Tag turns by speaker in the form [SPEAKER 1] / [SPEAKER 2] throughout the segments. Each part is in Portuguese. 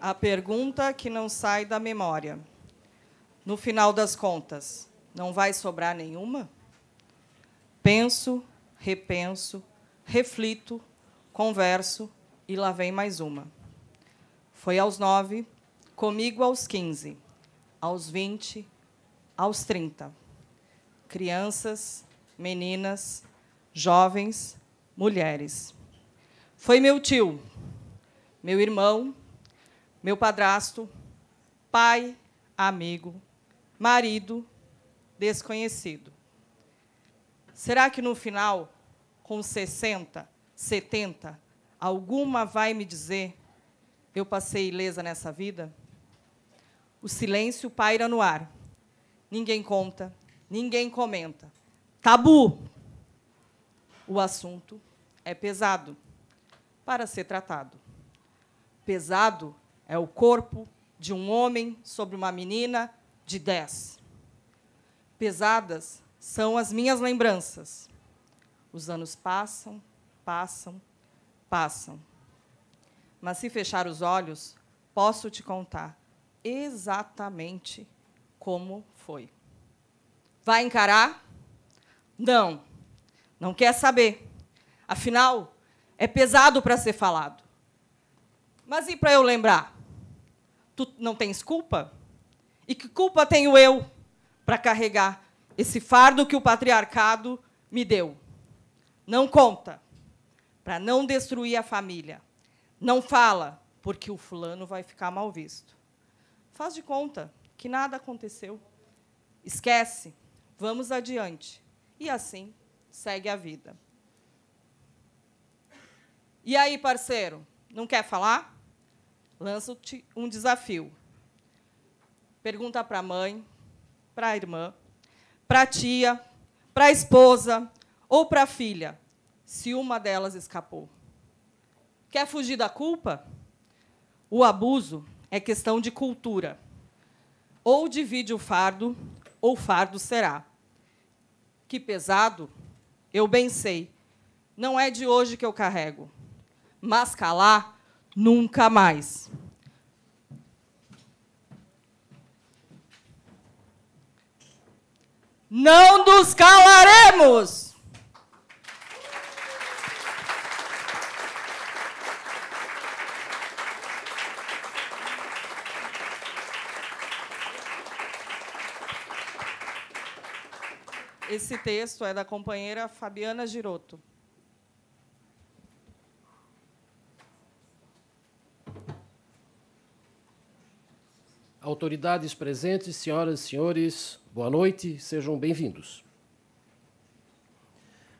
[SPEAKER 1] A pergunta que não sai da memória. No final das contas, não vai sobrar nenhuma? Penso, repenso, reflito, converso e lá vem mais uma. Foi aos nove, comigo aos quinze, aos vinte, aos trinta. Crianças, meninas, jovens, mulheres. Foi meu tio, meu irmão, meu padrasto, pai, amigo, marido, desconhecido. Será que no final, com 60, 70, alguma vai me dizer eu passei ilesa nessa vida? O silêncio paira no ar. Ninguém conta, ninguém comenta. Tabu! O assunto é pesado para ser tratado. Pesado é o corpo de um homem sobre uma menina de 10. Pesadas são as minhas lembranças. Os anos passam, passam, passam. Mas se fechar os olhos, posso te contar exatamente como foi. Vai encarar? Não, não quer saber. Afinal, é pesado para ser falado. Mas e para eu lembrar? tu não tens culpa? E que culpa tenho eu para carregar esse fardo que o patriarcado me deu? Não conta, para não destruir a família. Não fala, porque o fulano vai ficar mal visto. Faz de conta que nada aconteceu. Esquece, vamos adiante. E assim segue a vida. E aí, parceiro, não quer falar? lanço-te um desafio. Pergunta para a mãe, para a irmã, para a tia, para a esposa ou para a filha, se uma delas escapou. Quer fugir da culpa? O abuso é questão de cultura. Ou divide o fardo, ou fardo será. Que pesado, eu bem sei. Não é de hoje que eu carrego. Mas calar nunca mais. Não nos calaremos! Esse texto é da companheira Fabiana Giroto.
[SPEAKER 2] autoridades presentes, senhoras e senhores, boa noite, sejam bem-vindos.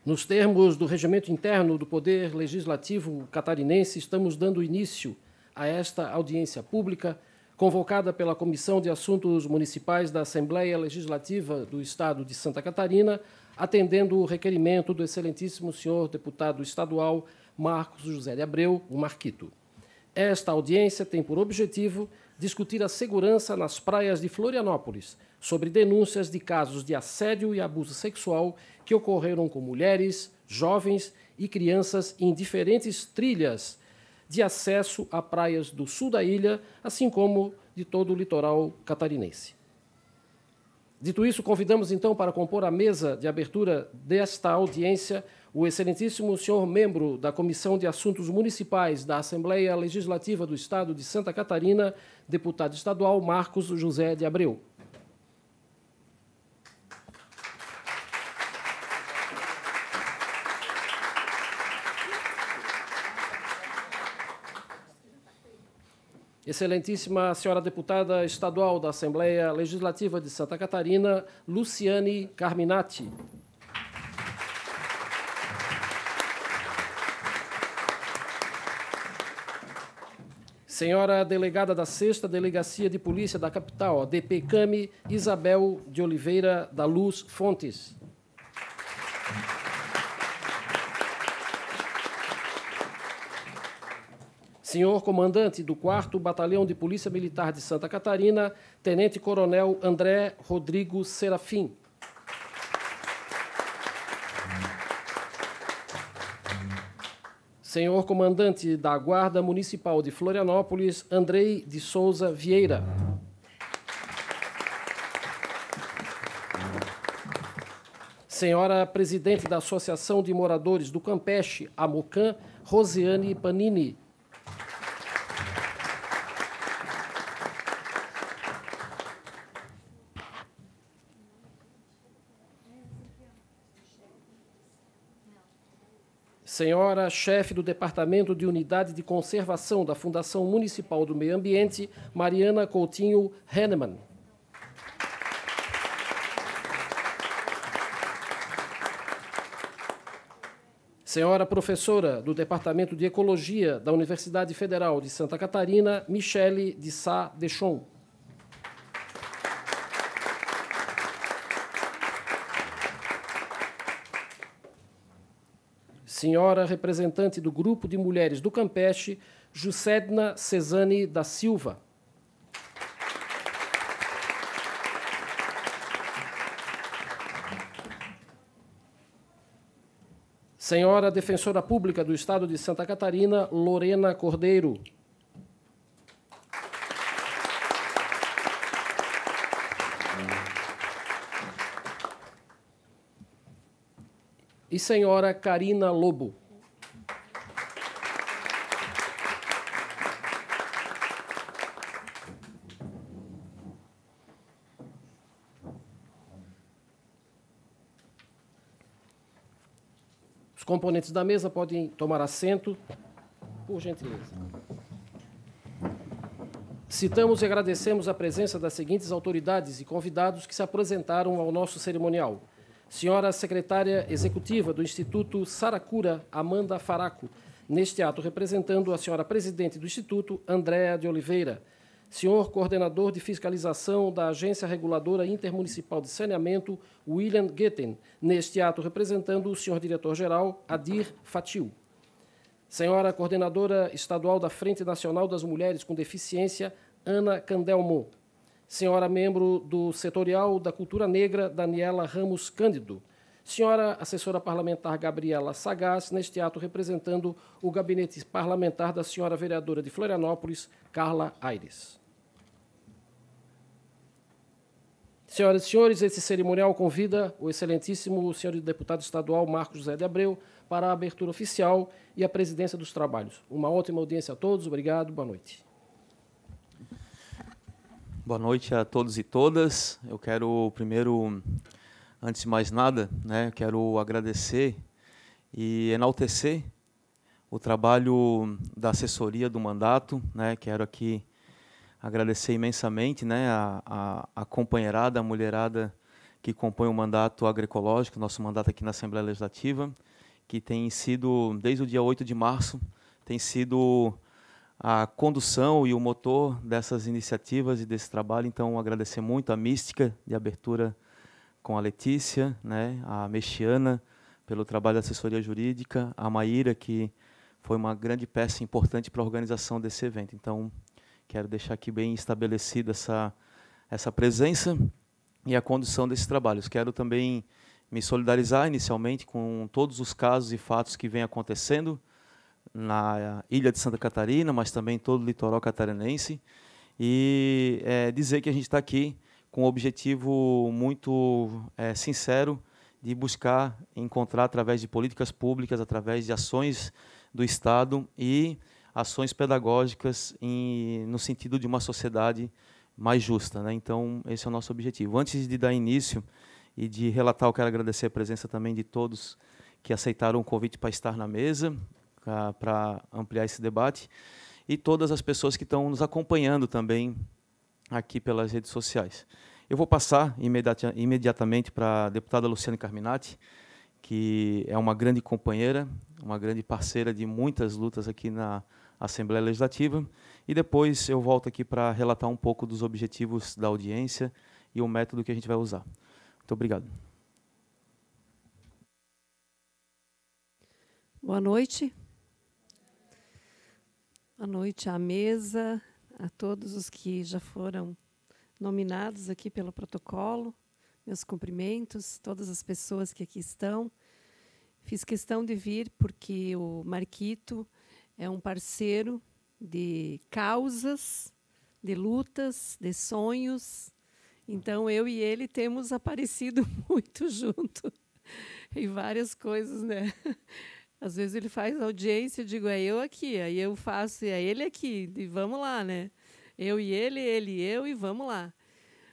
[SPEAKER 2] Nos termos do regimento interno do Poder Legislativo catarinense, estamos dando início a esta audiência pública convocada pela Comissão de Assuntos Municipais da Assembleia Legislativa do Estado de Santa Catarina, atendendo o requerimento do excelentíssimo senhor deputado estadual Marcos José de Abreu, o Marquito. Esta audiência tem por objetivo discutir a segurança nas praias de Florianópolis, sobre denúncias de casos de assédio e abuso sexual que ocorreram com mulheres, jovens e crianças em diferentes trilhas de acesso a praias do sul da ilha, assim como de todo o litoral catarinense. Dito isso, convidamos então para compor a mesa de abertura desta audiência o excelentíssimo senhor membro da Comissão de Assuntos Municipais da Assembleia Legislativa do Estado de Santa Catarina, deputado estadual Marcos José de Abreu. Excelentíssima senhora deputada estadual da Assembleia Legislativa de Santa Catarina, Luciane Carminati. Senhora delegada da 6 Delegacia de Polícia da Capital, DP Cami, Isabel de Oliveira da Luz Fontes. Senhor comandante do 4 Batalhão de Polícia Militar de Santa Catarina, Tenente Coronel André Rodrigo Serafim. Senhor comandante da Guarda Municipal de Florianópolis, Andrei de Souza Vieira. Senhora presidente da Associação de Moradores do Campeche, Amocan, Rosiane Panini. senhora chefe do Departamento de Unidade de Conservação da Fundação Municipal do Meio Ambiente, Mariana Coutinho Henneman. Senhora professora do Departamento de Ecologia da Universidade Federal de Santa Catarina, Michele de Sá Deschon. senhora representante do Grupo de Mulheres do Campeche, Juscelina Cesani da Silva. Senhora Defensora Pública do Estado de Santa Catarina, Lorena Cordeiro. e senhora Karina Lobo. Os componentes da mesa podem tomar assento, por gentileza. Citamos e agradecemos a presença das seguintes autoridades e convidados que se apresentaram ao nosso cerimonial. Senhora secretária executiva do Instituto Saracura, Amanda Faraco, neste ato representando a senhora presidente do Instituto, Andréa de Oliveira. Senhor coordenador de fiscalização da Agência Reguladora Intermunicipal de Saneamento, William Getten, neste ato representando o senhor diretor-geral, Adir Fatil. Senhora coordenadora estadual da Frente Nacional das Mulheres com Deficiência, Ana Candelmo, Senhora membro do Setorial da Cultura Negra, Daniela Ramos Cândido. Senhora assessora parlamentar Gabriela Sagaz, neste ato representando o gabinete parlamentar da senhora vereadora de Florianópolis, Carla Aires. Senhoras e senhores, esse cerimonial convida o excelentíssimo senhor deputado estadual Marcos José de Abreu para a abertura oficial e a presidência dos trabalhos. Uma ótima audiência a todos, obrigado, boa noite.
[SPEAKER 3] Boa noite a todos e todas. Eu quero primeiro, antes de mais nada, né, quero agradecer e enaltecer o trabalho da assessoria do mandato, né? Quero aqui agradecer imensamente, né, a, a, a companheirada, a mulherada que compõe o mandato agroecológico, nosso mandato aqui na Assembleia Legislativa, que tem sido desde o dia 8 de março tem sido a condução e o motor dessas iniciativas e desse trabalho. Então, agradecer muito a Mística de abertura com a Letícia, né, a Mexiana pelo trabalho da assessoria jurídica, a Maíra que foi uma grande peça importante para a organização desse evento. Então, quero deixar aqui bem estabelecida essa essa presença e a condução desses trabalhos. Quero também me solidarizar inicialmente com todos os casos e fatos que vêm acontecendo na ilha de Santa Catarina, mas também todo o litoral catarinense. E é, dizer que a gente está aqui com um objetivo muito é, sincero de buscar encontrar, através de políticas públicas, através de ações do Estado e ações pedagógicas em, no sentido de uma sociedade mais justa. Né? Então, esse é o nosso objetivo. Antes de dar início e de relatar, eu quero agradecer a presença também de todos que aceitaram o convite para estar na mesa para ampliar esse debate e todas as pessoas que estão nos acompanhando também aqui pelas redes sociais. Eu vou passar imediatamente para a deputada Luciane Carminati, que é uma grande companheira, uma grande parceira de muitas lutas aqui na Assembleia Legislativa. E depois eu volto aqui para relatar um pouco dos objetivos da audiência e o método que a gente vai usar. Muito obrigado.
[SPEAKER 4] Boa noite. Boa noite à mesa, a todos os que já foram nominados aqui pelo protocolo. Meus cumprimentos, todas as pessoas que aqui estão. Fiz questão de vir porque o Marquito é um parceiro de causas, de lutas, de sonhos. Então eu e ele temos aparecido muito junto em várias coisas, né? Às vezes ele faz audiência, eu digo, é eu aqui, aí eu faço, é ele aqui, e vamos lá, né? Eu e ele, ele e eu, e vamos lá.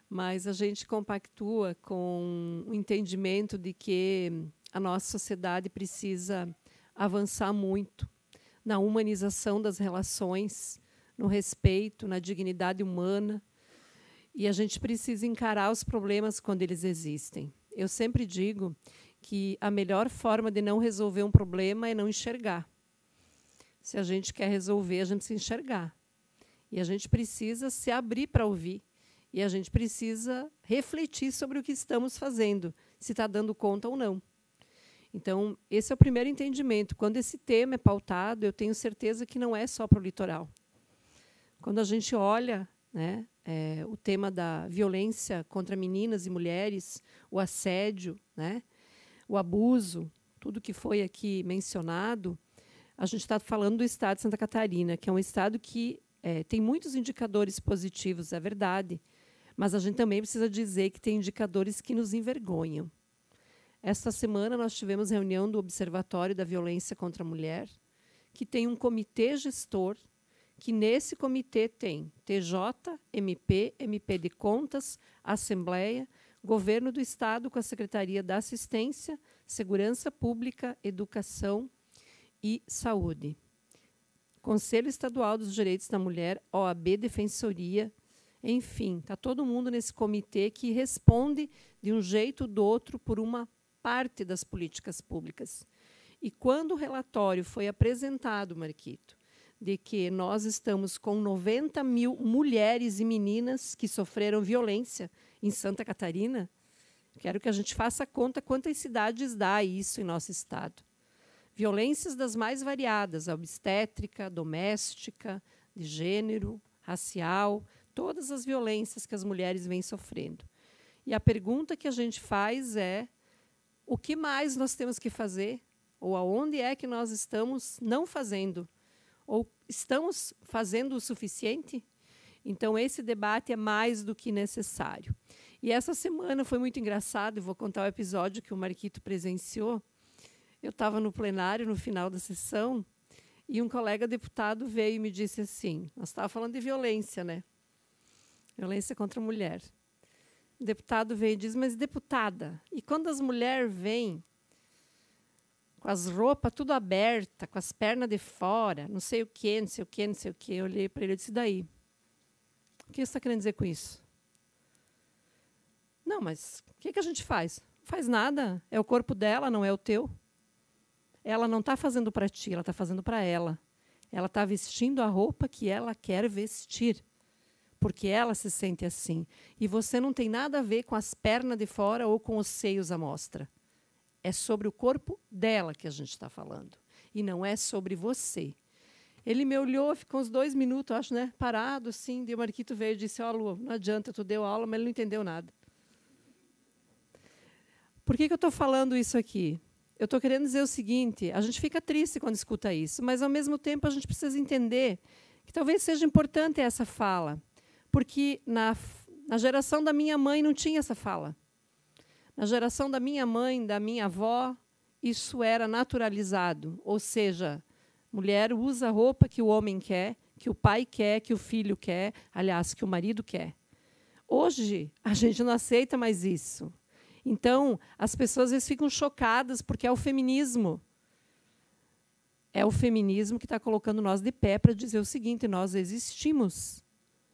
[SPEAKER 4] Mas a gente compactua com o entendimento de que a nossa sociedade precisa avançar muito na humanização das relações, no respeito, na dignidade humana. E a gente precisa encarar os problemas quando eles existem. Eu sempre digo que a melhor forma de não resolver um problema é não enxergar. Se a gente quer resolver, a gente precisa enxergar. E a gente precisa se abrir para ouvir. E a gente precisa refletir sobre o que estamos fazendo, se está dando conta ou não. Então, esse é o primeiro entendimento. Quando esse tema é pautado, eu tenho certeza que não é só para o litoral. Quando a gente olha né, é, o tema da violência contra meninas e mulheres, o assédio, né, o abuso, tudo que foi aqui mencionado, a gente está falando do estado de Santa Catarina, que é um estado que é, tem muitos indicadores positivos, é verdade, mas a gente também precisa dizer que tem indicadores que nos envergonham. Esta semana nós tivemos reunião do Observatório da Violência contra a Mulher, que tem um comitê gestor, que nesse comitê tem TJ, MP, MP de Contas, Assembleia, Governo do Estado com a Secretaria da Assistência, Segurança Pública, Educação e Saúde. Conselho Estadual dos Direitos da Mulher, OAB Defensoria, enfim, está todo mundo nesse comitê que responde de um jeito ou do outro por uma parte das políticas públicas. E quando o relatório foi apresentado, Marquito, de que nós estamos com 90 mil mulheres e meninas que sofreram violência em Santa Catarina, quero que a gente faça conta quantas cidades dá isso em nosso estado. Violências das mais variadas, obstétrica, doméstica, de gênero, racial, todas as violências que as mulheres vêm sofrendo. E a pergunta que a gente faz é: o que mais nós temos que fazer? Ou aonde é que nós estamos não fazendo? Ou estamos fazendo o suficiente? Então, esse debate é mais do que necessário. E essa semana foi muito engraçado, eu vou contar o episódio que o Marquito presenciou. Eu estava no plenário, no final da sessão, e um colega deputado veio e me disse assim: Nós estávamos falando de violência, né? Violência contra a mulher. O deputado veio e diz: Mas deputada, e quando as mulheres vêm com as roupas tudo aberta, com as pernas de fora, não sei o quê, não sei o quê, não sei o quê, eu olhei para ele e disse: Daí? O que você está querendo dizer com isso? Não, mas o que, que a gente faz? Não faz nada. É o corpo dela, não é o teu. Ela não está fazendo para ti, ela está fazendo para ela. Ela está vestindo a roupa que ela quer vestir, porque ela se sente assim. E você não tem nada a ver com as pernas de fora ou com os seios à mostra. É sobre o corpo dela que a gente está falando. E não é sobre você. Ele me olhou, ficou uns dois minutos, acho, né? Parado, assim. Daí o Marquito veio e disse: Ó, oh, Lu, não adianta, tu deu aula, mas ele não entendeu nada. Por que, que eu estou falando isso aqui? Eu estou querendo dizer o seguinte: a gente fica triste quando escuta isso, mas ao mesmo tempo a gente precisa entender que talvez seja importante essa fala, porque na, na geração da minha mãe não tinha essa fala. Na geração da minha mãe, da minha avó, isso era naturalizado, ou seja, Mulher usa a roupa que o homem quer, que o pai quer, que o filho quer, aliás, que o marido quer. Hoje, a gente não aceita mais isso. Então, as pessoas às vezes ficam chocadas porque é o feminismo. É o feminismo que está colocando nós de pé para dizer o seguinte: nós existimos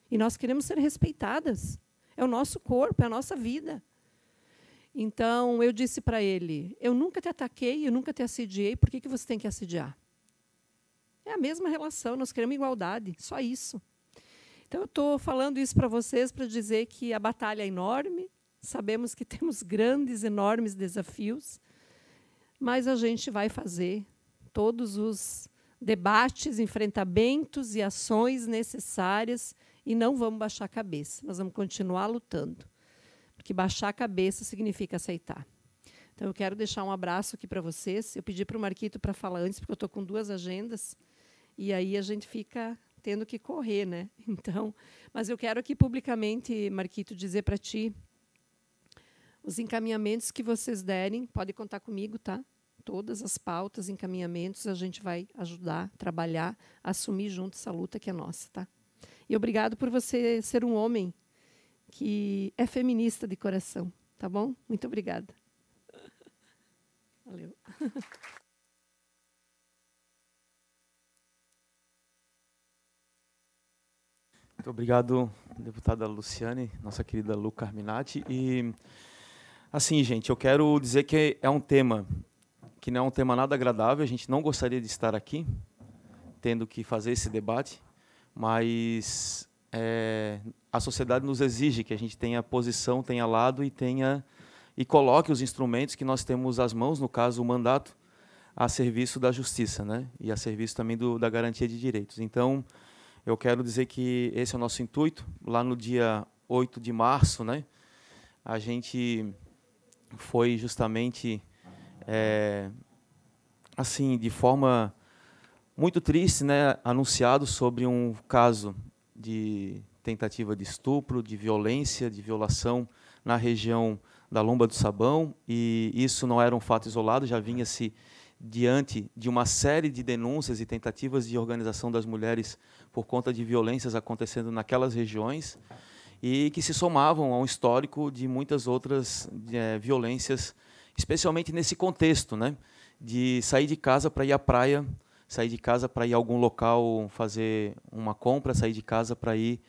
[SPEAKER 4] e nós queremos ser respeitadas. É o nosso corpo, é a nossa vida. Então eu disse para ele: eu nunca te ataquei, eu nunca te assediei, por que, que você tem que assediar? É a mesma relação, nós queremos igualdade, só isso. Então, eu estou falando isso para vocês para dizer que a batalha é enorme, sabemos que temos grandes, enormes desafios, mas a gente vai fazer todos os debates, enfrentamentos e ações necessárias e não vamos baixar a cabeça, nós vamos continuar lutando, porque baixar a cabeça significa aceitar. Então, eu quero deixar um abraço aqui para vocês. Eu pedi para o Marquito para falar antes, porque eu estou com duas agendas. E aí a gente fica tendo que correr, né? Então, mas eu quero aqui publicamente, Marquito, dizer para ti os encaminhamentos que vocês derem, pode contar comigo, tá? Todas as pautas, encaminhamentos, a gente vai ajudar, trabalhar, assumir junto essa luta que é nossa, tá? E obrigado por você ser um homem que é feminista de coração, tá bom? Muito obrigada. Valeu.
[SPEAKER 3] Muito obrigado, deputada Luciane, nossa querida Lu Carminati. E, assim, gente, eu quero dizer que é um tema que não é um tema nada agradável, a gente não gostaria de estar aqui, tendo que fazer esse debate, mas é, a sociedade nos exige que a gente tenha posição, tenha lado e tenha e coloque os instrumentos que nós temos às mãos, no caso o mandato, a serviço da justiça, né? E a serviço também do, da garantia de direitos. Então, eu quero dizer que esse é o nosso intuito. Lá no dia 8 de março, né, a gente foi justamente é, assim, de forma muito triste, né, anunciado sobre um caso de tentativa de estupro, de violência, de violação na região da Lomba do Sabão, e isso não era um fato isolado, já vinha se diante de uma série de denúncias e tentativas de organização das mulheres por conta de violências acontecendo naquelas regiões e que se somavam a um histórico de muitas outras é, violências, especialmente nesse contexto, né? De sair de casa para ir à praia, sair de casa para ir a algum local fazer uma compra, sair de casa para ir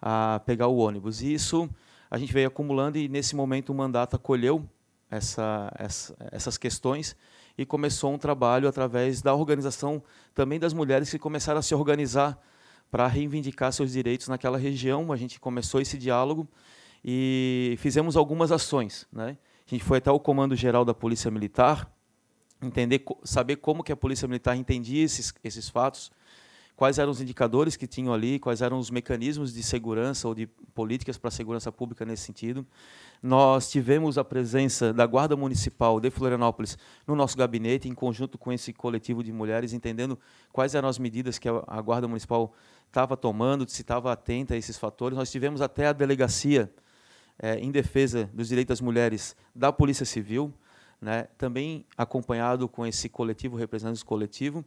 [SPEAKER 3] a pegar o ônibus. E isso a gente veio acumulando e nesse momento o mandato acolheu essa, essa, essas questões e começou um trabalho através da organização também das mulheres que começaram a se organizar para reivindicar seus direitos naquela região. A gente começou esse diálogo e fizemos algumas ações. Né? A gente foi até o Comando Geral da Polícia Militar, entender, saber como que a Polícia Militar entendia esses, esses fatos, quais eram os indicadores que tinham ali, quais eram os mecanismos de segurança ou de políticas para a segurança pública nesse sentido. Nós tivemos a presença da Guarda Municipal de Florianópolis no nosso gabinete, em conjunto com esse coletivo de mulheres, entendendo quais eram as medidas que a Guarda Municipal estava tomando, se estava atenta a esses fatores. Nós tivemos até a delegacia é, em defesa dos direitos das mulheres da Polícia Civil, né, também acompanhado com esse coletivo, representante coletivo,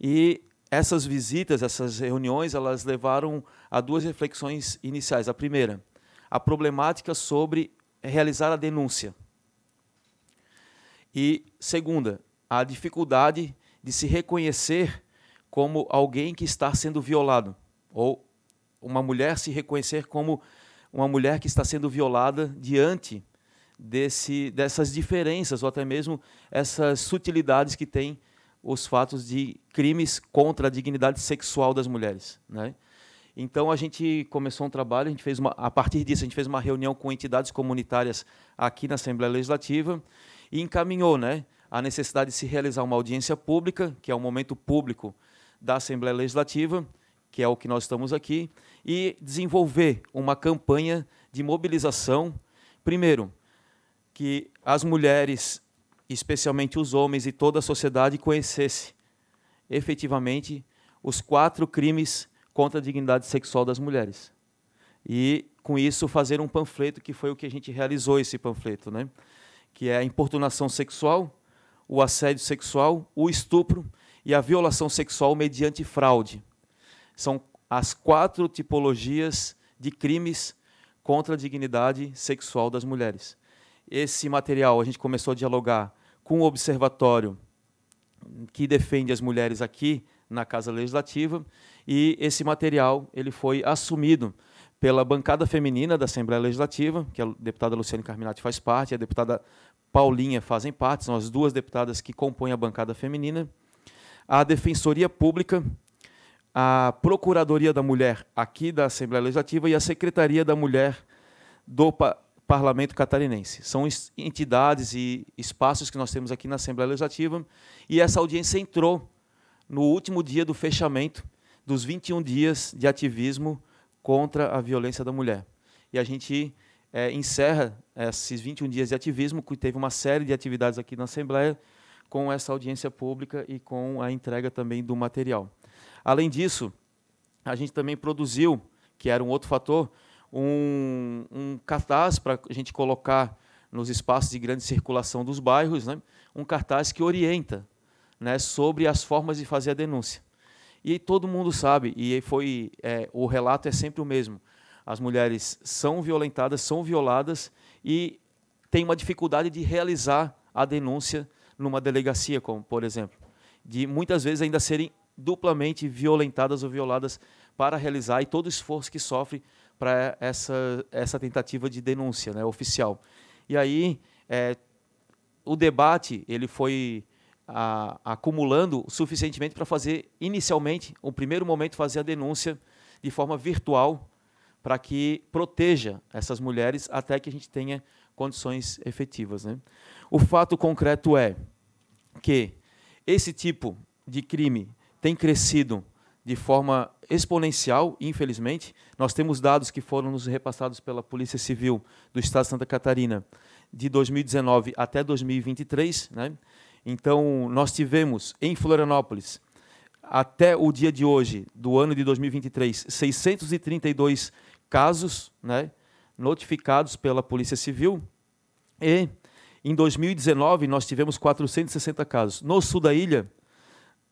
[SPEAKER 3] e essas visitas, essas reuniões, elas levaram a duas reflexões iniciais. A primeira, a problemática sobre realizar a denúncia. E segunda, a dificuldade de se reconhecer como alguém que está sendo violado, ou uma mulher se reconhecer como uma mulher que está sendo violada diante desse, dessas diferenças, ou até mesmo essas sutilidades que tem os fatos de crimes contra a dignidade sexual das mulheres, né? Então a gente começou um trabalho, a gente fez uma, a partir disso a gente fez uma reunião com entidades comunitárias aqui na Assembleia Legislativa e encaminhou, né, a necessidade de se realizar uma audiência pública, que é um momento público da Assembleia Legislativa, que é o que nós estamos aqui, e desenvolver uma campanha de mobilização, primeiro, que as mulheres especialmente os homens e toda a sociedade conhecesse efetivamente os quatro crimes contra a dignidade sexual das mulheres. E com isso fazer um panfleto que foi o que a gente realizou esse panfleto, né? Que é a importunação sexual, o assédio sexual, o estupro e a violação sexual mediante fraude. São as quatro tipologias de crimes contra a dignidade sexual das mulheres. Esse material a gente começou a dialogar com o observatório que defende as mulheres aqui na Casa Legislativa e esse material ele foi assumido pela bancada feminina da Assembleia Legislativa, que a deputada Luciane Carminati faz parte, a deputada Paulinha fazem parte, são as duas deputadas que compõem a bancada feminina, a Defensoria Pública, a Procuradoria da Mulher aqui da Assembleia Legislativa e a Secretaria da Mulher do, Parlamento Catarinense. São entidades e espaços que nós temos aqui na Assembleia Legislativa. E essa audiência entrou no último dia do fechamento dos 21 dias de ativismo contra a violência da mulher. E a gente é, encerra esses 21 dias de ativismo, que teve uma série de atividades aqui na Assembleia, com essa audiência pública e com a entrega também do material. Além disso, a gente também produziu, que era um outro fator, um, um cartaz para a gente colocar nos espaços de grande circulação dos bairros, né? um cartaz que orienta né, sobre as formas de fazer a denúncia. E todo mundo sabe, e foi é, o relato é sempre o mesmo. As mulheres são violentadas, são violadas e têm uma dificuldade de realizar a denúncia numa delegacia, como por exemplo, de muitas vezes ainda serem duplamente violentadas ou violadas para realizar e todo o esforço que sofre para essa, essa tentativa de denúncia né, oficial. E aí é, o debate ele foi a, acumulando suficientemente para fazer, inicialmente, o primeiro momento, fazer a denúncia de forma virtual para que proteja essas mulheres até que a gente tenha condições efetivas. Né? O fato concreto é que esse tipo de crime tem crescido de forma exponencial, infelizmente. Nós temos dados que foram nos repassados pela Polícia Civil do Estado de Santa Catarina de 2019 até 2023. Né? Então, nós tivemos em Florianópolis, até o dia de hoje, do ano de 2023, 632 casos né, notificados pela Polícia Civil. E em 2019, nós tivemos 460 casos. No sul da ilha,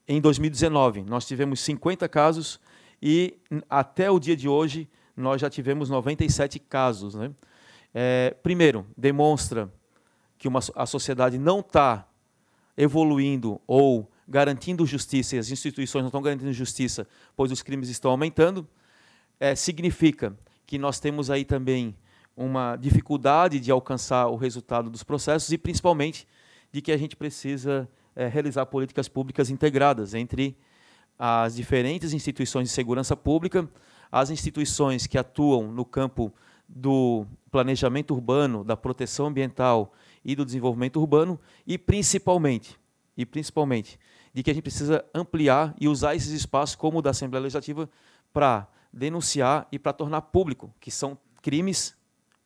[SPEAKER 3] em 2019. Nós tivemos 50 casos e até o dia de hoje nós já tivemos 97 casos. Né? É, primeiro, demonstra que uma, a sociedade não está evoluindo ou garantindo justiça, e as instituições não estão garantindo justiça, pois os crimes estão aumentando. É, significa que nós temos aí também uma dificuldade de alcançar o resultado dos processos e, principalmente, de que a gente precisa é, realizar políticas públicas integradas entre as diferentes instituições de segurança pública, as instituições que atuam no campo do planejamento urbano, da proteção ambiental e do desenvolvimento urbano, e principalmente, e principalmente, de que a gente precisa ampliar e usar esses espaços como o da Assembleia Legislativa para denunciar e para tornar público que são crimes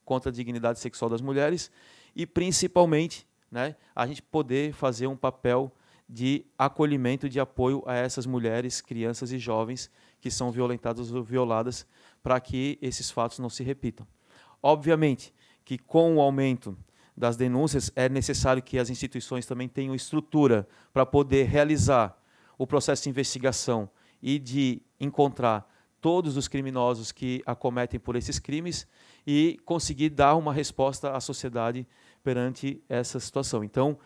[SPEAKER 3] contra a dignidade sexual das mulheres e principalmente né, a gente poder fazer um papel de acolhimento, de apoio a essas mulheres, crianças e jovens que são violentadas ou violadas, para que esses fatos não se repitam. Obviamente que, com o aumento das denúncias, é necessário que as instituições também tenham estrutura para poder realizar o processo de investigação e de encontrar todos os criminosos que acometem por esses crimes e conseguir dar uma resposta à sociedade perante essa situação. Então,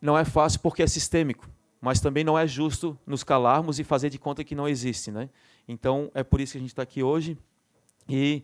[SPEAKER 3] não é fácil porque é sistêmico, mas também não é justo nos calarmos e fazer de conta que não existe, né? Então, é por isso que a gente está aqui hoje e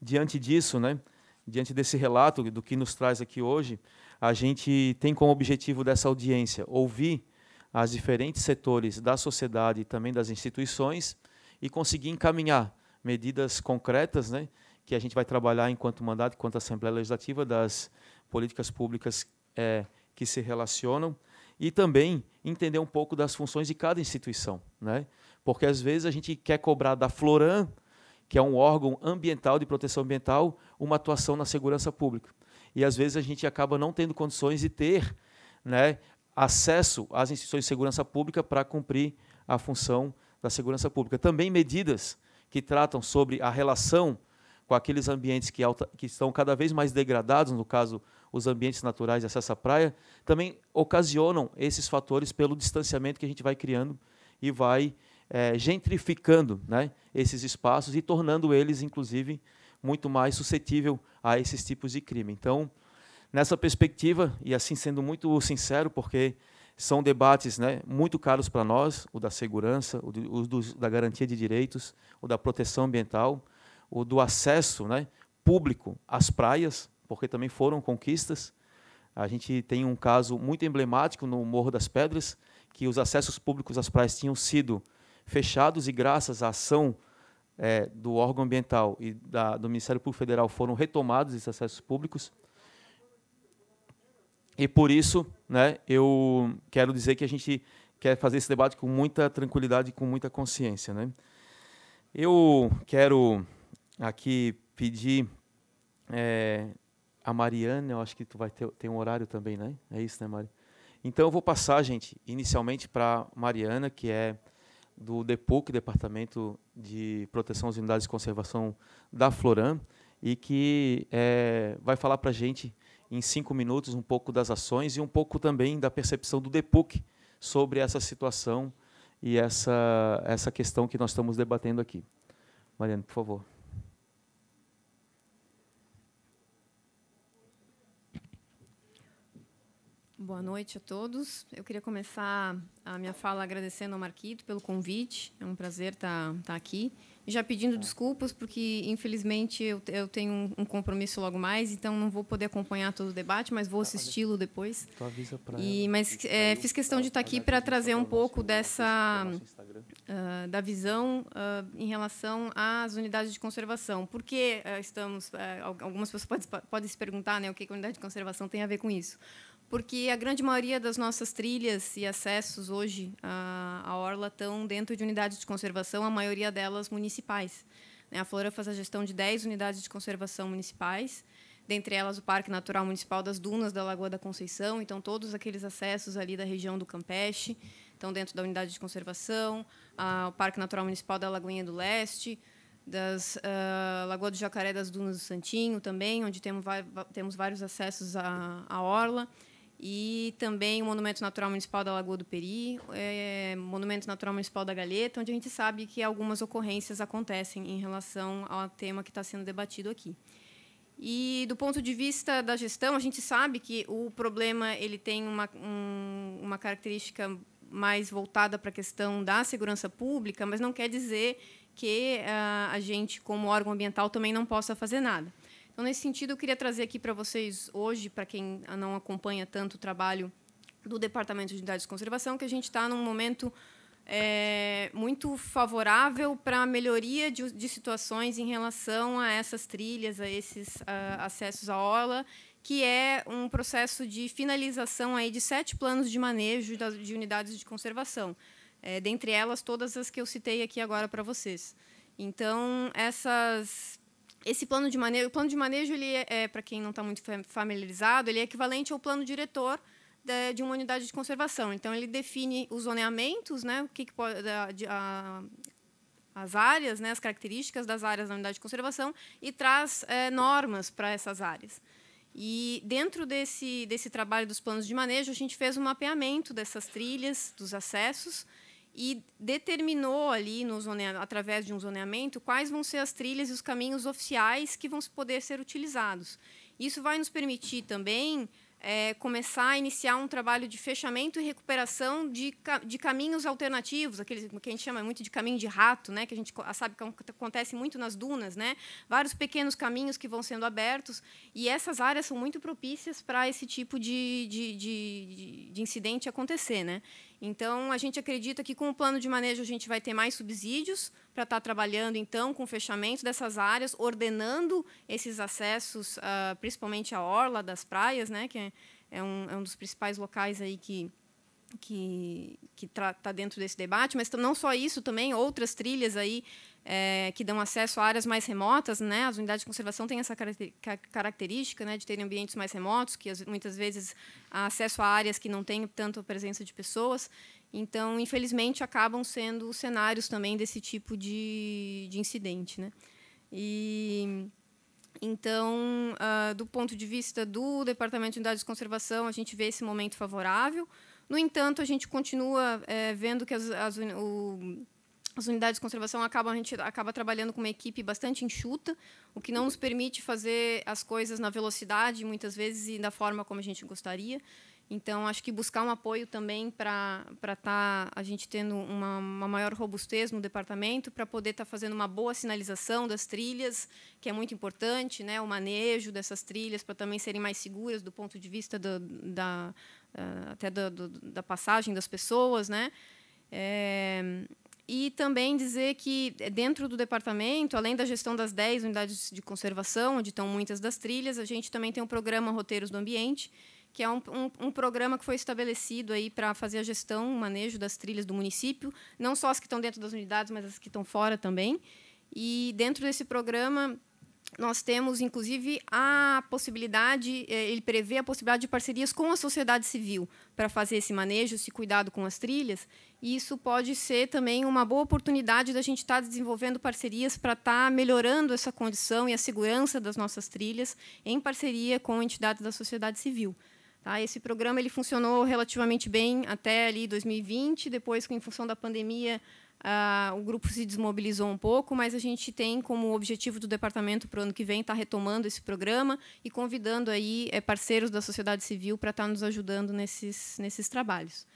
[SPEAKER 3] diante disso, né? Diante desse relato do que nos traz aqui hoje, a gente tem como objetivo dessa audiência ouvir as diferentes setores da sociedade e também das instituições e conseguir encaminhar medidas concretas, né, que a gente vai trabalhar enquanto mandato, enquanto Assembleia Legislativa das políticas públicas é, que se relacionam e também entender um pouco das funções de cada instituição, né? Porque às vezes a gente quer cobrar da Floran, que é um órgão ambiental de proteção ambiental, uma atuação na segurança pública. E às vezes a gente acaba não tendo condições de ter, né, acesso às instituições de segurança pública para cumprir a função da segurança pública. Também medidas que tratam sobre a relação com aqueles ambientes que, alta, que estão cada vez mais degradados, no caso os ambientes naturais de acesso à praia, também ocasionam esses fatores pelo distanciamento que a gente vai criando e vai é, gentrificando né, esses espaços e tornando eles, inclusive, muito mais suscetível a esses tipos de crime. Então, nessa perspectiva, e assim sendo muito sincero, porque são debates né, muito caros para nós, o da segurança, o, o do, da garantia de direitos, o da proteção ambiental, o do acesso né, público às praias, porque também foram conquistas. A gente tem um caso muito emblemático no Morro das Pedras, que os acessos públicos às praias tinham sido fechados e, graças à ação é, do órgão ambiental e da, do Ministério Público Federal, foram retomados esses acessos públicos. E por isso, né, eu quero dizer que a gente quer fazer esse debate com muita tranquilidade e com muita consciência, né? Eu quero aqui pedir é, a Mariana, eu acho que tu vai ter tem um horário também, né? É isso, né, Mari? Então eu vou passar, gente, inicialmente para Mariana, que é do DEPUC, Departamento de Proteção às Unidades de Conservação da Floran, e que é, vai falar para a gente em cinco minutos um pouco das ações e um pouco também da percepção do DEPUC sobre essa situação e essa, essa questão que nós estamos debatendo aqui. Mariana, por favor.
[SPEAKER 5] Boa noite a todos. Eu queria começar a minha fala agradecendo ao Marquito pelo convite. É um prazer estar, tá, tá aqui. Já pedindo desculpas, porque, infelizmente, eu, eu tenho um, um compromisso logo mais, então não vou poder acompanhar todo o debate, mas vou tá, assisti-lo depois.
[SPEAKER 6] Tu avisa para e,
[SPEAKER 5] Mas é, fiz questão de estar aqui para trazer um pouco dessa... Uh, da visão uh, em relação às unidades de conservação. Por que uh, estamos... algumas pessoas podem, podem se perguntar né, o que a unidade de conservação tem a ver com isso porque a grande maioria das nossas trilhas e acessos hoje à, orla estão dentro de unidades de conservação, a maioria delas municipais. Né? A Flora faz a gestão de 10 unidades de conservação municipais, dentre elas o Parque Natural Municipal das Dunas da Lagoa da Conceição, então todos aqueles acessos ali da região do Campeche estão dentro da unidade de conservação, o Parque Natural Municipal da Lagoinha do Leste, das uh, Lagoa do Jacaré das Dunas do Santinho também, onde temos, temos vários acessos à, à orla e também o Monumento Natural Municipal da Lagoa do Peri, é, Monumento Natural Municipal da Galheta, onde a gente sabe que algumas ocorrências acontecem em relação ao tema que está sendo debatido aqui. E do ponto de vista da gestão, a gente sabe que o problema ele tem uma, um, uma característica mais voltada para a questão da segurança pública, mas não quer dizer que uh, a gente, como órgão ambiental, também não possa fazer nada. Então, nesse sentido, eu queria trazer aqui para vocês hoje, para quem não acompanha tanto o trabalho do Departamento de Unidades de Conservação, que a gente está num momento é, muito favorável para a melhoria de, de, situações em relação a essas trilhas, a esses a, acessos à orla, que é um processo de finalização aí de sete planos de manejo de unidades de conservação, é, dentre elas todas as que eu citei aqui agora para vocês. Então, essas esse plano de manejo, o plano de manejo ele é, é para quem não está muito familiarizado, ele é equivalente ao plano diretor de, de, uma unidade de conservação. Então ele define os zoneamentos, né, o que, que pode a, a, as áreas, né, as características das áreas da unidade de conservação e traz é, normas para essas áreas. E dentro desse desse trabalho dos planos de manejo, a gente fez um mapeamento dessas trilhas, dos acessos e determinou ali no através de um zoneamento quais vão ser as trilhas e os caminhos oficiais que vão poder ser utilizados. Isso vai nos permitir também é, começar a iniciar um trabalho de fechamento e recuperação de, de caminhos alternativos, aqueles que a gente chama muito de caminho de rato, né, que a gente sabe é que acontece muito nas dunas, né, vários pequenos caminhos que vão sendo abertos, e essas áreas são muito propícias para esse tipo de, de, de, de incidente acontecer. Né. Então, a gente acredita que com o plano de manejo a gente vai ter mais subsídios para estar tá trabalhando, então, com o fechamento dessas áreas, ordenando esses acessos, uh, principalmente a orla das praias, né, que é, é, um, é um dos principais locais aí que, que, que está dentro desse debate, mas não só isso também, outras trilhas aí é, que dão acesso a áreas mais remotas, né? As unidades de conservação têm essa característica, né, de terem ambientes mais remotos, que muitas vezes há acesso a áreas que não têm tanto a presença de pessoas. Então, infelizmente, acabam sendo cenários também desse tipo de, de incidente, né? E então, uh, do ponto de vista do Departamento de Unidades de Conservação, a gente vê esse momento favorável. No entanto, a gente continua é, vendo que as, as, o as unidades de conservação acabam a gente acaba trabalhando com uma equipe bastante enxuta, o que não nos permite fazer as coisas na velocidade muitas vezes e da forma como a gente gostaria. Então acho que buscar um apoio também para para estar tá a gente tendo uma, uma, maior robustez no departamento para poder estar tá fazendo uma boa sinalização das trilhas, que é muito importante, né? O manejo dessas trilhas para também serem mais seguras do ponto de vista do, da eh, até do, do, da passagem das pessoas, né? É, e também dizer que, eh, dentro do departamento, além da gestão das 10 unidades de conservação, onde estão muitas das trilhas, a gente também tem um programa Roteiros do Ambiente, que é um, um, um programa que foi estabelecido aí para fazer a gestão, o manejo das trilhas do município, não só as que estão dentro das unidades, mas as que estão fora também. E, dentro desse programa, nós temos, inclusive, a possibilidade, eh, ele prevê a possibilidade de parcerias com a sociedade civil para fazer esse manejo, esse cuidado com as trilhas. E isso pode ser também uma boa oportunidade da gente estar tá desenvolvendo parcerias para estar tá melhorando essa condição e a segurança das nossas trilhas em parceria com entidades da sociedade civil. Tá? Esse programa ele funcionou relativamente bem até ali 2020, depois, em função da pandemia, o grupo se desmobilizou um pouco, mas a gente tem como objetivo do departamento para o ano que vem estar retomando esse programa e convidando aí eh, parceiros da sociedade civil para estar nos ajudando nesses, nesses trabalhos.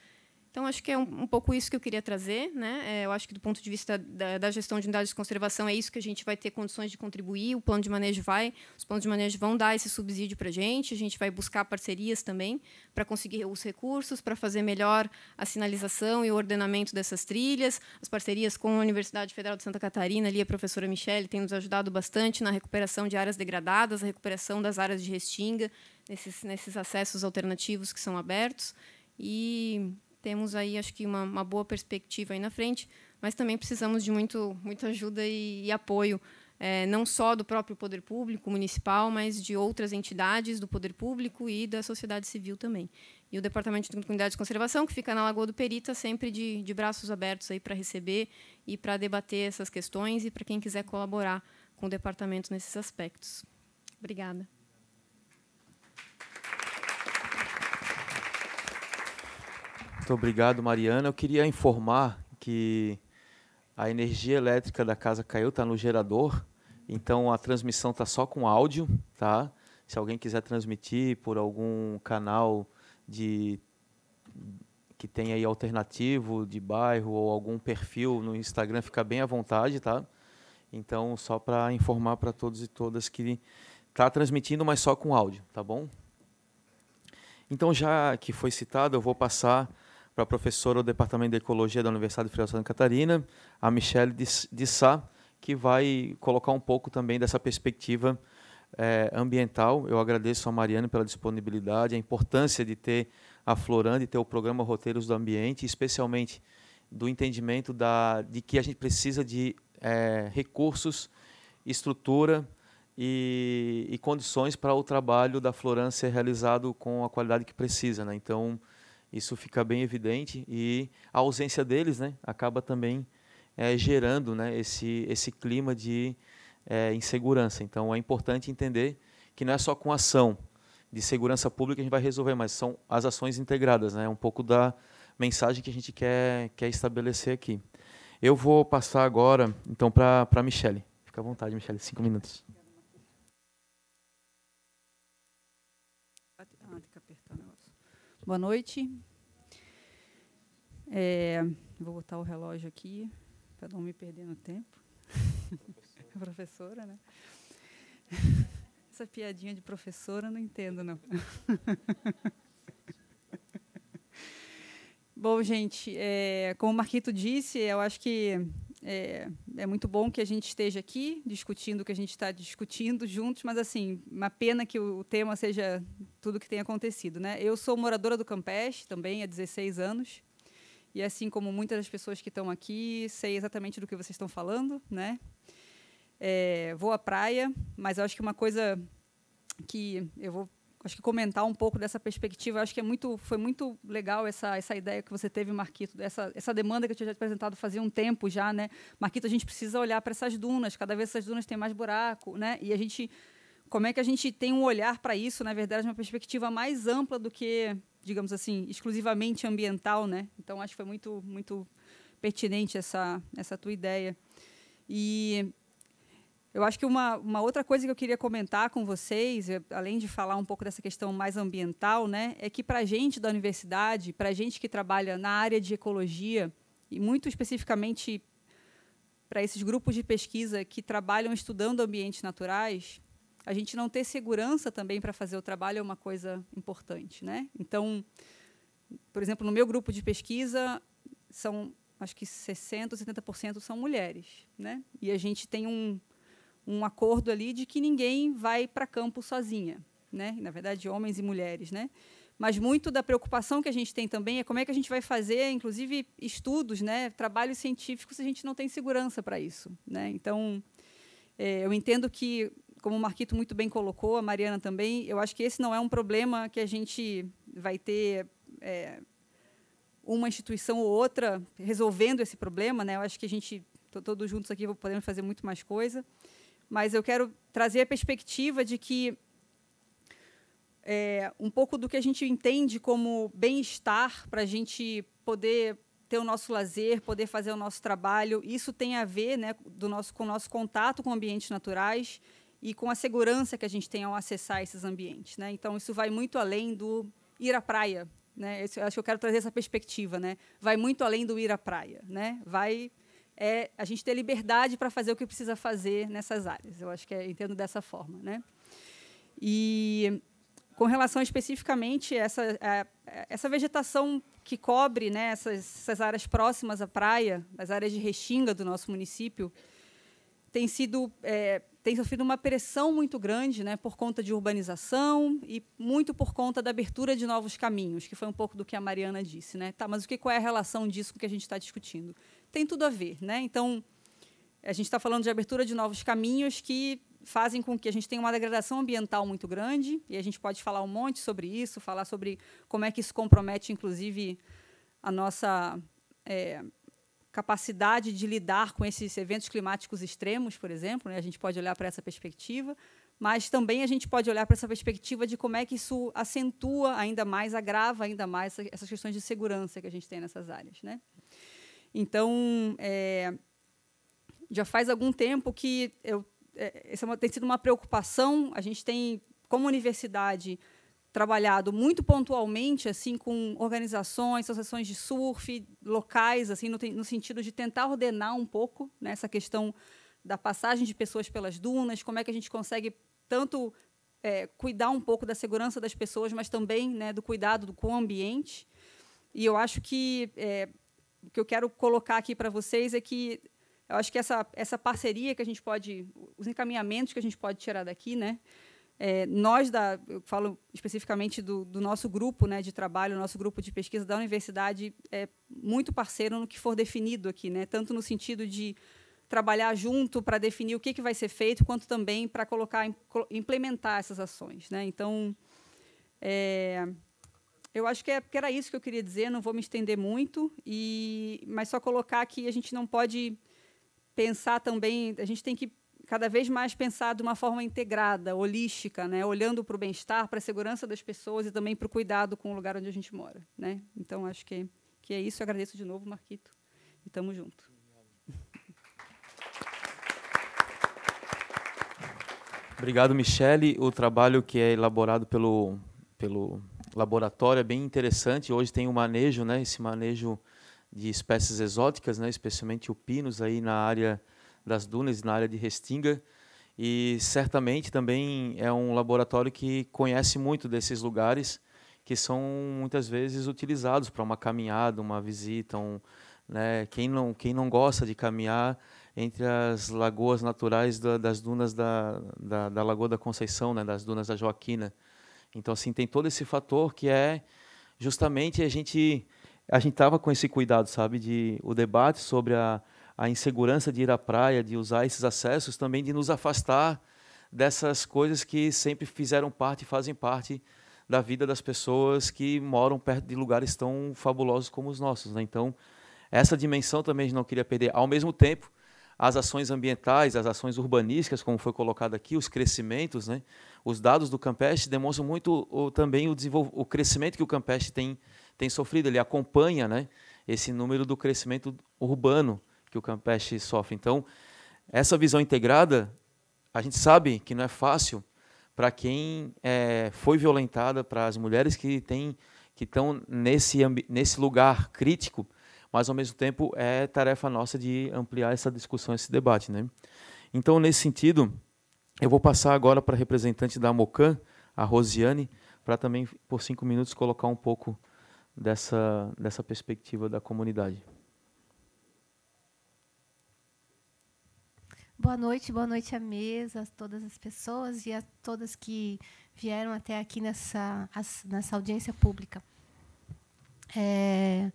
[SPEAKER 5] Então, acho que é um, um, pouco isso que eu queria trazer. Né? É, eu acho que, do ponto de vista da, da, gestão de unidades de conservação, é isso que a gente vai ter condições de contribuir. O plano de manejo vai, os planos de manejo vão dar esse subsídio para a gente. A gente vai buscar parcerias também para conseguir os recursos, para fazer melhor a sinalização e o ordenamento dessas trilhas. As parcerias com a Universidade Federal de Santa Catarina, ali a professora Michele tem nos ajudado bastante na recuperação de áreas degradadas, a recuperação das áreas de restinga, nesses, nesses acessos alternativos que são abertos. E temos aí, acho que, uma, uma boa perspectiva aí na frente, mas também precisamos de muito, muita ajuda e, e apoio, é, não só do próprio poder público municipal, mas de outras entidades do poder público e da sociedade civil também. E o Departamento de Comunidade de Conservação, que fica na Lagoa do Perita, sempre de, de braços abertos aí para receber e para debater essas questões e para quem quiser colaborar com o departamento nesses aspectos. Obrigada.
[SPEAKER 3] Muito obrigado, Mariana. Eu queria informar que a energia elétrica da casa caiu, está no gerador, então a transmissão está só com áudio, tá? Se alguém quiser transmitir por algum canal de que tem aí alternativo de bairro ou algum perfil no Instagram, fica bem à vontade, tá? Então, só para informar para todos e todas que está transmitindo, mas só com áudio, tá bom? Então, já que foi citado, eu vou passar para a professora do Departamento de Ecologia da Universidade Federal de Santa Catarina, a Michelle de Sá, que vai colocar um pouco também dessa perspectiva é, ambiental. Eu agradeço a Mariana pela disponibilidade, a importância de ter a Floranda, de ter o programa Roteiros do Ambiente, especialmente do entendimento da, de que a gente precisa de é, recursos, estrutura e, e condições para o trabalho da Florã ser realizado com a qualidade que precisa. Né? Então, isso fica bem evidente e a ausência deles né, acaba também é, gerando né, esse, esse clima de é, insegurança. Então, é importante entender que não é só com ação de segurança pública que a gente vai resolver, mas são as ações integradas. Né? É né, um pouco da mensagem que a gente quer, quer estabelecer aqui. Eu vou passar agora, então, para a Michelle. Fica à vontade, Michelle, cinco minutos.
[SPEAKER 7] Boa noite. É, vou botar o relógio aqui para não me perder no tempo. Professora, professora né? Essa piadinha de professora não entendo, não. Bom, gente, é, como o Marquito disse, eu acho que é, é, muito bom que a gente esteja aqui discutindo o que a gente está discutindo juntos, mas assim, uma pena que o tema seja tudo o que tem acontecido, né? Eu sou moradora do Campeste também há 16 anos. E assim como muitas das pessoas que estão aqui, sei exatamente do que vocês estão falando, né? É, vou à praia, mas acho que uma coisa que eu vou acho que comentar um pouco dessa perspectiva. Acho que é muito, foi muito legal essa, essa ideia que você teve, Marquito, essa, essa demanda que eu tinha apresentado fazia um tempo já, né? Marquito, a gente precisa olhar para essas dunas, cada vez essas dunas têm mais buraco, né? E a gente como é que a gente tem um olhar para isso, na verdade, uma perspectiva mais ampla do que, digamos assim, exclusivamente ambiental, né? Então acho que foi muito muito pertinente essa essa tua ideia. E eu acho que uma, uma outra coisa que eu queria comentar com vocês, é, além de falar um pouco dessa questão mais ambiental, né, é que para a gente da universidade, para a gente que trabalha na área de ecologia, e muito especificamente para esses grupos de pesquisa que trabalham estudando ambientes naturais, a gente não ter segurança também para fazer o trabalho é uma coisa importante. Né? Então, por exemplo, no meu grupo de pesquisa, são acho que 60% ou 70% são mulheres. Né? E a gente tem um um acordo ali de que ninguém vai para campo sozinha, né? Na verdade, homens e mulheres, né? Mas muito da preocupação que a gente tem também é como é que a gente vai fazer, inclusive estudos, né, trabalhos científicos, se a gente não tem segurança para isso, né? Então, é, eu entendo que, como o Marquito muito bem colocou, a Mariana também, eu acho que esse não é um problema que a gente vai ter é, uma instituição ou outra resolvendo esse problema, né? Eu acho que a gente todos juntos aqui podemos fazer muito mais coisa mas eu quero trazer a perspectiva de que é, um pouco do que a gente entende como bem-estar para a gente poder ter o nosso lazer, poder fazer o nosso trabalho. Isso tem a ver né, do nosso, com o nosso contato com ambientes naturais e com a segurança que a gente tem ao acessar esses ambientes. Né? Então, isso vai muito além do ir à praia. Né? Eu acho que eu quero trazer essa perspectiva. Né? Vai muito além do ir à praia. Né? Vai é a gente ter liberdade para fazer o que precisa fazer nessas áreas. Eu acho que é, entendo dessa forma, né? E com relação especificamente a essa a, essa vegetação que cobre né, essas, essas áreas próximas à praia, as áreas de restinga do nosso município, tem sido é, tem sofrido uma pressão muito grande, né, por conta de urbanização e muito por conta da abertura de novos caminhos, que foi um pouco do que a Mariana disse, né? Tá, mas o que qual é a relação disso com o que a gente está discutindo? tem tudo a ver. Né? Então, a gente está falando de abertura de novos caminhos que fazem com que a gente tenha uma degradação ambiental muito grande, e a gente pode falar um monte sobre isso, falar sobre como é que isso compromete, inclusive, a nossa é, capacidade de lidar com esses eventos climáticos extremos, por exemplo. Né? A gente pode olhar para essa perspectiva, mas também a gente pode olhar para essa perspectiva de como é que isso acentua ainda mais, agrava ainda mais essas questões de segurança que a gente tem nessas áreas. Né? Então, é, já faz algum tempo que eu, é, essa é tem sido uma preocupação. A gente tem, como universidade, trabalhado muito pontualmente assim com organizações, associações de surf, locais, assim no, no sentido de tentar ordenar um pouco né, essa questão da passagem de pessoas pelas dunas, como é que a gente consegue tanto é, cuidar um pouco da segurança das pessoas, mas também né, do cuidado com o ambiente. E eu acho que é, o que eu quero colocar aqui para vocês é que eu acho que essa, essa parceria que a gente pode, os encaminhamentos que a gente pode tirar daqui, né? É, nós, da, eu falo especificamente do, do, nosso grupo né, de trabalho, nosso grupo de pesquisa da universidade, é muito parceiro no que for definido aqui, né? tanto no sentido de trabalhar junto para definir o que, que vai ser feito, quanto também para colocar implementar essas ações. Né? Então, é, eu acho que, é, que, era isso que eu queria dizer, não vou me estender muito, e, mas só colocar que a gente não pode pensar também, a gente tem que cada vez mais pensar de uma forma integrada, holística, né? olhando para o bem-estar, para a segurança das pessoas e também para o cuidado com o lugar onde a gente mora. Né? Então, acho que, que é isso. Eu agradeço de novo, Marquito, e estamos
[SPEAKER 6] juntos.
[SPEAKER 3] Obrigado, Michele. O trabalho que é elaborado pelo, pelo laboratório é bem interessante. Hoje tem o um manejo, né? Esse manejo de espécies exóticas, né? Especialmente o pinus aí na área das dunas, na área de Restinga. E certamente também é um laboratório que conhece muito desses lugares que são muitas vezes utilizados para uma caminhada, uma visita, um, né? Quem não quem não gosta de caminhar entre as lagoas naturais da, das dunas da, da, da Lagoa da Conceição, né? Das dunas da Joaquina então, assim, tem todo esse fator que é justamente a gente a gente estava com esse cuidado, sabe, de o debate sobre a, a insegurança de ir à praia, de usar esses acessos, também de nos afastar dessas coisas que sempre fizeram parte e fazem parte da vida das pessoas que moram perto de lugares tão fabulosos como os nossos. Né? Então, essa dimensão também a gente não queria perder. Ao mesmo tempo, as ações ambientais, as ações urbanísticas, como foi colocado aqui, os crescimentos, né? os dados do Campest demonstram muito o, também o, o, crescimento que o Campest tem, tem sofrido. Ele acompanha né, esse número do crescimento urbano que o Campest sofre. Então, essa visão integrada, a gente sabe que não é fácil para quem é, foi violentada, para as mulheres que têm que estão nesse, nesse lugar crítico, mas ao mesmo tempo é tarefa nossa de ampliar essa discussão, esse debate. Né? Então, nesse sentido, eu vou passar agora para a representante da Mocan, a Rosiane, para também, por cinco minutos, colocar um pouco dessa, dessa perspectiva da comunidade.
[SPEAKER 6] Boa noite, boa noite à mesa, a todas as pessoas e a todas que vieram até aqui nessa, nessa audiência pública. É,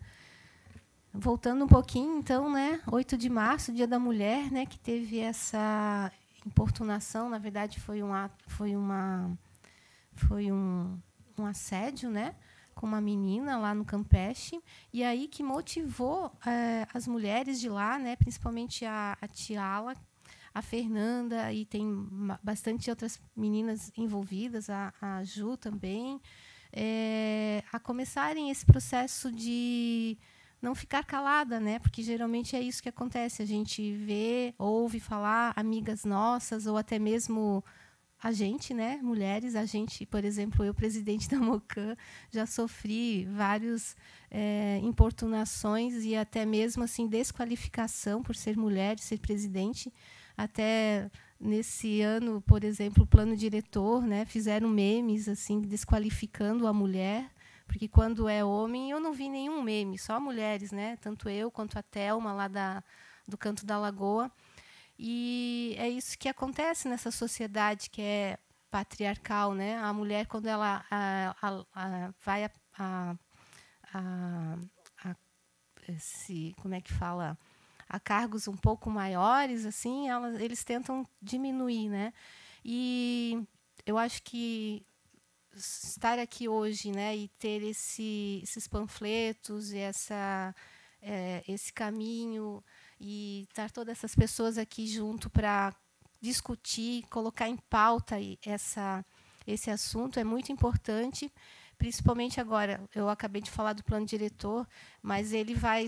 [SPEAKER 6] voltando um pouquinho, então, né, 8 de março, Dia da Mulher, né, que teve essa, importunação, na verdade, foi um foi uma foi um, um assédio, né? com uma menina lá no Campeche, e aí que motivou eh, as mulheres de lá, né, principalmente a, a Tiala, a Fernanda, e tem bastante outras meninas envolvidas, a, a Ju também, eh, a começarem esse processo de não ficar calada, né? Porque geralmente é isso que acontece. A gente vê, ouve falar amigas nossas ou até mesmo a gente, né, mulheres, a gente, por exemplo, eu, presidente da Mocan, já sofri vários é, importunações e até mesmo assim desqualificação por ser mulher, ser presidente. Até nesse ano, por exemplo, o plano diretor, né, fizeram memes assim desqualificando a mulher porque quando é homem, eu não vi nenhum meme, só mulheres, né? Tanto eu quanto a Thelma, lá da, do canto da lagoa. E é isso que acontece nessa sociedade que é patriarcal, né? A mulher, quando ela a, a, a, vai a, esse, como é que fala, a cargos um pouco maiores, assim, eles tentam diminuir, né? E eu acho que estar aqui hoje, né, e ter esse, esses panfletos e essa é, esse caminho e estar todas essas pessoas aqui junto para discutir, colocar em pauta essa esse assunto é muito importante principalmente agora. Eu acabei de falar do plano diretor, mas ele vai,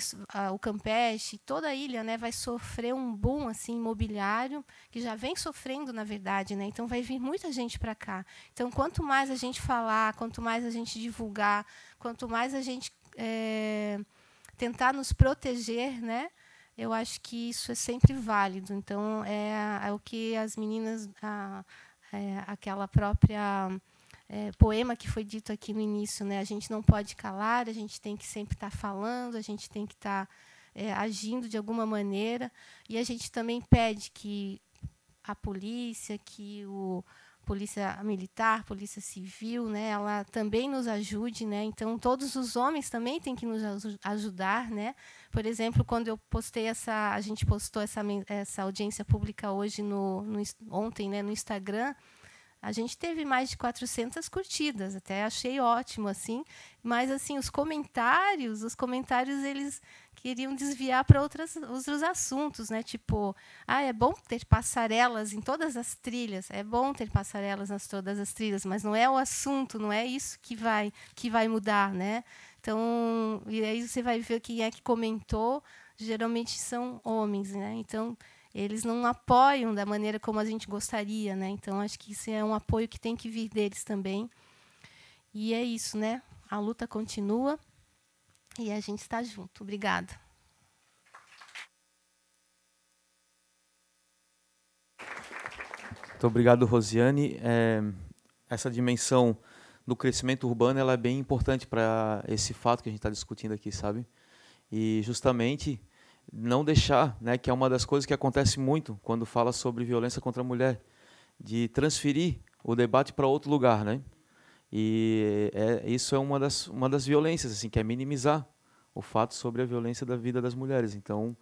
[SPEAKER 6] o Campeche, toda a ilha, né, vai sofrer um boom assim imobiliário que já vem sofrendo, na verdade, né. Então vai vir muita gente para cá. Então quanto mais a gente falar, quanto mais a gente divulgar, quanto mais a gente é, tentar nos proteger, né? Eu acho que isso é sempre válido. Então é, é o que as meninas, a, é, aquela própria é, poema que foi dito aqui no início, né? A gente não pode calar, a gente tem que sempre estar tá falando, a gente tem que estar tá, é, agindo de alguma maneira, e a gente também pede que a polícia, que o polícia militar, polícia civil, né, ela também nos ajude, né? Então todos os homens também têm que nos ajudar, né? Por exemplo, quando eu postei essa, a gente postou essa, essa audiência pública hoje no, no ontem, né, no Instagram, a gente teve mais de 400 curtidas, até achei ótimo assim, mas assim, os comentários, os comentários eles queriam desviar para outras outros assuntos, né? Tipo, ah, é bom ter passarelas em todas as trilhas, é bom ter passarelas nas todas as trilhas, mas não é o assunto, não é isso que vai que vai mudar, né? Então, e aí você vai ver quem é que comentou, geralmente são homens, né? Então, eles não apoiam da maneira como a gente gostaria, né? Então acho que isso é um apoio que tem que vir deles também. E é isso, né? A luta continua e a gente está junto. Obrigada.
[SPEAKER 3] Muito obrigado, Rosiane. É, essa dimensão do crescimento urbano ela é bem importante para esse fato que a gente está discutindo aqui, sabe? E justamente não deixar, né, que é uma das coisas que acontece muito quando fala sobre violência contra a mulher, de transferir o debate para outro lugar, né? E é, isso é uma das, uma das violências, assim, que é minimizar o fato sobre a violência da vida das mulheres. Então,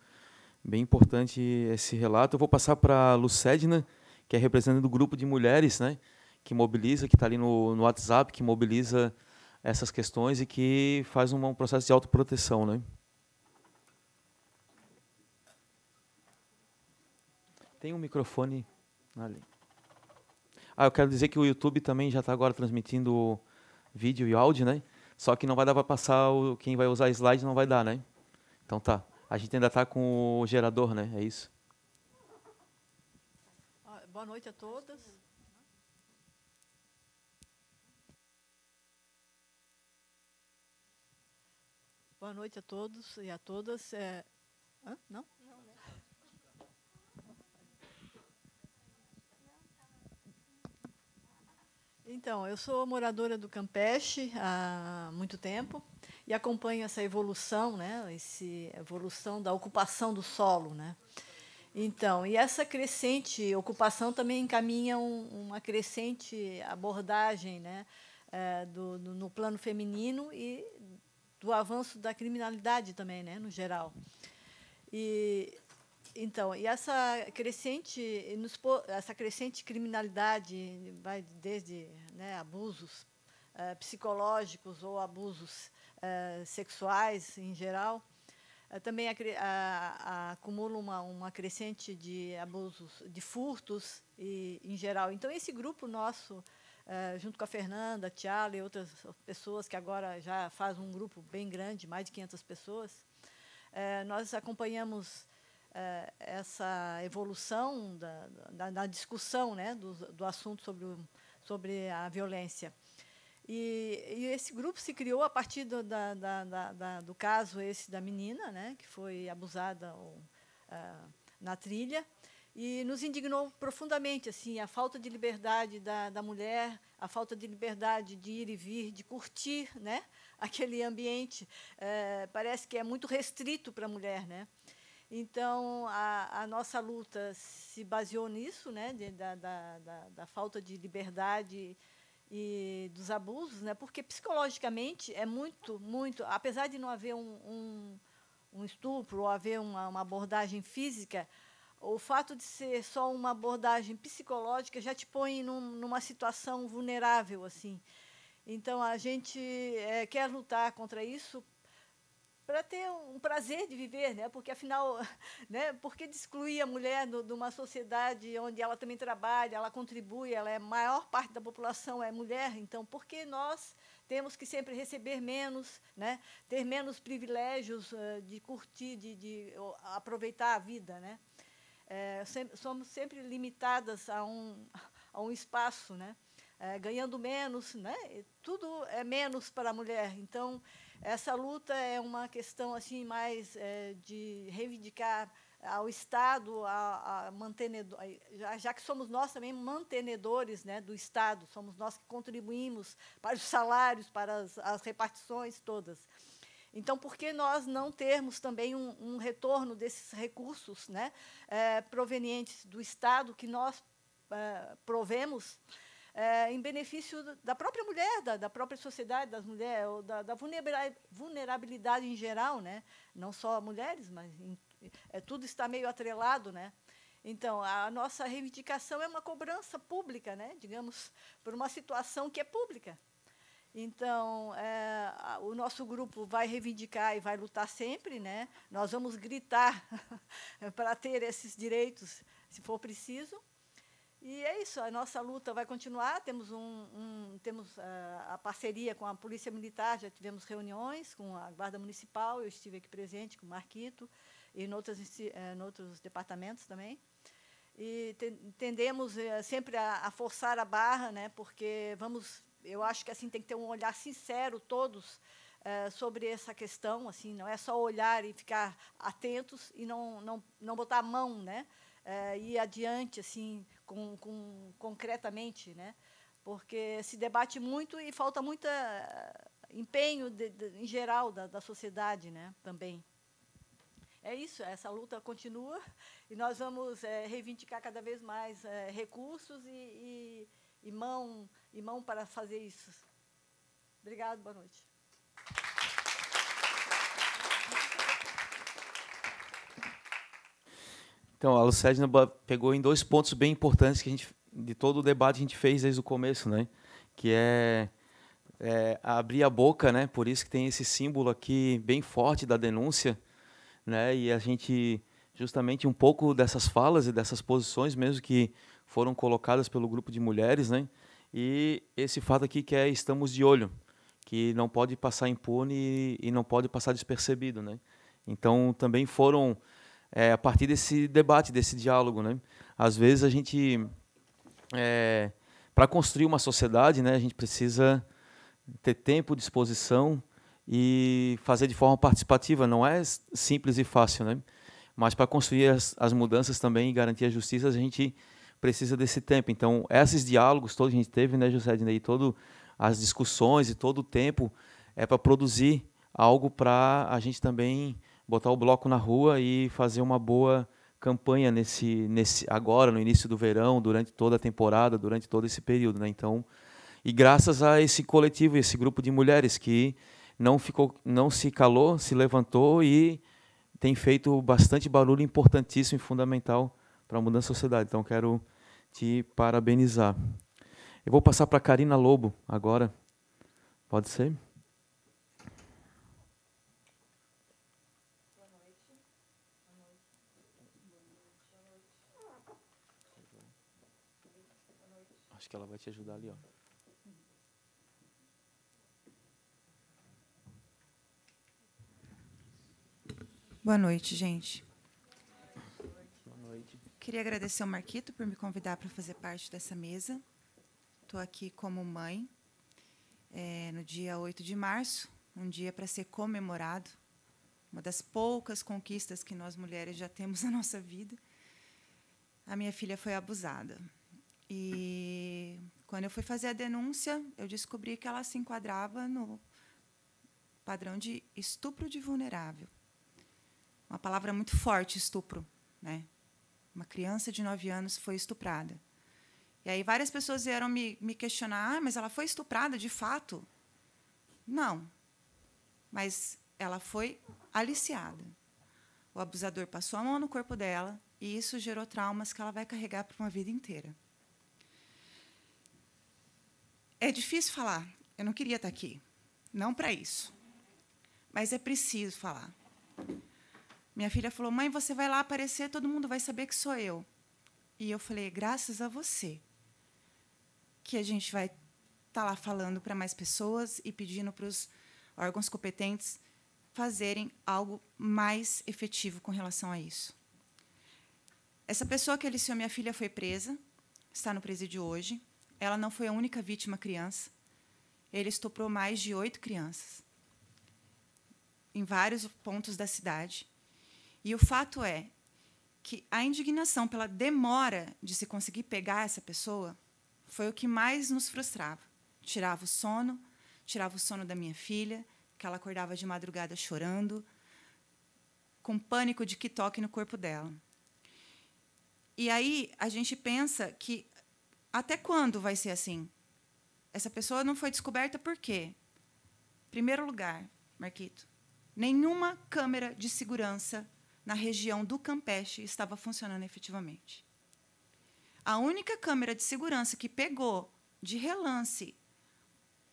[SPEAKER 3] bem importante esse relato. Eu vou passar para a Lucedna, que é representante do grupo de mulheres, né, que mobiliza, que está ali no, no WhatsApp, que mobiliza essas questões e que faz um, um processo de autoproteção, né? Tem um microfone ali. Ah, eu quero dizer que o YouTube também já está agora transmitindo vídeo e áudio, né? Só que não vai dar para passar o quem vai usar slide não vai dar, né? Então tá. A gente ainda está com o gerador, né? É isso.
[SPEAKER 8] Boa noite a todas. Boa noite a todos e a todas. É... Hã? Não? Então, eu sou moradora do Campeche há muito tempo e acompanho essa evolução, né? Essa evolução da ocupação do solo, né? Então, e essa crescente ocupação também encaminha um, uma crescente abordagem, né? É, do, do, no plano feminino e do avanço da criminalidade também, né? No geral. E então, e essa crescente, nos, essa crescente criminalidade, vai desde né, abusos eh, psicológicos ou abusos eh, sexuais em geral, eh, também acumula uma, uma crescente de abusos, de furtos e, em geral. Então, esse grupo nosso, junto com a Fernanda, a Tiala e outras pessoas, que agora já faz um grupo bem grande, mais de 500 pessoas, nós acompanhamos eh, essa evolução da, da, da discussão né, do, do assunto sobre, o, sobre a violência. E, e, esse grupo se criou a partir do, da, do, caso esse da menina, né, que foi abusada ou, uh, eh, na trilha, e nos indignou profundamente assim a falta de liberdade da, da mulher, a falta de liberdade de ir e vir, de curtir, né, aquele ambiente. Eh, parece que é muito restrito para a mulher, né. Então, a, a, nossa luta se baseou nisso, né, de, da, da, da, falta de liberdade e dos abusos, né, porque psicologicamente é muito, muito, apesar de não haver um, um, um estupro ou haver uma, uma, abordagem física, o fato de ser só uma abordagem psicológica já te põe num, numa situação vulnerável, assim. Então, a gente é, quer lutar contra isso para ter um prazer de viver, né? Porque afinal, né? Por que excluir a mulher de uma sociedade onde ela também trabalha, ela contribui, ela é a maior parte da população é mulher, então por que nós temos que sempre receber menos, né? Ter menos privilégios eh, de curtir, de, de aproveitar a vida, né? É, somos sempre limitadas a um a um espaço, né? É, ganhando menos, né? Tudo é menos para a mulher, então essa luta é uma questão assim mais é, de reivindicar ao Estado, a, a mantenedor, já, já, que somos nós também mantenedores né, do Estado, somos nós que contribuímos para os salários, para as, as repartições todas. Então, por que nós não termos também um, um retorno desses recursos né, é, provenientes do Estado que nós é, provemos é, em benefício da própria mulher, da, da própria sociedade, das mulheres, da, da, vulnerabilidade em geral, né? não só mulheres, mas em, é, tudo está meio atrelado. Né? Então, a nossa reivindicação é uma cobrança pública, né? digamos, por uma situação que é pública. Então, é, o nosso grupo vai reivindicar e vai lutar sempre, né? Nós vamos gritar para ter esses direitos, se for preciso. E é isso, a nossa luta vai continuar. Temos, um, um temos uh, a parceria com a Polícia Militar, já tivemos reuniões com a Guarda Municipal, eu estive aqui presente com o Marquito e em, outras, em eh, outros departamentos também. E tendemos uh, sempre a, a, forçar a barra, né, porque vamos, eu acho que assim tem que ter um olhar sincero todos uh, sobre essa questão, assim, não é só olhar e ficar atentos e não, não, não botar a mão, né, e adiante, assim, com, com, concretamente, né? porque se debate muito e falta muito eh, empenho de, de, em geral da, da sociedade né? também. É isso, essa luta continua e nós vamos é, reivindicar cada vez mais é, recursos e, e, e, mão, e mão para fazer isso. Obrigado, boa noite.
[SPEAKER 3] Então, a Lucedna pegou em dois pontos bem importantes que a gente, de todo o debate que a gente fez desde o começo, né? Que é, é abrir a boca, né? Por isso que tem esse símbolo aqui bem forte da denúncia, né? E a gente justamente um pouco dessas falas e dessas posições mesmo que foram colocadas pelo grupo de mulheres, né? E esse fato aqui que é estamos de olho, que não pode passar impune e não pode passar despercebido, né? Então também foram é, a partir desse debate, desse diálogo. Né? Às vezes a gente, é, para construir uma sociedade, né, a gente precisa ter tempo, disposição e fazer de forma participativa. Não é simples e fácil, né? mas para construir as, as mudanças também e garantir a justiça, a gente precisa desse tempo. Então, esses diálogos todos que a gente teve, né, José Dinei, todo as discussões e todo o tempo é para produzir algo para a gente também botar o bloco na rua e fazer uma boa campanha nesse, nesse agora no início do verão, durante toda a temporada, durante todo esse período, né? Então, e graças a esse coletivo, esse grupo de mulheres que não ficou, não se calou, se levantou e tem feito bastante barulho importantíssimo e fundamental para a mudança da sociedade. Então, quero te parabenizar. Eu vou passar para a Karina Lobo agora. Pode ser? te ajudar ali, ó.
[SPEAKER 9] Boa noite, gente. Boa noite. Queria agradecer ao Marquito por me convidar para fazer parte dessa mesa. Estou aqui como mãe é, no dia 8 de março, um dia para ser comemorado, uma das poucas conquistas que nós mulheres já temos na nossa vida. A minha filha foi abusada. E quando eu fui fazer a denúncia, eu descobri que ela se enquadrava no padrão de estupro de vulnerável. Uma palavra muito forte, estupro, né? Uma criança de 9 anos foi estuprada. E aí várias pessoas vieram me, me questionar, ah, mas ela foi estuprada de fato? Não. Mas ela foi aliciada. O abusador passou a mão no corpo dela e isso gerou traumas que ela vai carregar por uma vida inteira. É difícil falar. Eu não queria estar aqui. Não para isso. Mas é preciso falar. Minha filha falou: "Mãe, você vai lá aparecer, todo mundo vai saber que sou eu". E eu falei: "Graças a você que a gente vai estar tá lá falando para mais pessoas e pedindo para os órgãos competentes fazerem algo mais efetivo com relação a isso. Essa pessoa que aliciou minha filha foi presa, está no presídio hoje. Ela não foi a única vítima criança. Ele estuprou mais de oito crianças em vários pontos da cidade. E o fato é que a indignação pela demora de se conseguir pegar essa pessoa foi o que mais nos frustrava. Tirava o sono, tirava o sono da minha filha, que ela acordava de madrugada chorando, com pânico de que toque no corpo dela. E aí a gente pensa que até quando vai ser assim? Essa pessoa não foi descoberta por quê? Primeiro lugar, Marquito, nenhuma câmera de segurança na região do Campeche estava funcionando efetivamente. A única câmera de segurança que pegou de relance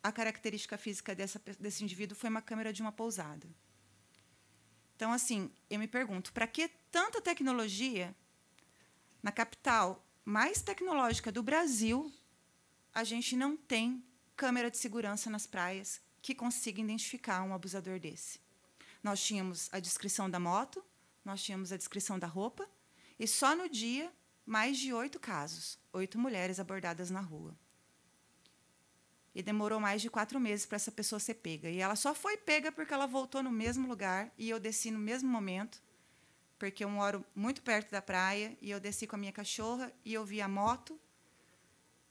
[SPEAKER 9] a característica física dessa, desse indivíduo foi uma câmera de uma pousada. Então, assim, eu me pergunto, para que tanta tecnologia na capital mais tecnológica do Brasil, a gente não tem câmera de segurança nas praias que consiga identificar um abusador desse. Nós tínhamos a descrição da moto, nós tínhamos a descrição da roupa, e só no dia, mais de oito casos, oito mulheres abordadas na rua. E demorou mais de quatro meses para essa pessoa ser pega. E ela só foi pega porque ela voltou no mesmo lugar e eu desci no mesmo momento porque eu moro muito perto da praia e eu desci com a minha cachorra e eu vi a moto.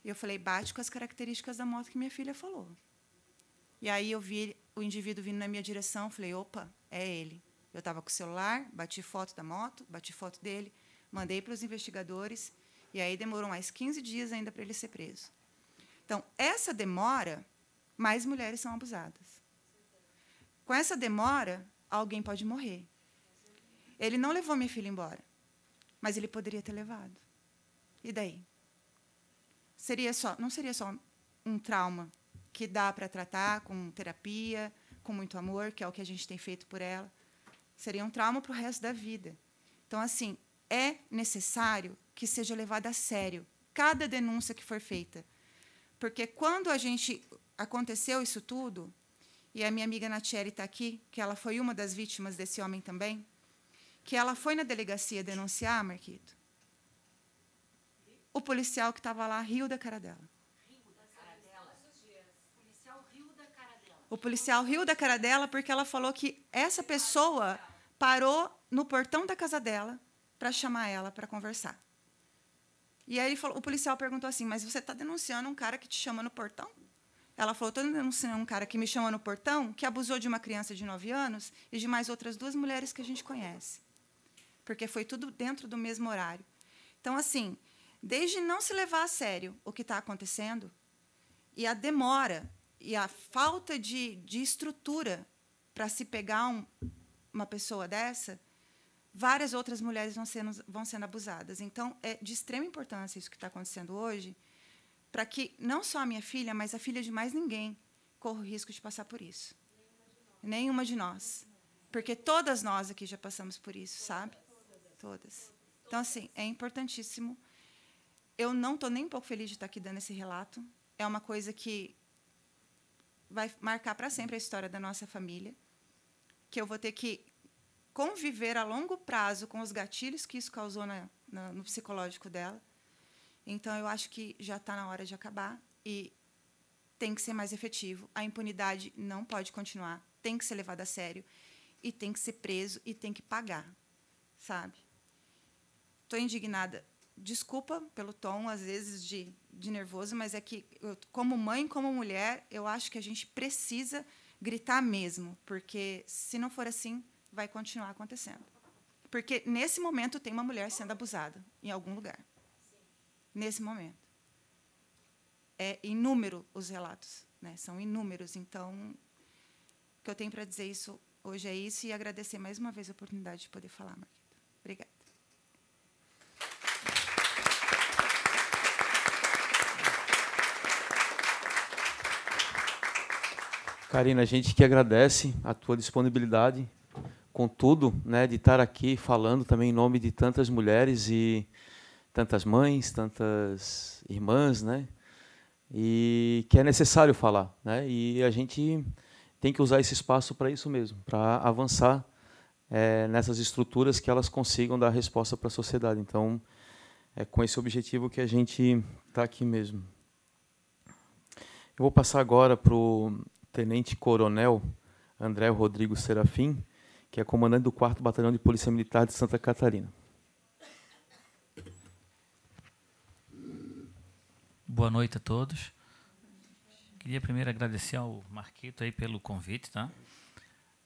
[SPEAKER 9] E eu falei, bate com as características da moto que minha filha falou. E aí eu vi o indivíduo vindo na minha direção, falei, opa, é ele. Eu estava com o celular, bati foto da moto, bati foto dele, mandei para os investigadores, e aí demorou mais 15 dias ainda para ele ser preso. Então, essa demora, mais mulheres são abusadas. Com essa demora, alguém pode morrer. Ele não levou minha filha embora, mas ele poderia ter levado. E daí? Seria só, não seria só um trauma que dá para tratar com terapia, com muito amor, que é o que a gente tem feito por ela. Seria um trauma para o resto da vida. Então, assim, é necessário que seja levado a sério cada denúncia que for feita. Porque quando a gente aconteceu isso tudo, e a minha amiga Natieri está aqui, que ela foi uma das vítimas desse homem também, que ela foi na delegacia denunciar, Marquito, o policial que estava lá riu da cara dela. O policial riu da cara dela porque ela falou que essa pessoa parou no portão da casa dela para chamar ela para conversar. E aí falou, o policial perguntou assim: Mas você está denunciando um cara que te chama no portão? Ela falou: Estou denunciando um cara que me chama no portão, que abusou de uma criança de 9 anos e de mais outras duas mulheres que a gente conhece porque foi tudo dentro do mesmo horário. Então, assim, desde não se levar a sério o que está acontecendo e a demora e a falta de, de estrutura para se pegar um, uma pessoa dessa, várias outras mulheres vão sendo, vão sendo abusadas. Então, é de extrema importância isso que está acontecendo hoje, para que não só a minha filha, mas a filha de mais ninguém corra o risco de passar por isso. Nenhuma de nós. Nenhuma de nós. Porque todas nós aqui já passamos por isso, sabe? todas. Então, assim, é importantíssimo. Eu não estou nem um pouco feliz de estar tá aqui dando esse relato. É uma coisa que vai marcar para sempre a história da nossa família, que eu vou ter que conviver a longo prazo com os gatilhos que isso causou na, na, no psicológico dela. Então, eu acho que já está na hora de acabar e tem que ser mais efetivo. A impunidade não pode continuar, tem que ser levada a sério e tem que ser preso e tem que pagar, sabe? estou indignada. Desculpa pelo tom, às vezes, de, de nervoso, mas é que, eu, como mãe, como mulher, eu acho que a gente precisa gritar mesmo, porque se não for assim, vai continuar acontecendo. Porque nesse momento tem uma mulher sendo abusada em algum lugar. Nesse momento. É inúmero os relatos, né? São inúmeros, então o que eu tenho para dizer isso hoje é isso e agradecer mais uma vez a oportunidade de poder falar, Marquita. Obrigada.
[SPEAKER 3] Karina, a gente que agradece a tua disponibilidade, contudo, né, de estar aqui falando também em nome de tantas mulheres e tantas mães, tantas irmãs, né? E que é necessário falar, né? E a gente tem que usar esse espaço para isso mesmo, para avançar é, nessas estruturas que elas consigam dar resposta para a sociedade. Então, é com esse objetivo que a gente está aqui mesmo. Eu vou passar agora para o Tenente Coronel André Rodrigo Serafim, que é comandante do 4 Batalhão de Polícia Militar de Santa Catarina.
[SPEAKER 10] Boa noite a todos. Queria primeiro agradecer ao Marquito aí pelo convite, tá?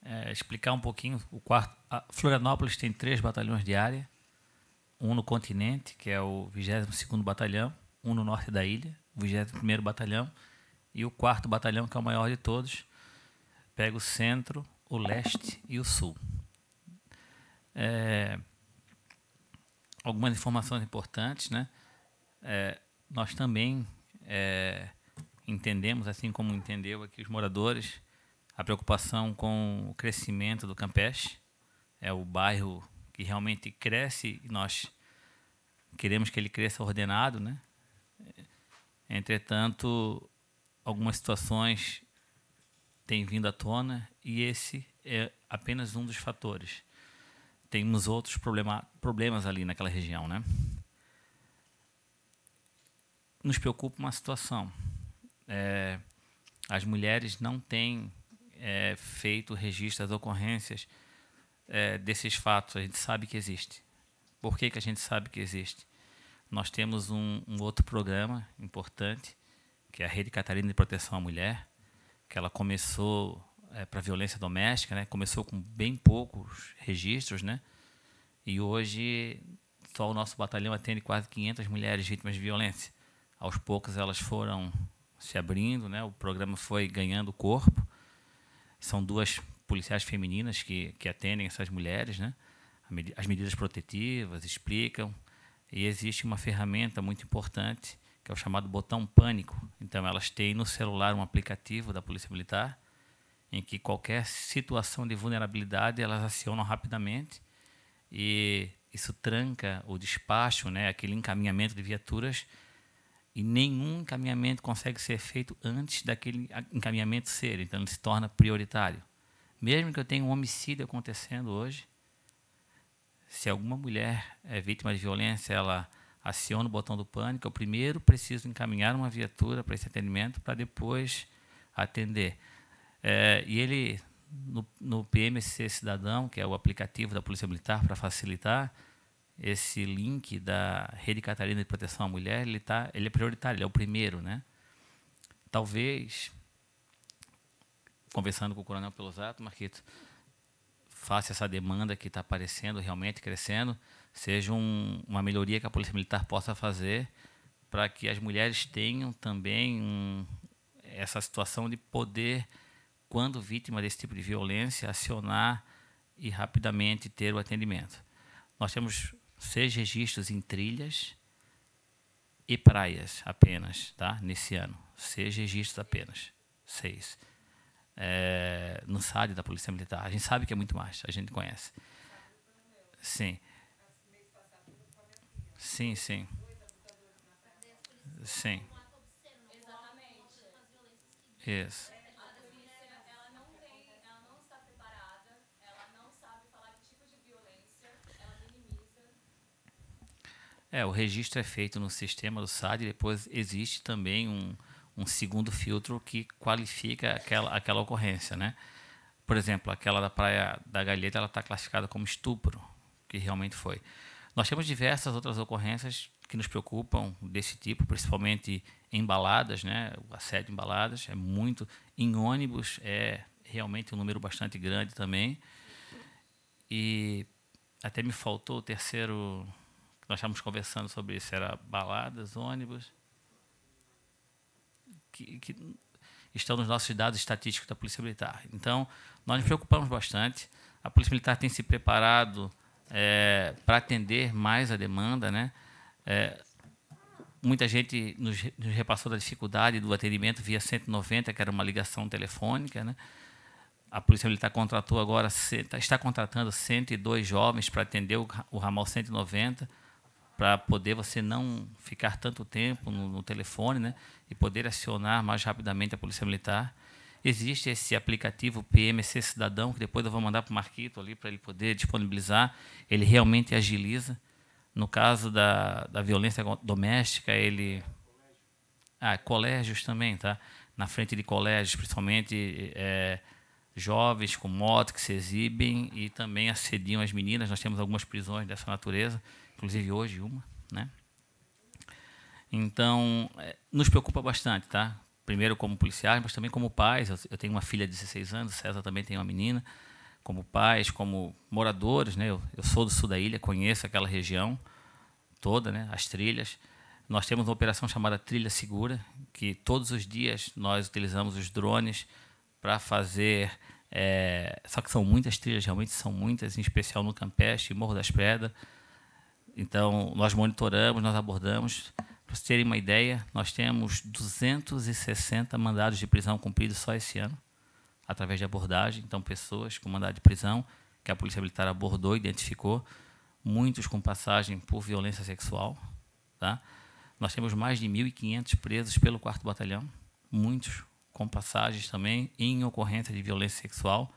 [SPEAKER 10] É, explicar um pouquinho o quarto. A Florianópolis tem três batalhões de área, um no continente, que é o 22º Batalhão, um no norte da ilha, o 21º Batalhão, e o quarto batalhão, que é o maior de todos, pega o centro, o leste e o sul. É, algumas informações importantes, né? É, nós também é, entendemos, assim como entendeu aqui os moradores, a preocupação com o crescimento do Campeche. É o bairro que realmente cresce e nós queremos que ele cresça ordenado, né? Entretanto, algumas situações têm vindo à tona e esse é apenas um dos fatores. Temos outros problema, problemas ali naquela região, né? Nos preocupa uma situação. É, as mulheres não têm é, feito registro das ocorrências é, desses fatos. A gente sabe que existe. Por que, que a gente sabe que existe? Nós temos um, um outro programa importante que é a Rede Catarina de Proteção à Mulher, que ela começou é, para violência doméstica, né? Começou com bem poucos registros, né? E hoje só o nosso batalhão atende quase 500 mulheres vítimas de violência. Aos poucos elas foram se abrindo, né? O programa foi ganhando corpo. São duas policiais femininas que, que atendem essas mulheres, né? As medidas protetivas explicam e existe uma ferramenta muito importante que é o chamado botão pânico. Então, elas têm no celular um aplicativo da Polícia Militar em que qualquer situação de vulnerabilidade elas acionam rapidamente e isso tranca o despacho, né, aquele encaminhamento de viaturas e nenhum encaminhamento consegue ser feito antes daquele encaminhamento ser, então ele se torna prioritário. Mesmo que eu tenha um homicídio acontecendo hoje, se alguma mulher é vítima de violência, ela aciono o botão do pânico, eu primeiro preciso encaminhar uma viatura para esse atendimento para depois atender. É, e ele, no, no PMC Cidadão, que é o aplicativo da Polícia Militar para facilitar esse link da Rede Catarina de Proteção à Mulher, ele, tá, ele é prioritário, ele é o primeiro. Né? Talvez, conversando com o Coronel Pelosato, Marquito, faça essa demanda que está aparecendo, realmente crescendo, seja um, uma melhoria que a Polícia Militar possa fazer para que as mulheres tenham também um, essa situação de poder, quando vítima desse tipo de violência, acionar e rapidamente ter o atendimento. Nós temos seis registros em trilhas e praias apenas, tá? Nesse ano, seis registros apenas, seis. É, no SAD da Polícia Militar. A gente sabe que é muito mais, a gente conhece. Sim. Sim, sim. Sim. Isso. É, o registro é feito no sistema do SAD e depois existe também um, um segundo filtro que qualifica aquela, aquela ocorrência, né? Por exemplo, aquela da praia da Galheta, ela está classificada como estupro, que realmente foi. Nós temos diversas outras ocorrências que nos preocupam desse tipo, principalmente em baladas, né? O assédio em baladas é muito. Em ônibus é realmente um número bastante grande também. E até me faltou o terceiro. Nós estávamos conversando sobre isso, era baladas, ônibus. Que, que estão nos nossos dados estatísticos da Polícia Militar. Então, nós nos preocupamos bastante. A Polícia Militar tem se preparado é, para atender mais a demanda. Né? É, muita gente nos, nos, repassou da dificuldade do atendimento via 190, que era uma ligação telefônica. Né? A Polícia Militar contratou agora, tá, está contratando 102 jovens para atender o, o ramal 190, para poder você não ficar tanto tempo no, no telefone né? e poder acionar mais rapidamente a Polícia Militar. Existe esse aplicativo PMC Cidadão, que depois eu vou mandar para o Marquito ali para ele poder disponibilizar. Ele realmente agiliza. No caso da, da violência doméstica, ele. Ah, colégios também, tá? Na frente de colégios, principalmente. É, jovens com moto que se exibem e também assediam as meninas. Nós temos algumas prisões dessa natureza, inclusive hoje uma, né? Então, eh, nos preocupa bastante, tá? primeiro como policiais, mas também como pais. Eu, tenho uma filha de 16 anos, César também tem uma menina. Como pais, como moradores, né? Eu, eu sou do sul da ilha, conheço aquela região toda, né? As trilhas. Nós temos uma operação chamada Trilha Segura, que todos os dias nós utilizamos os drones para fazer. É, só que são muitas trilhas, realmente são muitas, em especial no e Morro das Pedras. Então, nós monitoramos, nós abordamos para vocês terem uma ideia, nós temos 260 mandados de prisão cumpridos só esse ano, através de abordagem. Então, pessoas com mandado de prisão que a Polícia Militar abordou, identificou, muitos com passagem por violência sexual. Tá? Nós temos mais de 1.500 presos pelo 4 Batalhão, muitos com passagens também em ocorrência de violência sexual.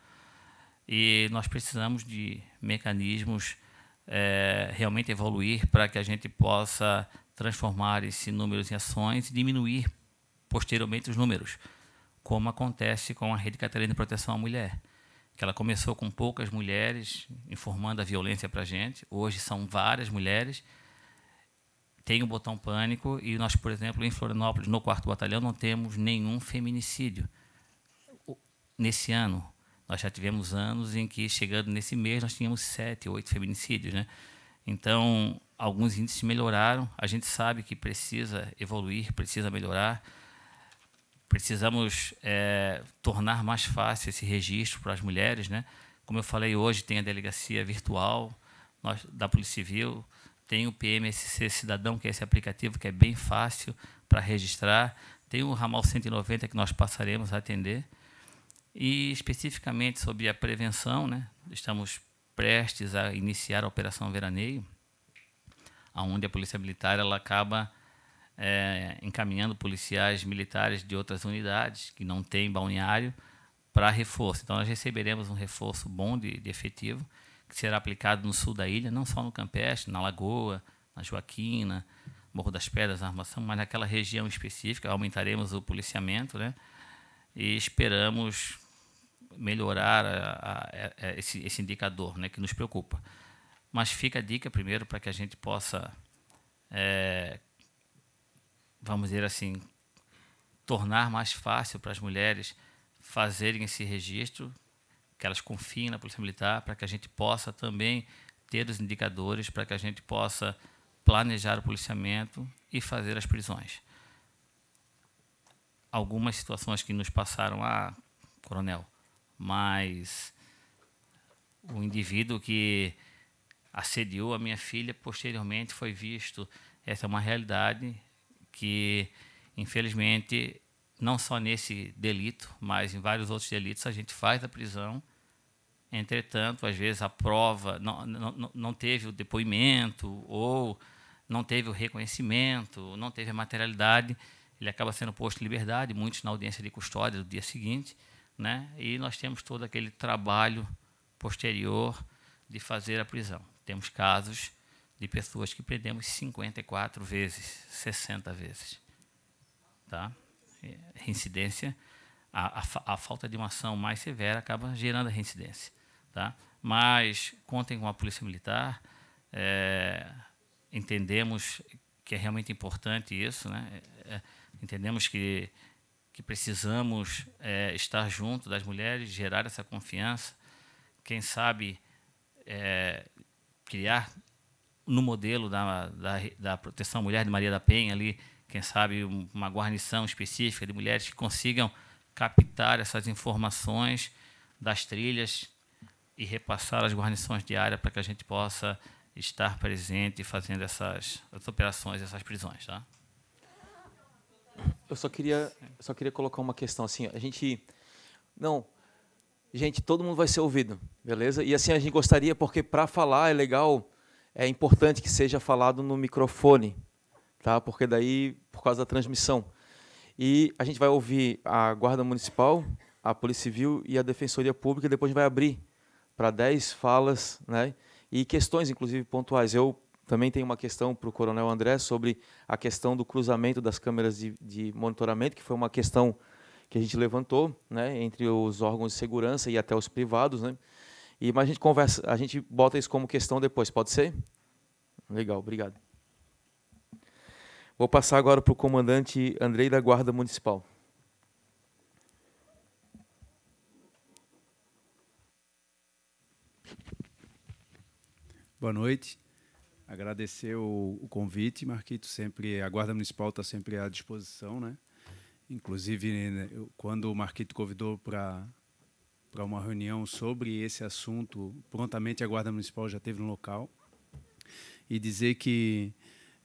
[SPEAKER 10] E nós precisamos de mecanismos é, realmente evoluir para que a gente possa transformar esses números em ações e diminuir posteriormente os números, como acontece com a Rede Catarina de Proteção à Mulher, que ela começou com poucas mulheres informando a violência para a gente, hoje são várias mulheres, tem o um botão pânico e nós, por exemplo, em Florianópolis, no quarto batalhão, não temos nenhum feminicídio nesse ano. Nós já tivemos anos em que, chegando nesse mês, nós tínhamos sete, oito feminicídios. Né? Então, alguns índices melhoraram. A gente sabe que precisa evoluir, precisa melhorar. Precisamos é, tornar mais fácil esse registro para as mulheres. Né? Como eu falei hoje, tem a delegacia virtual nós, da Polícia Civil, tem o PMSC Cidadão, que é esse aplicativo que é bem fácil para registrar. Tem o ramal 190 que nós passaremos a atender. E especificamente sobre a prevenção, né? estamos prestes a iniciar a Operação Veraneio, aonde a polícia militar ela acaba é, encaminhando policiais militares de outras unidades que não têm balneário para reforço. Então, nós receberemos um reforço bom de, de, efetivo que será aplicado no sul da ilha, não só no Campestre, na Lagoa, na Joaquina, Morro das Pedras, na Armação, mas naquela região específica aumentaremos o policiamento, né? E esperamos melhorar a, a, a, esse, esse, indicador, né, que nos preocupa. Mas fica a dica primeiro para que a gente possa, é, vamos dizer assim, tornar mais fácil para as mulheres fazerem esse registro, que elas confiem na Polícia Militar, para que a gente possa também ter os indicadores, para que a gente possa planejar o policiamento e fazer as prisões. Algumas situações que nos passaram, ah, coronel, mas o indivíduo que assediou a minha filha, posteriormente foi visto. Essa é uma realidade que, infelizmente, não só nesse delito, mas em vários outros delitos, a gente faz a prisão. Entretanto, às vezes a prova não, não, não teve o depoimento, ou não teve o reconhecimento, não teve a materialidade, ele acaba sendo posto em liberdade, muitos na audiência de custódia do dia seguinte. Né? E nós temos todo aquele trabalho posterior de fazer a prisão. Temos casos de pessoas que prendemos 54 vezes, 60 vezes. Tá? É, reincidência, a, a, a falta de uma ação mais severa acaba gerando a reincidência. Tá? Mas contem com a Polícia Militar, é, entendemos que é realmente importante isso, né? É, é entendemos que, que precisamos é, estar junto das mulheres, gerar essa confiança, quem sabe é, criar no modelo da, da, da proteção mulher de Maria da Penha ali, quem sabe uma guarnição específica de mulheres que consigam captar essas informações das trilhas e repassar as guarnições diárias para que a gente possa estar presente fazendo essas, essas operações, essas prisões, tá?
[SPEAKER 3] Eu só queria, só queria colocar uma questão assim. A gente não gente, todo mundo vai ser ouvido, beleza? E assim a gente gostaria, porque para falar é legal, é importante que seja falado no microfone, tá? Porque daí, por causa da transmissão. E a gente vai ouvir a Guarda Municipal, a Polícia Civil e a Defensoria Pública, e depois a gente vai abrir para 10 falas, né? E questões, inclusive, pontuais. Eu também tenho uma questão para o Coronel André sobre a questão do cruzamento das câmeras de, de monitoramento, que foi uma questão que a gente levantou, né, entre os órgãos de segurança e até os privados, né? E mas a gente conversa, a gente bota isso como questão depois, pode ser? Legal, obrigado. Vou passar agora para o comandante Andrei da Guarda
[SPEAKER 11] Municipal. Boa noite. Agradecer o, o convite, Marquito. Sempre a Guarda Municipal está sempre à disposição, né? Inclusive, né, quando o Marquito convidou para para uma reunião sobre esse assunto, prontamente a Guarda Municipal já teve no local e dizer que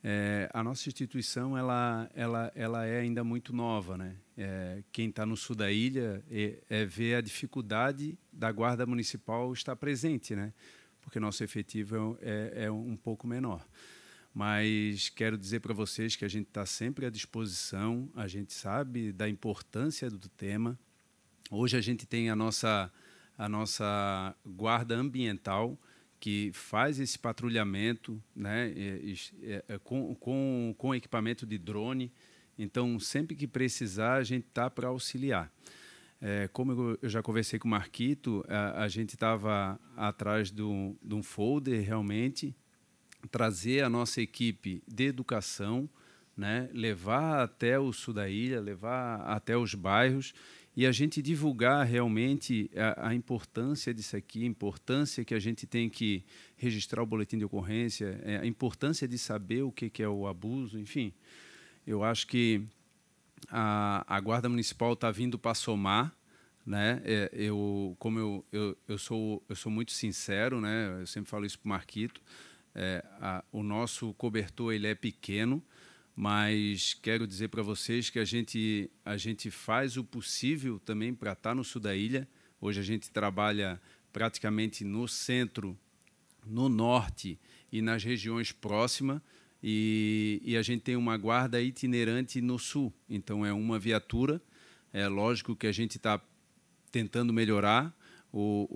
[SPEAKER 11] é, a nossa instituição ela, ela, ela é ainda muito nova. Né? É, quem está no sul da ilha é, é vê a dificuldade da Guarda Municipal estar presente, né? porque nosso efetivo é, é um pouco menor mas quero dizer para vocês que a gente está sempre à disposição, a gente sabe da importância do tema. Hoje a gente tem a nossa, a nossa guarda ambiental que faz esse patrulhamento né, é, com, com, com equipamento de drone. Então, sempre que precisar, a gente está para auxiliar. É, como eu já conversei com o Marquito, a, a gente estava atrás do, de um folder realmente trazer a nossa equipe de educação, né, levar até o sul da ilha, levar até os bairros e a gente divulgar realmente a, a, importância disso aqui, a importância que a gente tem que registrar o boletim de ocorrência, é, a importância de saber o que, é o abuso, enfim. Eu acho que a, a Guarda Municipal está vindo para somar, né? É, eu, como eu, eu, eu, sou, eu sou muito sincero, né? eu sempre falo isso para o Marquito, é, a, o nosso cobertor ele é pequeno, mas quero dizer para vocês que a gente, a gente faz o possível também para estar tá no sul da ilha. Hoje a gente trabalha praticamente no centro, no norte e nas regiões próximas. E, e a gente tem uma guarda itinerante no sul. Então é uma viatura. É lógico que a gente está tentando melhorar. O,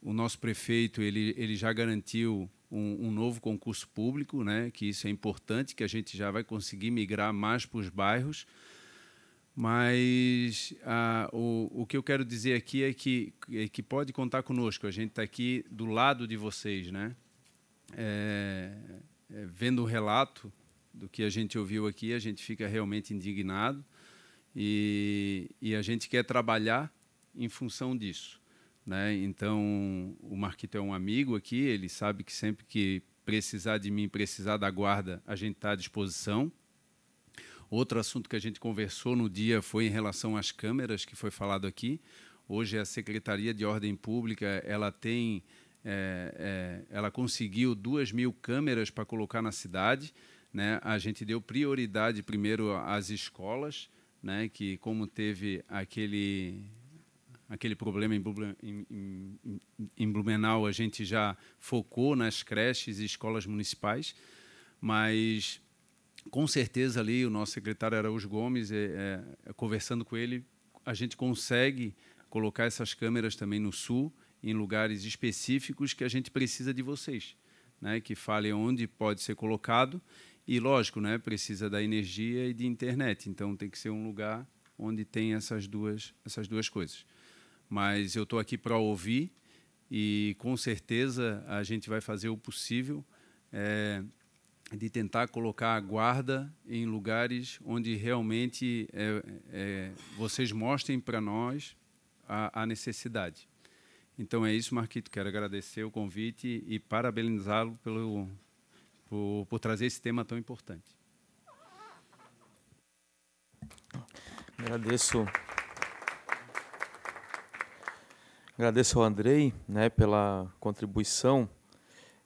[SPEAKER 11] o, o, nosso prefeito ele, ele já garantiu um, um, novo concurso público, né? que isso é importante, que a gente já vai conseguir migrar mais para os bairros. Mas ah, o, o que eu quero dizer aqui é que, é que pode contar conosco, a gente está aqui do lado de vocês, né? É, é, vendo o relato do que a gente ouviu aqui, a gente fica realmente indignado e, e a gente quer trabalhar em função disso. Né? Então, o Marquito é um amigo aqui, ele sabe que sempre que precisar de mim, precisar da guarda, a gente está à disposição. Outro assunto que a gente conversou no dia foi em relação às câmeras, que foi falado aqui. Hoje a Secretaria de Ordem Pública ela tem, é, é, ela conseguiu duas mil câmeras para colocar na cidade. Né? A gente deu prioridade primeiro às escolas, né? que como teve aquele aquele problema em Blumenau a gente já focou nas creches e escolas municipais, mas com certeza ali o nosso secretário Araújo Gomes, é, é, é, conversando com ele, a gente consegue colocar essas câmeras também no sul, em lugares específicos que a gente precisa de vocês, né, que falem onde pode ser colocado e lógico, né, precisa da energia e de internet, então tem que ser um lugar onde tem essas duas essas duas coisas mas eu estou aqui para ouvir e com certeza a gente vai fazer o possível é, de tentar colocar a guarda em lugares onde realmente é, é, vocês mostrem para nós a, a, necessidade. Então é isso, Marquito. Quero agradecer o convite e parabenizá-lo pelo por, por trazer esse tema tão importante. Agradeço Agradeço ao Andrei
[SPEAKER 3] né, pela contribuição.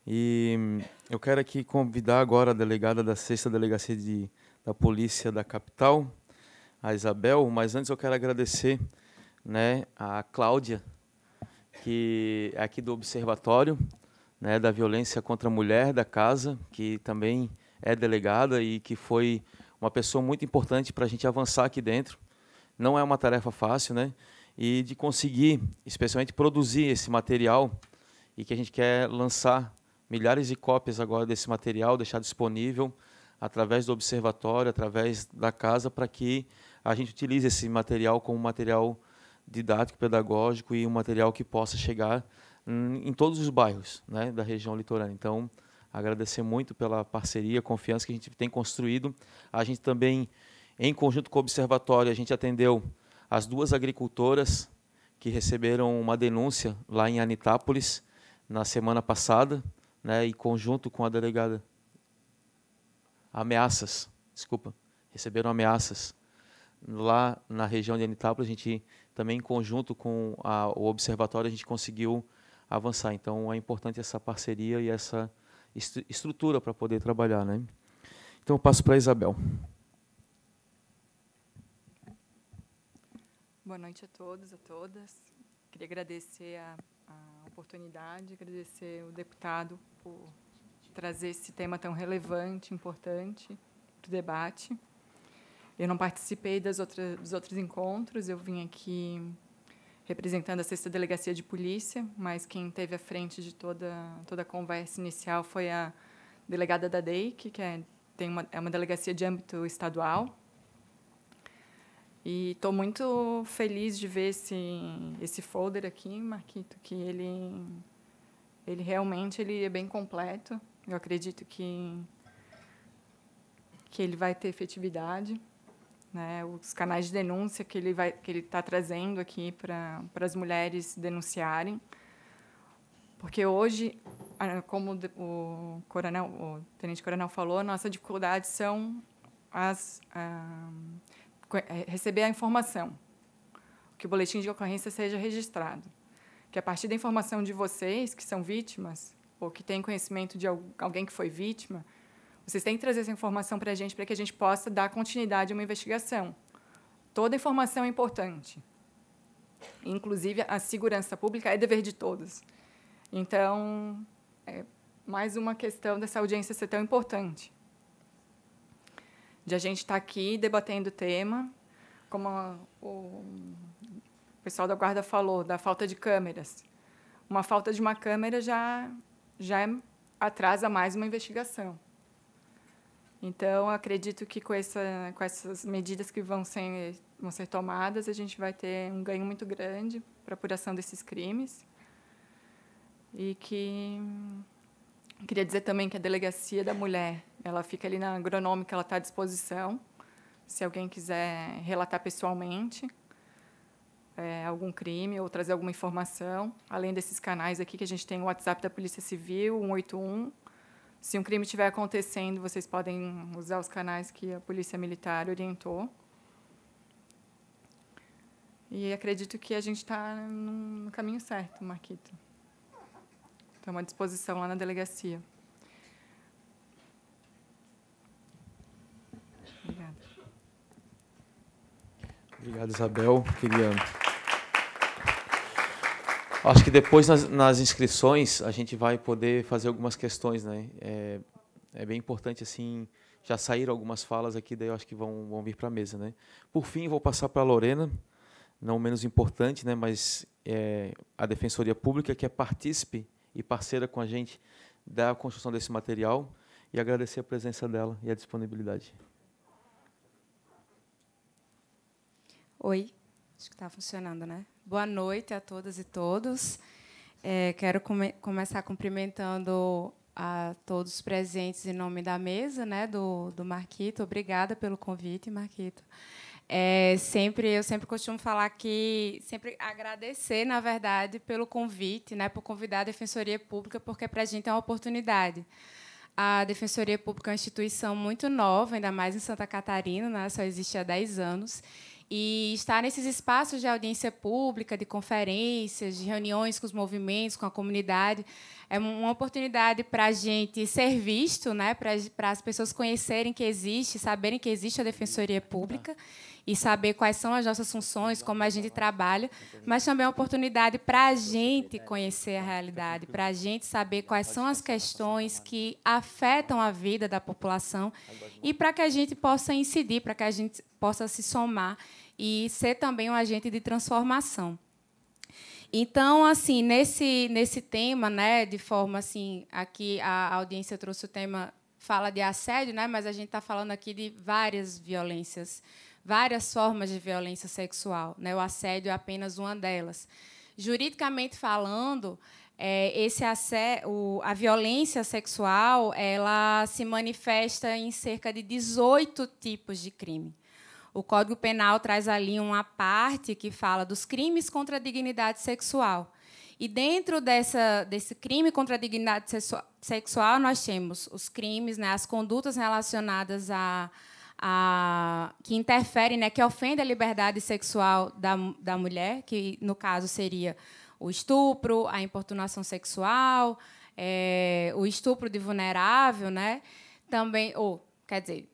[SPEAKER 3] E eu quero aqui convidar agora a delegada da 6 Delegacia de, da Polícia da Capital, a Isabel, mas antes eu quero agradecer né, a Cláudia, que é aqui do Observatório né, da Violência contra a Mulher da Casa, que também é delegada e que foi uma pessoa muito importante para a gente avançar aqui dentro. Não é uma tarefa fácil, né? e de conseguir, especialmente, produzir esse material e que a gente quer lançar milhares de cópias agora desse material, deixar disponível através do observatório, através da casa, para que a gente utilize esse material como material didático, pedagógico e um material que possa chegar hum, em todos os bairros né, da região litorânea. Então, agradecer muito pela parceria, confiança que a gente tem construído. A gente também, em conjunto com o Observatório, a gente atendeu as duas agricultoras que receberam uma denúncia lá em Anitápolis na semana passada, né, em conjunto com a delegada. Ameaças, desculpa, receberam ameaças. Lá na região de Anitápolis, a gente também em conjunto com a, o observatório, a gente conseguiu avançar. Então é importante essa parceria e essa estrutura para poder trabalhar. Né? Então eu passo para a Isabel.
[SPEAKER 12] Boa noite a todos, a todas. Queria agradecer a, a oportunidade, agradecer o deputado por trazer esse tema tão relevante, importante para o debate. Eu não participei das outras, dos outros encontros, eu vim aqui representando a sexta delegacia de polícia, mas quem teve à frente de toda toda a conversa inicial foi a delegada da DEIC, que é, tem uma, é uma delegacia de âmbito estadual, e estou muito feliz de ver esse, esse folder aqui, Marquito, que ele, ele realmente ele é bem completo. Eu acredito que, que ele vai ter efetividade. Né? Os canais de denúncia que ele vai que ele está trazendo aqui para as mulheres denunciarem. Porque hoje, como o, coronel, o tenente coronel falou, a nossa dificuldade são as ah, é, receber a informação, que o boletim de ocorrência seja registrado, que a partir da informação de vocês, que são vítimas, ou que têm conhecimento de alguém que foi vítima, vocês têm que trazer essa informação para a gente para que a gente possa dar continuidade a uma investigação. Toda informação é importante. Inclusive, a segurança pública é dever de todos. Então, é mais uma questão dessa audiência ser tão importante de a gente estar tá aqui debatendo o tema, como a, o pessoal da guarda falou, da falta de câmeras. Uma falta de uma câmera já, já é, atrasa mais uma investigação. Então, acredito que com, essa, com essas medidas que vão ser, vão ser tomadas, a gente vai ter um ganho muito grande para a apuração desses crimes. E que queria dizer também que a Delegacia da Mulher ela fica ali na agronômica, ela está à disposição. Se alguém quiser relatar pessoalmente é, algum crime ou trazer alguma informação, além desses canais aqui que a gente tem o WhatsApp da Polícia Civil, 181. Se um crime estiver acontecendo, vocês podem usar os canais que a Polícia Militar orientou. E acredito que a gente está no caminho certo, Marquito. Estamos à disposição lá na delegacia.
[SPEAKER 3] Obrigado, Isabel. Queria. Acho que depois nas, nas, inscrições a gente vai poder fazer algumas questões, né? É, é bem importante assim. Já saíram algumas falas aqui, daí eu acho que vão, vão vir para a mesa, né? Por fim, vou passar para a Lorena, não menos importante, né? Mas é, a Defensoria Pública que é partícipe e parceira com a gente da construção desse material e agradecer a presença dela e a disponibilidade.
[SPEAKER 13] Oi, acho que está funcionando, né? Boa noite a todas e todos. É, quero come começar cumprimentando a todos presentes em nome da mesa, né, do, do Marquito. Obrigada pelo convite, Marquito. É, sempre eu sempre costumo falar que sempre agradecer na verdade pelo convite né por convidar a defensoria pública porque para a gente é uma oportunidade a defensoria pública é uma instituição muito nova ainda mais em Santa Catarina né, só existe há 10 anos e estar nesses espaços de audiência pública, de conferências, de reuniões com os movimentos, com a comunidade, é uma oportunidade para a gente ser visto, né? para as pessoas conhecerem que existe, saberem que existe a Defensoria Pública e saber quais são as nossas funções, como a gente trabalha, mas também é uma oportunidade para a gente conhecer a realidade, para a gente saber quais são as questões que afetam a vida da população e para que a gente possa incidir, para que a gente possa se somar e ser também um agente de transformação. Então, assim, nesse, nesse tema, né, de forma assim, aqui a audiência trouxe o tema fala de assédio, né, mas a gente está falando aqui de várias violências, várias formas de violência sexual, né, o assédio é apenas uma delas. Juridicamente falando, é, esse assé a violência sexual ela se manifesta em cerca de 18 tipos de crime. O Código Penal traz ali uma parte que fala dos crimes contra a dignidade sexual. E dentro dessa, desse crime contra a dignidade sexual, nós temos os crimes, né, as condutas relacionadas a, a, que interferem, né, que ofendem a liberdade sexual da, da mulher, que no caso seria o estupro, a importunação sexual, é, o estupro de vulnerável, né? Também, ou quer dizer,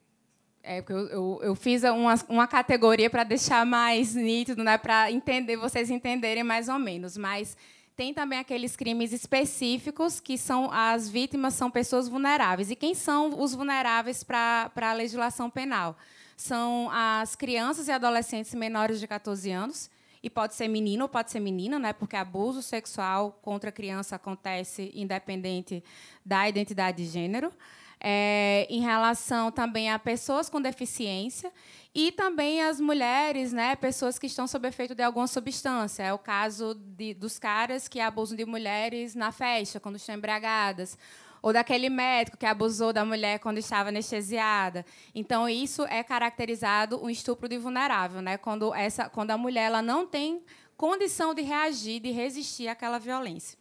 [SPEAKER 13] é, porque eu, eu, eu fiz uma, uma categoria para deixar mais nítido, né, para entender, vocês entenderem mais ou menos. Mas tem também aqueles crimes específicos que são as vítimas são pessoas vulneráveis. E quem são os vulneráveis para a legislação penal? São as crianças e adolescentes menores de 14 anos, e pode ser menino ou pode ser menina, né? Porque abuso sexual contra criança acontece independente da identidade de gênero é, em relação também a pessoas com deficiência e também as mulheres, né, pessoas que estão sob efeito de alguma substância. É o caso de, dos caras que abusam de mulheres na festa, quando estão embriagadas. Ou daquele médico que abusou da mulher quando estava anestesiada. Então, isso é caracterizado um estupro de vulnerável, né? quando, essa, quando a mulher ela não tem condição de reagir, de resistir àquela violência.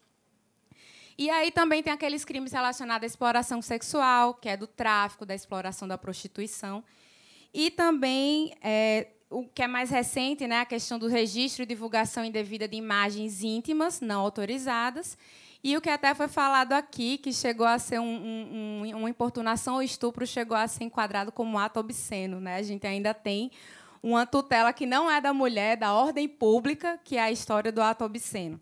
[SPEAKER 13] E aí também tem aqueles crimes relacionados à exploração sexual, que é do tráfico, da exploração da prostituição. E também é, o que é mais recente, né, a questão do registro e divulgação indevida de imagens íntimas não autorizadas. E o que até foi falado aqui, que chegou a ser um, um, uma importunação ou estupro, chegou a ser enquadrado como ato obsceno. Né? A gente ainda tem uma tutela que não é da mulher, da ordem pública, que é a história do ato obsceno.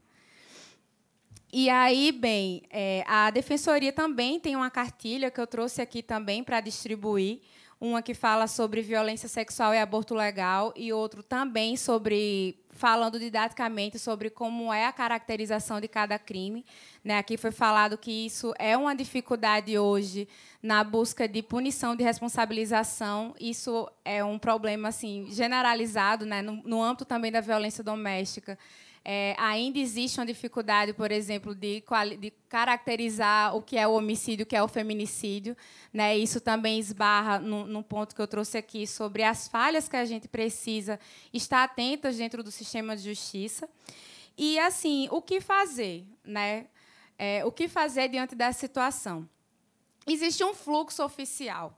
[SPEAKER 13] E aí, bem, é, a defensoria também tem uma cartilha que eu trouxe aqui também para distribuir, uma que fala sobre violência sexual e aborto legal e outro também sobre falando didaticamente sobre como é a caracterização de cada crime. Né? Aqui foi falado que isso é uma dificuldade hoje na busca de punição, de responsabilização. Isso é um problema assim generalizado, né? no, no âmbito também da violência doméstica é, ainda existe uma dificuldade, por exemplo, de, de, caracterizar o que é o homicídio, o que é o feminicídio. Né? Isso também esbarra num, ponto que eu trouxe aqui sobre as falhas que a gente precisa estar atentas dentro do sistema de justiça. E, assim, o que fazer? Né? É, o que fazer diante da situação? Existe um fluxo oficial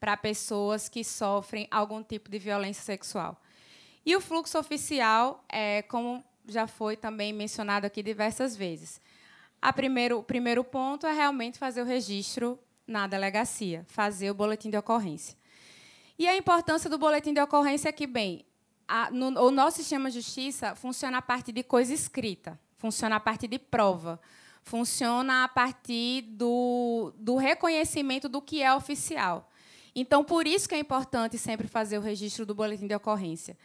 [SPEAKER 13] para pessoas que sofrem algum tipo de violência sexual. E o fluxo oficial, é, como já foi também mencionado aqui diversas vezes. A primeiro, o primeiro ponto é realmente fazer o registro na delegacia, fazer o boletim de ocorrência. E a importância do boletim de ocorrência é que, bem, a, no, o nosso sistema de justiça funciona a partir de coisa escrita, funciona a partir de prova, funciona a partir do, do reconhecimento do que é oficial. Então, por isso que é importante sempre fazer o registro do boletim de ocorrência.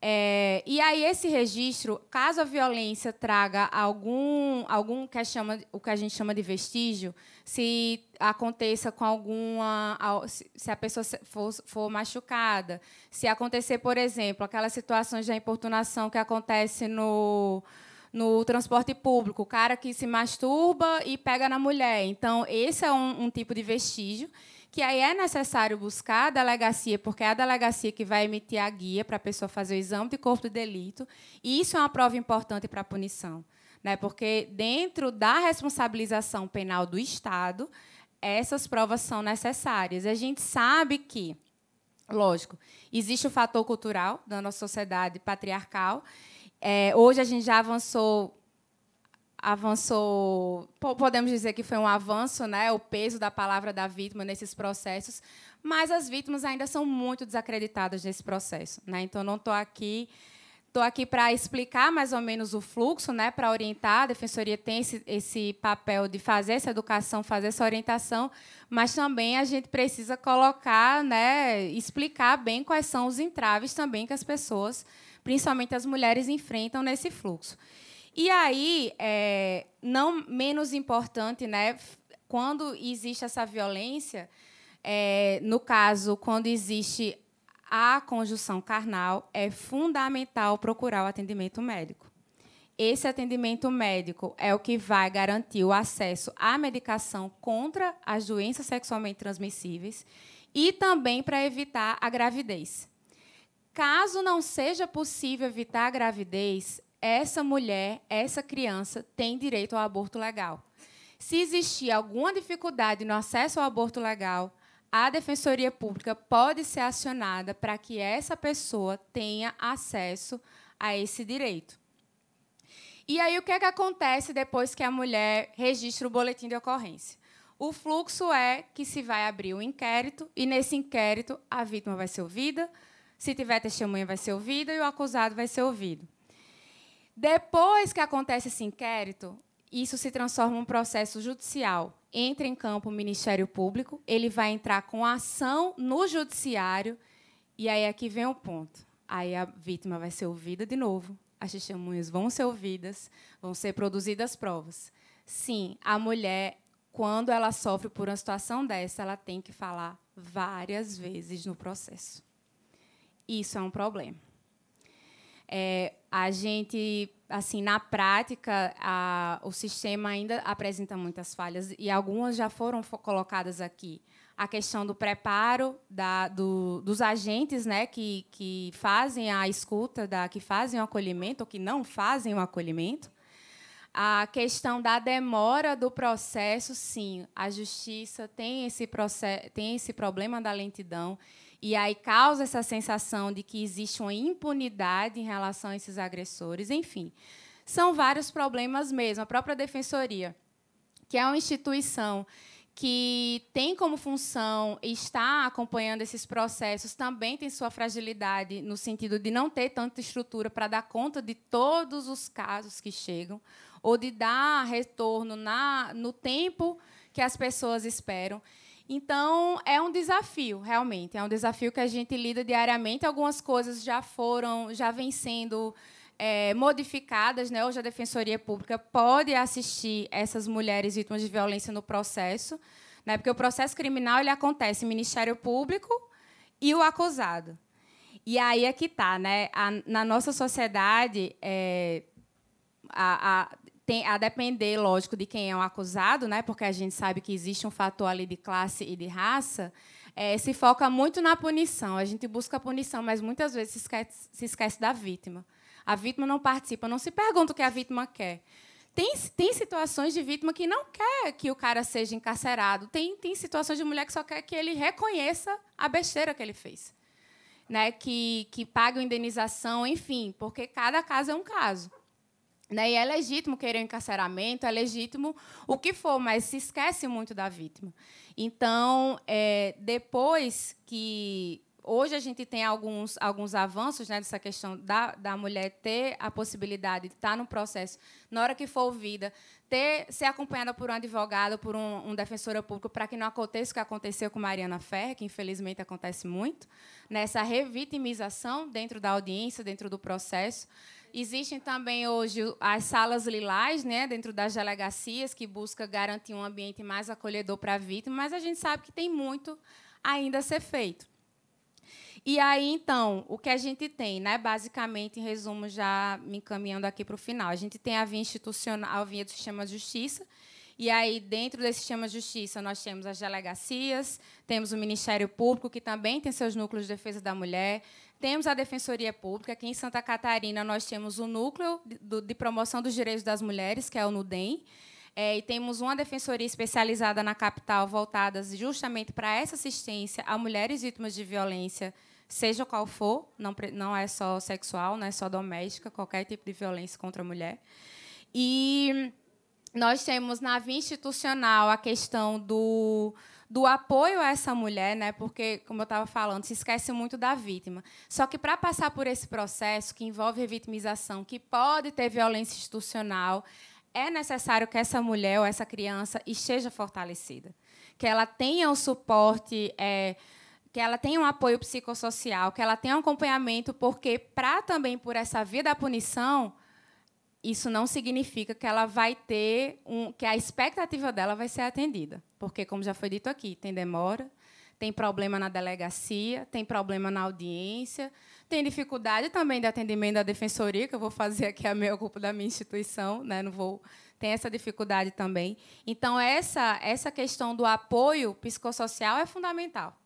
[SPEAKER 13] É, e aí esse registro, caso a violência traga algum, algum que chama, o que a gente chama de vestígio, se aconteça com alguma, se a pessoa for, for machucada, se acontecer, por exemplo, aquelas situações de importunação que acontece no no transporte público, o cara que se masturba e pega na mulher. Então, esse é um, um tipo de vestígio que aí é necessário buscar a delegacia, porque é a delegacia que vai emitir a guia para a pessoa fazer o exame de corpo de delito, e isso é uma prova importante para a punição, né? porque dentro da responsabilização penal do Estado, essas provas são necessárias. A gente sabe que, lógico, existe o fator cultural da nossa sociedade patriarcal. É, hoje a gente já avançou avançou, podemos dizer que foi um avanço, né, o peso da palavra da vítima nesses processos, mas as vítimas ainda são muito desacreditadas nesse processo, né? Então não estou aqui Estou aqui para explicar mais ou menos o fluxo, né, para orientar. A defensoria tem esse, esse papel de fazer essa educação, fazer essa orientação, mas também a gente precisa colocar, né, explicar bem quais são os entraves também que as pessoas, principalmente as mulheres, enfrentam nesse fluxo. E aí, é, não menos importante, né? Quando existe essa violência, é, no caso, quando existe a conjunção carnal, é fundamental procurar o atendimento médico. Esse atendimento médico é o que vai garantir o acesso à medicação contra as doenças sexualmente transmissíveis e também para evitar a gravidez. Caso não seja possível evitar a gravidez, essa mulher, essa criança tem direito ao aborto legal. Se existir alguma dificuldade no acesso ao aborto legal, a Defensoria Pública pode ser acionada para que essa pessoa tenha acesso a esse direito. E aí, o que, é que acontece depois que a mulher registra o boletim de ocorrência? O fluxo é que se vai abrir o um inquérito, e nesse inquérito a vítima vai ser ouvida, se tiver testemunha, vai ser ouvida e o acusado vai ser ouvido. Depois que acontece esse inquérito, isso se transforma em um processo judicial. Entra em campo o Ministério Público, ele vai entrar com ação no judiciário, e aí aqui é vem o ponto. Aí a vítima vai ser ouvida de novo, as testemunhas vão ser ouvidas, vão ser produzidas provas. Sim, a mulher, quando ela sofre por uma situação dessa, ela tem que falar várias vezes no processo. Isso é um problema. É, a gente, assim, na prática, a, o sistema ainda apresenta muitas falhas e algumas já foram colocadas aqui. A questão do preparo da, do, dos agentes né, que, que fazem a escuta, da, que fazem o acolhimento ou que não fazem o acolhimento. A questão da demora do processo, sim, a justiça tem esse, processo tem esse problema da lentidão e aí causa essa sensação de que existe uma impunidade em relação a esses agressores, enfim. São vários problemas mesmo. A própria Defensoria, que é uma instituição que tem como função estar acompanhando esses processos, também tem sua fragilidade no sentido de não ter tanta estrutura para dar conta de todos os casos que chegam ou de dar retorno na, no tempo que as pessoas esperam. Então, é um desafio, realmente. É um desafio que a gente lida diariamente. Algumas coisas já foram, já vêm sendo é, modificadas. Né? Hoje, a Defensoria Pública pode assistir essas mulheres vítimas de violência no processo, né? porque o processo criminal ele acontece Ministério Público e o acusado. E aí é que está. Né? na nossa sociedade, é, a, a, tem, a depender, lógico, de quem é o acusado, né, porque a gente sabe que existe um fator ali de classe e de raça, é, se foca muito na punição. A gente busca a punição, mas muitas vezes se esquece, se esquece da vítima. A vítima não participa, não se pergunta o que a vítima quer. Tem, tem situações de vítima que não quer que o cara seja encarcerado. Tem, tem situações de mulher que só quer que ele reconheça a besteira que ele fez. Né? Que, que pague uma indenização, enfim, porque cada caso é um caso. Né? E é legítimo querer o encarceramento, é legítimo o que for, mas se esquece muito da vítima. Então, é, depois que. Hoje a gente tem alguns, alguns avanços né, dessa questão da, da mulher ter a possibilidade de estar no processo, na hora que for ouvida, ter, ser acompanhada por um advogado, por um, um defensora público, para que não aconteça o que aconteceu com Mariana Ferre, que infelizmente acontece muito, nessa revitimização dentro da audiência, dentro do processo. Existem também hoje as salas lilás, né, dentro das delegacias, que busca garantir um ambiente mais acolhedor para a vítima, mas a gente sabe que tem muito ainda a ser feito. E aí, então, o que a gente tem, né? Basicamente, em resumo, já me encaminhando aqui para o final, a gente tem a via institucional, a via do sistema de justiça. E aí, dentro desse sistema de justiça, nós temos as delegacias, temos o Ministério Público, que também tem seus núcleos de defesa da mulher, temos a Defensoria Pública, aqui em Santa Catarina nós temos o Núcleo de Promoção dos Direitos das Mulheres, que é o NUDEM, é, e temos uma defensoria especializada na capital voltada justamente para essa assistência a mulheres vítimas de violência, seja qual for, não, não é só sexual, não é só doméstica, qualquer tipo de violência contra a mulher. E nós temos na via institucional a questão do do apoio a essa mulher, né? Porque, como eu estava falando, se esquece muito da vítima. Só que para passar por esse processo que envolve revitimização, que pode ter violência institucional, é necessário que essa mulher ou essa criança esteja fortalecida, que ela tenha o um suporte. É, que ela tenha um apoio psicossocial, que ela tenha um acompanhamento, porque para também por essa via da punição, isso não significa que ela vai ter um, que a expectativa dela vai ser atendida, porque como já foi dito aqui, tem demora, tem problema na delegacia, tem problema na audiência, tem dificuldade também de atendimento da defensoria, que eu vou fazer aqui a meu culpa da minha instituição, né? Não vou tem essa dificuldade também. Então essa essa questão do apoio psicossocial é fundamental.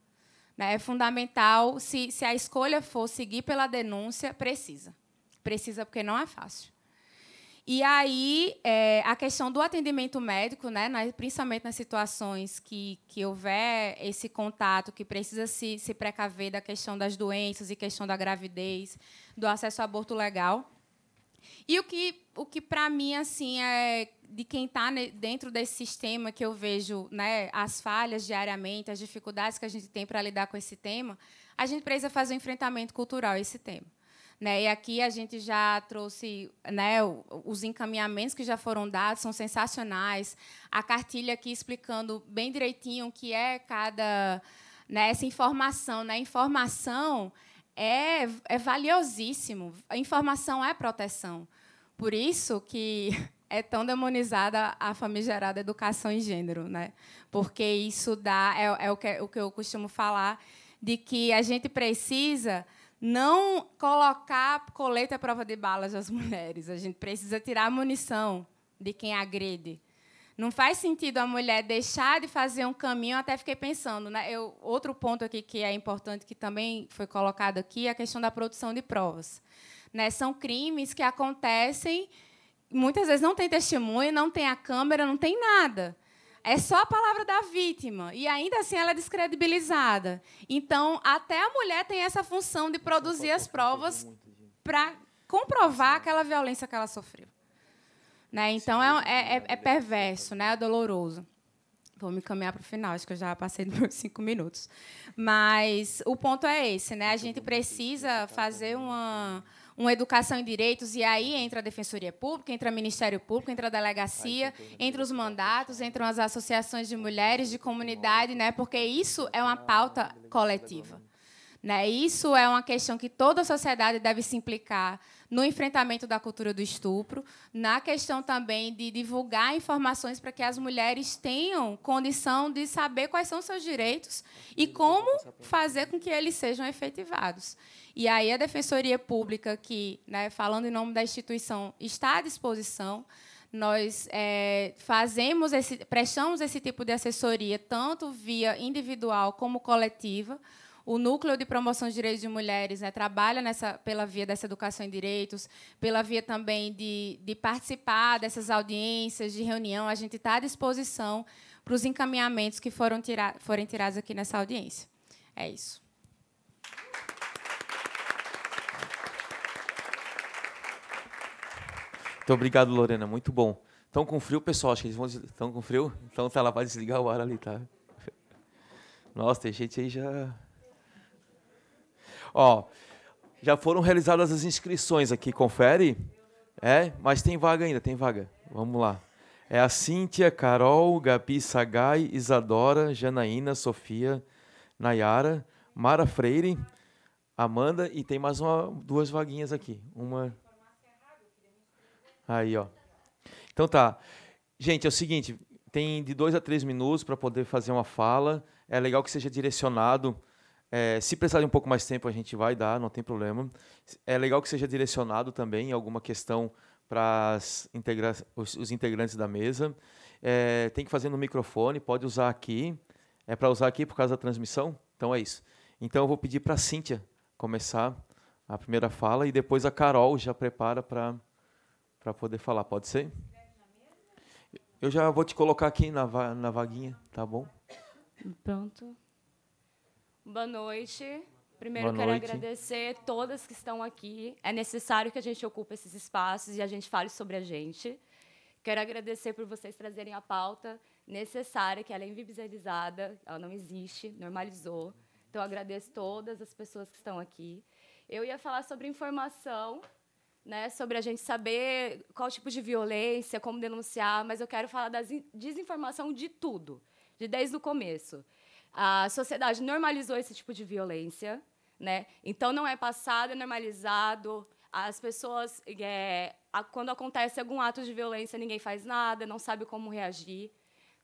[SPEAKER 13] Né? É fundamental se, se a escolha for seguir pela denúncia, precisa. Precisa porque não é fácil. E aí, é, a questão do atendimento médico, né, principalmente nas situações que, que houver esse contato, que precisa se, se precaver da questão das doenças e questão da gravidez, do acesso ao aborto legal. E o que, o que para mim, assim, é de quem está dentro desse sistema que eu vejo né, as falhas diariamente, as dificuldades que a gente tem para lidar com esse tema, a gente precisa fazer um enfrentamento cultural a esse tema. Né? E aqui a gente já trouxe né, os encaminhamentos que já foram dados, são sensacionais. A cartilha aqui explicando bem direitinho o que é cada. Né, essa informação. Né? Informação é, é valiosíssimo. A informação é proteção. Por isso que é tão demonizada a famigerada educação em gênero, né? Porque isso dá é, é o, que, o que eu costumo falar de que a gente precisa não colocar coleta à prova de balas às mulheres. A gente precisa tirar a munição de quem agrede. Não faz sentido a mulher deixar de fazer um caminho. até fiquei pensando, né? Eu, outro ponto aqui que é importante, que também foi colocado aqui, é a questão da produção de provas. Né? São crimes que acontecem, muitas vezes não tem testemunho, não tem a câmera, não tem nada é só a palavra da vítima e ainda assim ela é descredibilizada. Então, até a mulher tem essa função de produzir as provas para comprovar aquela violência que ela sofreu. Né? Então, é, é, é, é perverso, né? é doloroso. Vou me caminhar para o final, acho que eu já passei dos meus cinco minutos. Mas o ponto é esse, né? A gente precisa fazer uma uma educação em direitos, e aí entra a Defensoria Pública, entra o Ministério Público, entra a delegacia, entra os mandatos, entram as associações de mulheres, de comunidade, né? porque isso é uma ah, pauta coletiva. Né? né? Isso é uma questão que toda a sociedade deve se implicar no enfrentamento da cultura do estupro, na questão também de divulgar informações para que as mulheres tenham condição de saber quais são seus direitos e como fazer com que eles sejam efetivados. E aí a Defensoria Pública, que, né, falando em nome da instituição, está à disposição nós é, fazemos esse, prestamos esse tipo de assessoria tanto via individual como coletiva o Núcleo de Promoção de Direitos de Mulheres né, trabalha nessa, pela via dessa educação em direitos, pela via também de, de participar dessas audiências, de reunião. A gente está à disposição para os encaminhamentos que foram forem tirados aqui nessa audiência. É isso.
[SPEAKER 3] Muito obrigado, Lorena. Muito bom. Estão com frio, pessoal? Acho que eles vão. Estão com frio? Então tá lá, vai desligar o ar ali, tá? Nossa, tem gente aí já Ó, já foram realizadas as inscrições aqui, confere. É, mas tem vaga ainda, tem vaga. Vamos lá. É a Cíntia, Carol, Gabi Sagai, Isadora, Janaína, Sofia, Nayara, Mara Freire, Amanda e tem mais uma, duas vaguinhas aqui. Uma. Aí, ó. Então tá. Gente, é o seguinte, tem de dois a três minutos para poder fazer uma fala. É legal que seja direcionado é, se precisar de um pouco mais de tempo, a gente vai dar, não tem problema. É legal que seja direcionado também alguma questão para os, os, integrantes da mesa. É, tem que fazer no microfone, pode usar aqui. É para usar aqui por causa da transmissão? Então é isso. Então eu vou pedir para a Cíntia começar a primeira fala e depois a Carol já prepara para poder falar. Pode ser? Eu já vou te colocar aqui na, va na vaguinha, tá bom?
[SPEAKER 14] Pronto. Boa noite. Primeiro, Boa quero noite. agradecer todas que estão aqui. É necessário que a gente ocupe esses espaços e a gente fale sobre a gente. Quero agradecer por vocês trazerem a pauta necessária, que ela é invisibilizada, ela não existe, normalizou. Então, agradeço todas as pessoas que estão aqui. Eu ia falar sobre informação, né, sobre a gente saber qual tipo de violência, como denunciar, mas eu quero falar da desinformação de tudo, de desde o começo. A sociedade normalizou esse tipo de violência, né? Então não é passado, é normalizado. As pessoas, é, a, quando acontece algum ato de violência, ninguém faz nada, não sabe como reagir.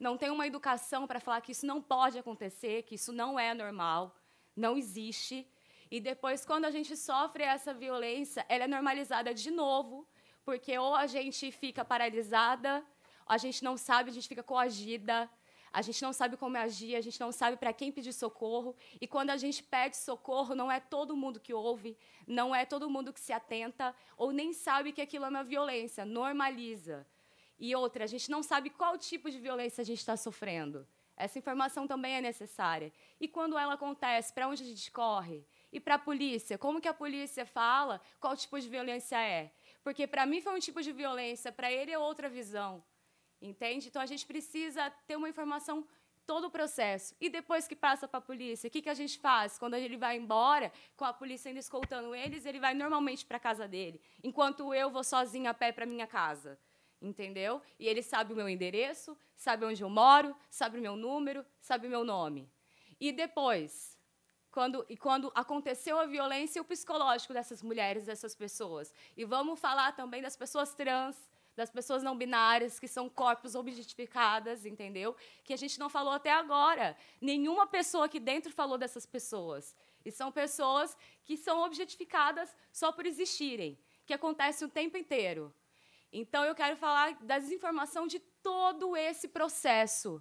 [SPEAKER 14] Não tem uma educação para falar que isso não pode acontecer, que isso não é normal, não existe. E depois, quando a gente sofre essa violência, ela é normalizada de novo, porque ou a gente fica paralisada, a gente não sabe, a gente fica coagida, a gente não sabe como agir, a gente não sabe para quem pedir socorro. E quando a gente pede socorro, não é todo mundo que ouve, não é todo mundo que se atenta ou nem sabe que aquilo é uma violência, normaliza. E outra, a gente não sabe qual tipo de violência a gente está sofrendo. Essa informação também é necessária. E quando ela acontece, para onde a gente corre? E para a polícia? Como que a polícia fala qual tipo de violência é? Porque para mim foi um tipo de violência, para ele é outra visão. Entende? Então a gente precisa ter uma informação todo o processo. E depois que passa para a polícia, o que, que a gente faz? Quando ele vai embora, com a polícia ainda escoltando eles, ele vai normalmente para a casa dele, enquanto eu vou sozinha a pé para minha casa. Entendeu? E ele sabe o meu endereço, sabe onde eu moro, sabe o meu número, sabe o meu nome. E depois, quando, e quando aconteceu a violência o psicológico dessas mulheres, dessas pessoas. E vamos falar também das pessoas trans, das pessoas não binárias, que são corpos objetificadas, entendeu? Que a gente não falou até agora. Nenhuma pessoa aqui dentro falou dessas pessoas. E são pessoas que são objetificadas só por existirem, que acontece o tempo inteiro. Então, eu quero falar da desinformação de todo esse processo.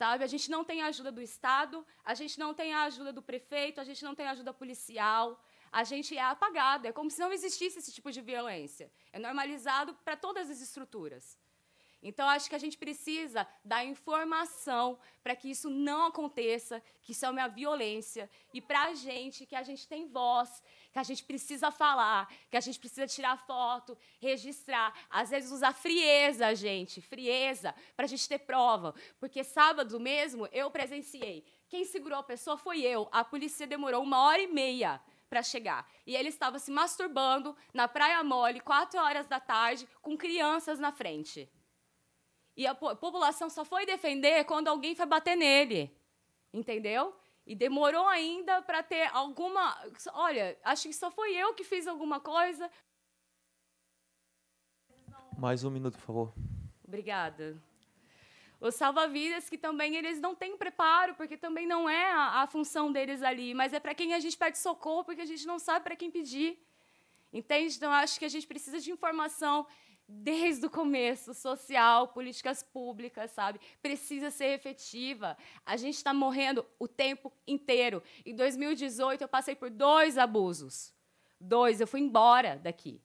[SPEAKER 14] Sabe? A gente não tem a ajuda do Estado, a gente não tem a ajuda do prefeito, a gente não tem a ajuda policial a gente é apagado. É como se não existisse esse tipo de violência. É normalizado para todas as estruturas. Então, acho que a gente precisa dar informação para que isso não aconteça, que isso é uma violência. E para a gente, que a gente tem voz, que a gente precisa falar, que a gente precisa tirar foto, registrar. Às vezes, usar frieza, gente, frieza, para a gente ter prova. Porque sábado mesmo, eu presenciei. Quem segurou a pessoa foi eu. A polícia demorou uma hora e meia para chegar. E ele estava se masturbando na Praia Mole, 4 horas da tarde, com crianças na frente. E a população só foi defender quando alguém foi bater nele. Entendeu? E demorou ainda para ter alguma. Olha, acho que só foi eu que fiz alguma coisa.
[SPEAKER 3] Mais um minuto, por favor.
[SPEAKER 14] Obrigada. Os salva-vidas que também eles não têm preparo, porque também não é a, a função deles ali, mas é para quem a gente pede socorro, porque a gente não sabe para quem pedir. Entende? Então, acho que a gente precisa de informação desde o começo, social, políticas públicas, sabe? Precisa ser efetiva. A gente está morrendo o tempo inteiro. Em 2018, eu passei por dois abusos. Dois, eu fui embora daqui.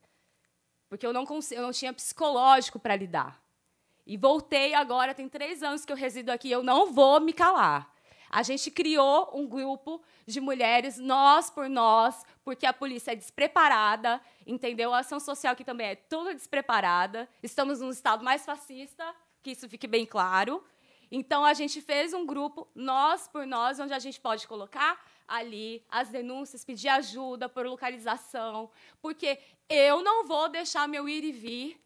[SPEAKER 14] Porque eu não, eu não tinha psicológico para lidar. E voltei agora, tem três anos que eu resido aqui, eu não vou me calar. A gente criou um grupo de mulheres, nós por nós, porque a polícia é despreparada, entendeu? A ação social aqui também é tudo despreparada. Estamos num estado mais fascista, que isso fique bem claro. Então, a gente fez um grupo, nós por nós, onde a gente pode colocar ali as denúncias, pedir ajuda por localização, porque eu não vou deixar meu ir e vir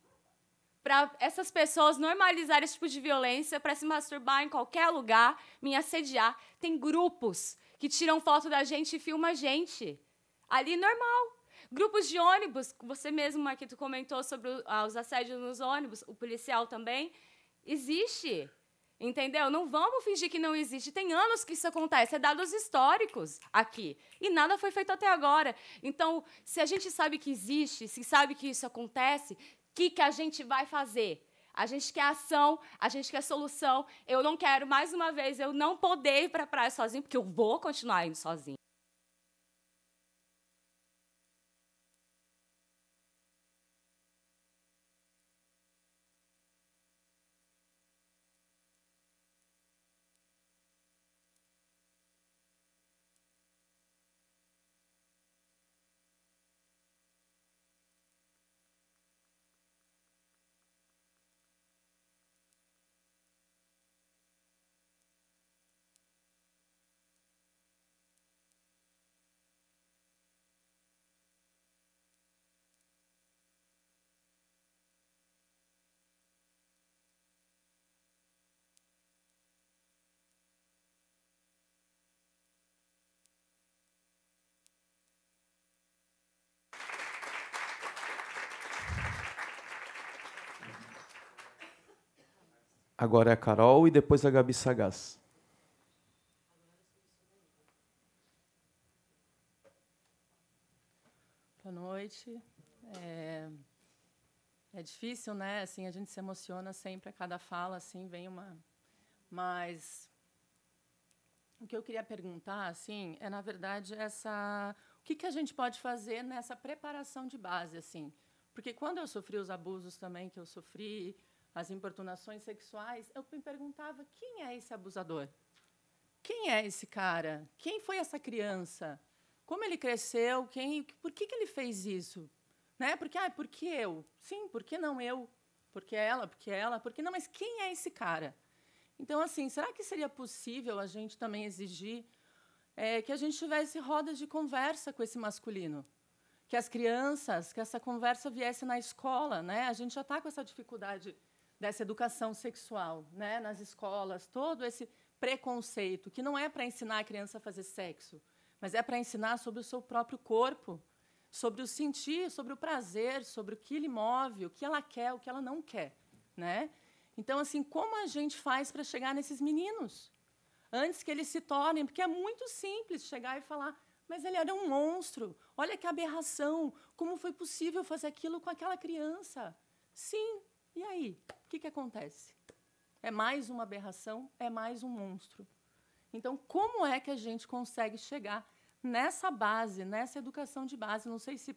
[SPEAKER 14] para essas pessoas normalizarem esse tipo de violência, para se masturbar em qualquer lugar, me assediar. Tem grupos que tiram foto da gente e filma a gente. Ali normal. Grupos de ônibus, você mesmo, Marquito, comentou sobre ah, os assédios nos ônibus, o policial também. Existe. Entendeu? Não vamos fingir que não existe. Tem anos que isso acontece. É dados históricos aqui. E nada foi feito até agora. Então, se a gente sabe que existe, se sabe que isso acontece, que, que a gente vai fazer? A gente quer ação, a gente quer solução. Eu não quero, mais uma vez, eu não poder ir para a praia sozinho, porque eu vou continuar indo sozinho.
[SPEAKER 3] Agora é a Carol e depois a Gabi Sagaz.
[SPEAKER 15] Boa noite. É... é, difícil, né? Assim, a gente se emociona sempre a cada fala, assim, vem uma. Mas o que eu queria perguntar, assim, é na verdade essa, o que, que a gente pode fazer nessa preparação de base, assim? Porque quando eu sofri os abusos também que eu sofri, as importunações sexuais, eu me perguntava quem é esse abusador? Quem é esse cara? Quem foi essa criança? Como ele cresceu? Quem? Por que, que ele fez isso? Né? Porque, ah, é porque eu? Sim, por que não eu? porque é ela? porque é ela? Por que não? Mas quem é esse cara? Então, assim, será que seria possível a gente também exigir é, que a gente tivesse rodas de conversa com esse masculino? Que as crianças, que essa conversa viesse na escola, né? A gente já está com essa dificuldade dessa educação sexual, né, nas escolas, todo esse preconceito que não é para ensinar a criança a fazer sexo, mas é para ensinar sobre o seu próprio corpo, sobre o sentir, sobre o prazer, sobre o que lhe move, o que ela quer, o que ela não quer, né? Então, assim, como a gente faz para chegar nesses meninos? Antes que eles se tornem, porque é muito simples chegar e falar, mas ele era um monstro, olha que aberração, como foi possível fazer aquilo com aquela criança? Sim, e aí, o que, que acontece? É mais uma aberração, é mais um monstro. Então, como é que a gente consegue chegar nessa base, nessa educação de base? Não sei se,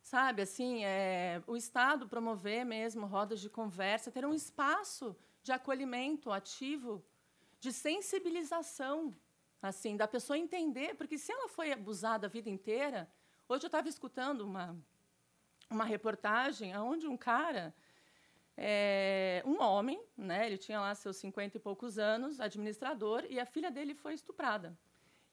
[SPEAKER 15] sabe, assim, é, o Estado promover mesmo rodas de conversa, ter um espaço de acolhimento ativo, de sensibilização, assim, da pessoa entender, porque se ela foi abusada a vida inteira, hoje eu estava escutando uma uma reportagem aonde um cara é, um homem, né, ele tinha lá seus 50 e poucos anos, administrador, e a filha dele foi estuprada.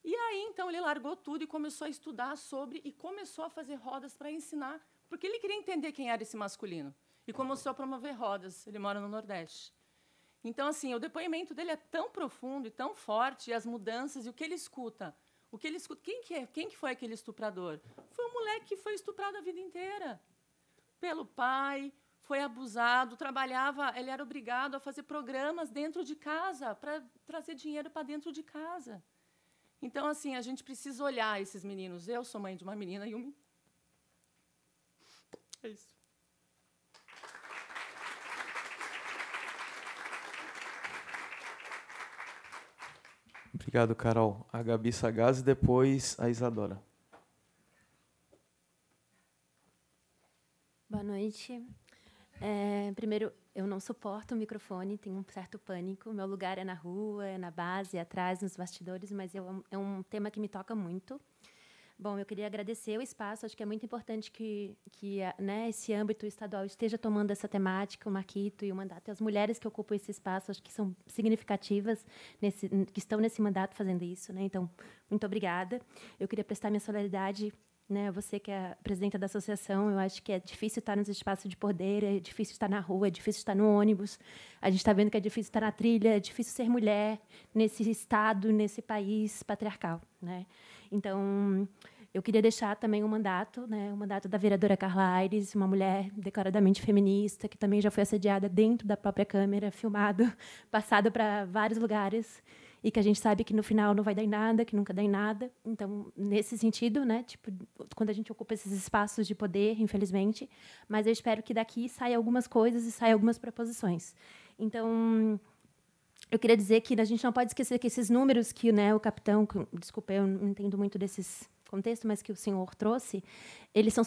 [SPEAKER 15] E aí, então, ele largou tudo e começou a estudar sobre e começou a fazer rodas para ensinar, porque ele queria entender quem era esse masculino. E começou a promover rodas. Ele mora no Nordeste. Então, assim, o depoimento dele é tão profundo e tão forte, e as mudanças, e o que ele escuta. O que ele escuta, quem que, é, quem que foi aquele estuprador? Foi um moleque que foi estuprado a vida inteira. Pelo pai, foi abusado, trabalhava, ele era obrigado a fazer programas dentro de casa para trazer dinheiro para dentro de casa. Então, assim, a gente precisa olhar esses meninos. Eu sou mãe de uma menina e um. É isso.
[SPEAKER 3] Obrigado, Carol. A Gabi Sagaz e depois a Isadora.
[SPEAKER 16] Boa noite. É, primeiro, eu não suporto o microfone, tenho um certo pânico. Meu lugar é na rua, é na base, é atrás, nos bastidores, mas eu, é um tema que me toca muito. Bom, eu queria agradecer o espaço. Acho que é muito importante que, que né, esse âmbito estadual esteja tomando essa temática, o Marquito e o mandato. E as mulheres que ocupam esse espaço, acho que são significativas, nesse, que estão nesse mandato fazendo isso. Né? Então, muito obrigada. Eu queria prestar minha solidariedade né? Você que é presidenta da associação, eu acho que é difícil estar nos espaços de poder, é difícil estar na rua, é difícil estar no ônibus. A gente está vendo que é difícil estar na trilha, é difícil ser mulher nesse estado, nesse país patriarcal, né? Então, eu queria deixar também o um mandato, né? O mandato da vereadora Carla Aires, uma mulher declaradamente feminista, que também já foi assediada dentro da própria câmera, filmado, passado para vários lugares e que a gente sabe que no final não vai dar em nada, que nunca dá em nada. Então, nesse sentido, né, tipo, quando a gente ocupa esses espaços de poder, infelizmente, mas eu espero que daqui saia algumas coisas e saia algumas proposições. Então, eu queria dizer que a gente não pode esquecer que esses números que né, o capitão, que, desculpa, eu não entendo muito desses contexto, mas que o senhor trouxe, eles são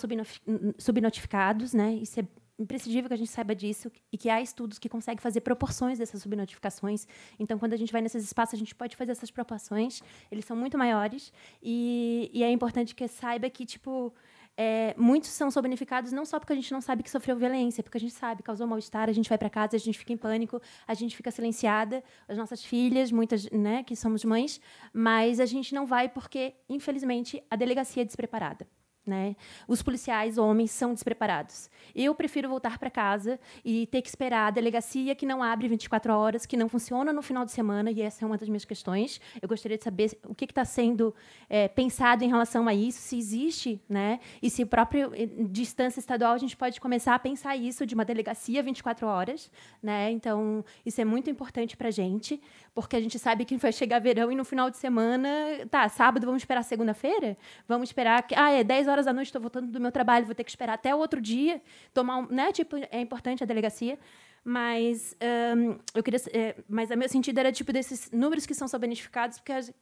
[SPEAKER 16] subnotificados, né? Isso é imprescindível que a gente saiba disso e que há estudos que conseguem fazer proporções dessas subnotificações. Então, quando a gente vai nesses espaços, a gente pode fazer essas proporções. Eles são muito maiores e, e é importante que saiba que, tipo, é, muitos são subnotificados não só porque a gente não sabe que sofreu violência, é porque a gente sabe, causou mal-estar, a gente vai para casa, a gente fica em pânico, a gente fica silenciada, as nossas filhas, muitas, né, que somos mães, mas a gente não vai porque, infelizmente, a delegacia é despreparada. Né? Os policiais homens são despreparados. Eu prefiro voltar para casa e ter que esperar a delegacia que não abre 24 horas, que não funciona no final de semana, e essa é uma das minhas questões. Eu gostaria de saber o que está sendo é, pensado em relação a isso, se existe, né? e se próprio eh, distância estadual a gente pode começar a pensar isso de uma delegacia 24 horas. Né? Então, isso é muito importante para a gente, porque a gente sabe que vai chegar verão e no final de semana, tá, sábado vamos esperar segunda-feira? Vamos esperar. Que, ah, é 10 horas da noite, estou voltando do meu trabalho, vou ter que esperar até outro dia, tomar um, né? Tipo, é importante a delegacia. Mas um, eu queria. É, mas o meu sentido era tipo desses números que são só porque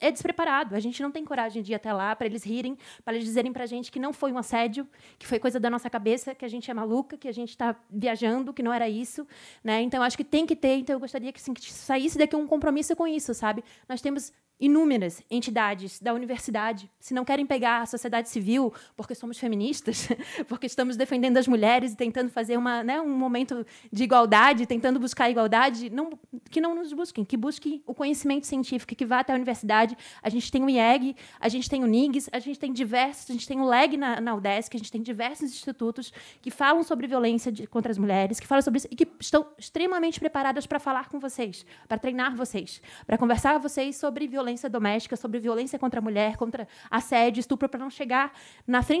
[SPEAKER 16] é despreparado. A gente não tem coragem de ir até lá para eles rirem, para eles dizerem para a gente que não foi um assédio, que foi coisa da nossa cabeça, que a gente é maluca, que a gente está viajando, que não era isso, né? Então acho que tem que ter. Então eu gostaria que, assim, que saísse daqui um compromisso com isso, sabe? Nós temos inúmeras entidades da universidade, se não querem pegar a sociedade civil porque somos feministas, porque estamos defendendo as mulheres e tentando fazer uma, né, um momento de igualdade, tentando buscar a igualdade, não, que não nos busquem, que busquem o conhecimento científico, que vá até a universidade. A gente tem o IEG, a gente tem o NIGS, a gente tem diversos, a gente tem o LEG na, na UDESC, a gente tem diversos institutos que falam sobre violência de, contra as mulheres, que falam sobre isso e que estão extremamente preparadas para falar com vocês, para treinar vocês, para conversar com vocês sobre violência violência doméstica, sobre violência contra a mulher, contra assédio, estupro, para não chegar na frente.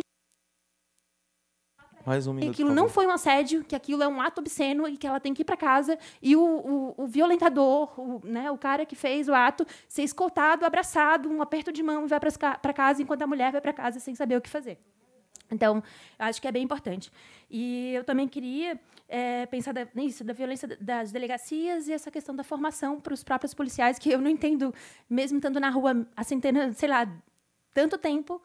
[SPEAKER 3] Mais um minuto, aquilo não
[SPEAKER 16] foi um assédio, que aquilo é um ato obsceno e que ela tem que ir para casa e o, o, o violentador, o, né, o cara que fez o ato, ser escoltado, abraçado, um aperto de mão, e vai para casa enquanto a mulher vai para casa sem saber o que fazer. Então, acho que é bem importante. E eu também queria é, pensar da, nisso, da violência das delegacias e essa questão da formação para os próprios policiais, que eu não entendo, mesmo estando na rua há centenas, sei lá, tanto tempo,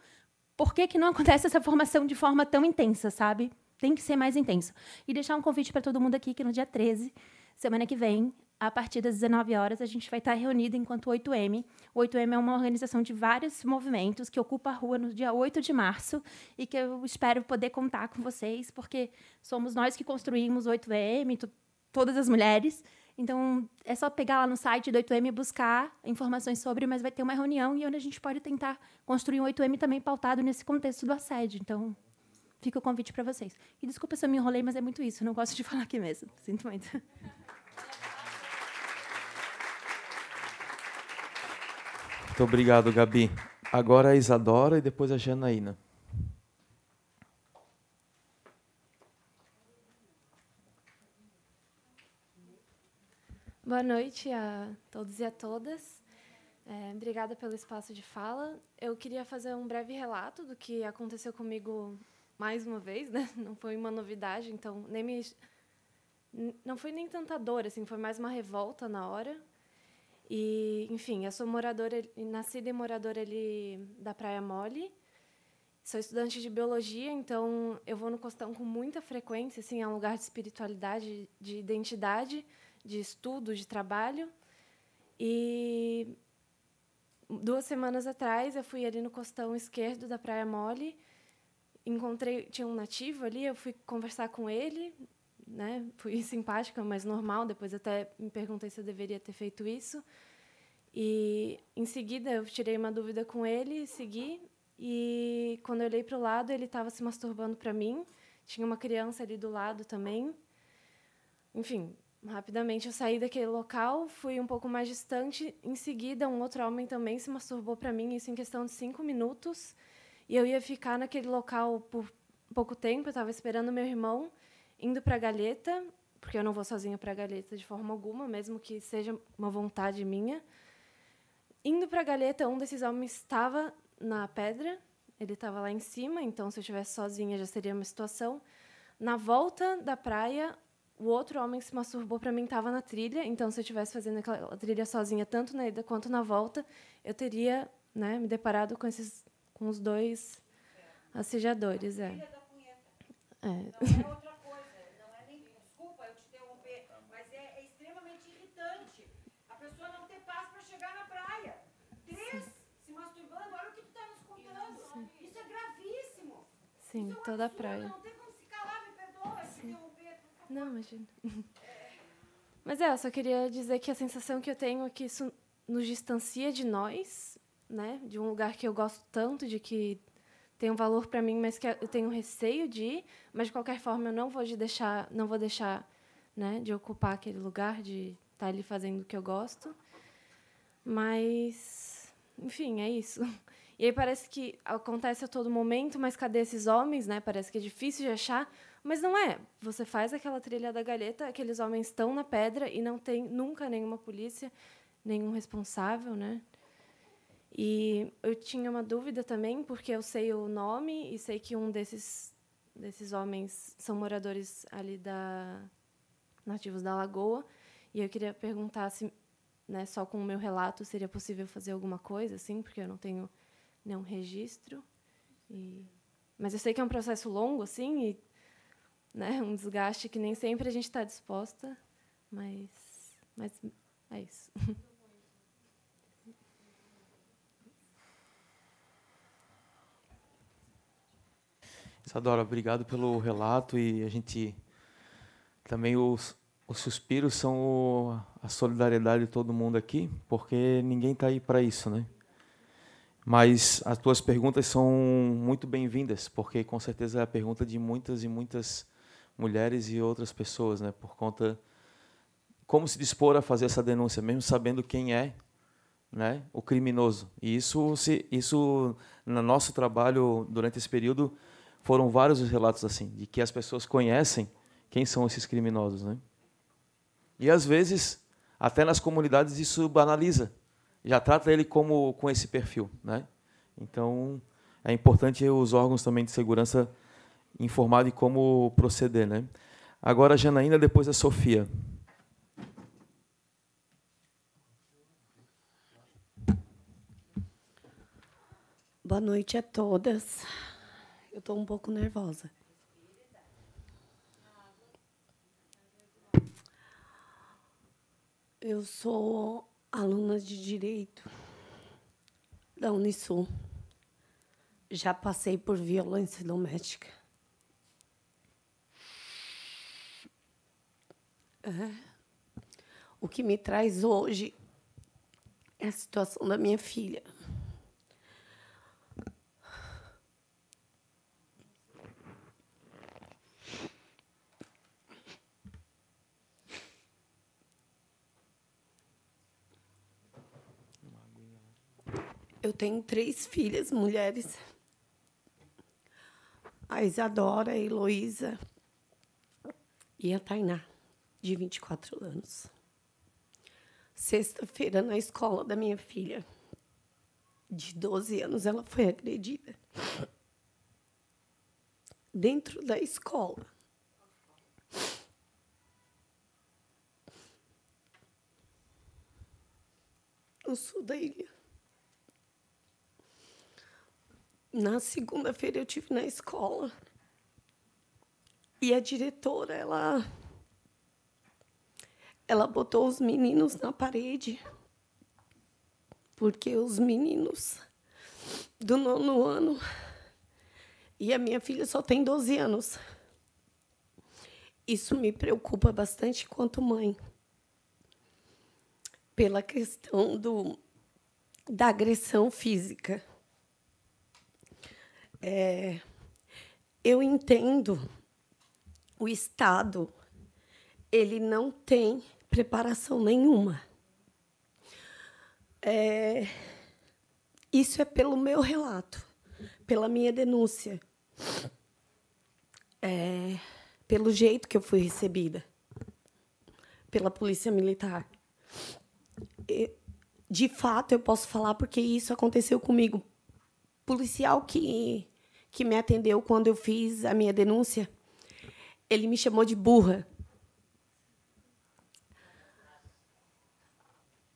[SPEAKER 16] por que, que não acontece essa formação de forma tão intensa, sabe? Tem que ser mais intenso E deixar um convite para todo mundo aqui que no dia 13, semana que vem, a partir das 19 horas, a gente vai estar reunido enquanto 8M. O 8M é uma organização de vários movimentos que ocupa a rua no dia 8 de março e que eu espero poder contar com vocês, porque somos nós que construímos o 8M, todas as mulheres. Então, é só pegar lá no site do 8M e buscar informações sobre, mas vai ter uma reunião e onde a gente pode tentar construir um 8M também pautado nesse contexto do assédio. Então, fica o convite para vocês. E desculpa se eu me enrolei, mas é muito isso. Eu não gosto de falar aqui mesmo. Sinto muito.
[SPEAKER 3] Muito obrigado, Gabi. Agora a Isadora e depois a Janaína.
[SPEAKER 17] Boa noite a todos e a todas. É, obrigada pelo espaço de fala. Eu queria fazer um breve relato do que aconteceu comigo mais uma vez, né? Não foi uma novidade, então nem me não foi nem tanta dor, assim, foi mais uma revolta na hora. E, enfim, eu sou moradora, nascida e moradora ali da Praia Mole. Sou estudante de biologia, então eu vou no Costão com muita frequência, assim, é um lugar de espiritualidade, de identidade, de estudo, de trabalho. E duas semanas atrás eu fui ali no Costão esquerdo da Praia Mole, encontrei, tinha um nativo ali, eu fui conversar com ele, né, fui simpática, mas normal. Depois até me perguntei se eu deveria ter feito isso. E em seguida eu tirei uma dúvida com ele, e segui e quando eu olhei para o lado ele estava se masturbando para mim. Tinha uma criança ali do lado também. Enfim, rapidamente eu saí daquele local, fui um pouco mais distante. Em seguida um outro homem também se masturbou para mim, isso em questão de cinco minutos. E eu ia ficar naquele local por pouco tempo. Eu estava esperando meu irmão indo para a Galheta, porque eu não vou sozinha para a Galheta de forma alguma, mesmo que seja uma vontade minha. Indo para a Galheta, um desses homens estava na pedra, ele estava lá em cima, então se eu estivesse sozinha já seria uma situação. Na volta da praia, o outro homem que se masturbou para mim estava na trilha, então se eu estivesse fazendo aquela trilha sozinha, tanto na ida quanto na volta, eu teria né, me deparado com esses com os dois é. assediadores. É. É. Então, é Sim, é toda absurdo, a praia.
[SPEAKER 18] Não, tem como se calar,
[SPEAKER 4] me perdoa se interromper.
[SPEAKER 17] Não, imagina. Mas é, eu só queria dizer que a sensação que eu tenho é que isso nos distancia de nós, né? De um lugar que eu gosto tanto, de que tem um valor para mim, mas que eu tenho receio de ir, mas de qualquer forma eu não vou de deixar, não vou deixar, né, de ocupar aquele lugar, de estar tá ali fazendo o que eu gosto. Mas, enfim, é isso. E aí parece que acontece a todo momento, mas cadê esses homens, né? Parece que é difícil de achar, mas não é. Você faz aquela trilha da galheta, aqueles homens estão na pedra e não tem nunca nenhuma polícia, nenhum responsável, né? E eu tinha uma dúvida também, porque eu sei o nome e sei que um desses desses homens são moradores ali da nativos da Lagoa, e eu queria perguntar se, né, só com o meu relato seria possível fazer alguma coisa assim, porque eu não tenho né, um registro. E... Mas eu sei que é um processo longo, assim, e né, um desgaste que nem sempre a gente está disposta, mas, mas é isso.
[SPEAKER 3] Isadora, obrigado pelo relato e a gente também os, os suspiros são o, a solidariedade de todo mundo aqui, porque ninguém está aí para isso, né? Mas as tuas perguntas são muito bem-vindas, porque com certeza é a pergunta de muitas e muitas mulheres e outras pessoas, né? Por conta como se dispor a fazer essa denúncia, mesmo sabendo quem é, né? O criminoso. E isso se isso no nosso trabalho durante esse período foram vários os relatos assim, de que as pessoas conhecem quem são esses criminosos, né? E às vezes até nas comunidades isso banaliza já trata ele como com esse perfil, né? Então é importante os órgãos também de segurança informar de como proceder, né? Agora a Janaína, depois a Sofia.
[SPEAKER 19] Boa noite a todas. Eu estou um pouco nervosa. Eu sou alunas de direito da Unisul. Já passei por violência doméstica. É. O que me traz hoje é a situação da minha filha. Eu tenho três filhas mulheres. A Isadora, a Heloísa e a Tainá, de 24 anos. Sexta-feira, na escola da minha filha, de 12 anos, ela foi agredida. Dentro da escola. No sul da ilha. Na segunda-feira eu tive na escola. E a diretora, ela ela botou os meninos na parede. Porque os meninos do nono ano e a minha filha só tem 12 anos. Isso me preocupa bastante quanto mãe. Pela questão do da agressão física. É, eu entendo o Estado, ele não tem preparação nenhuma. É, isso é pelo meu relato, pela minha denúncia, é, pelo jeito que eu fui recebida pela polícia militar. E, de fato, eu posso falar porque isso aconteceu comigo. Policial que que me atendeu quando eu fiz a minha denúncia, ele me chamou de burra.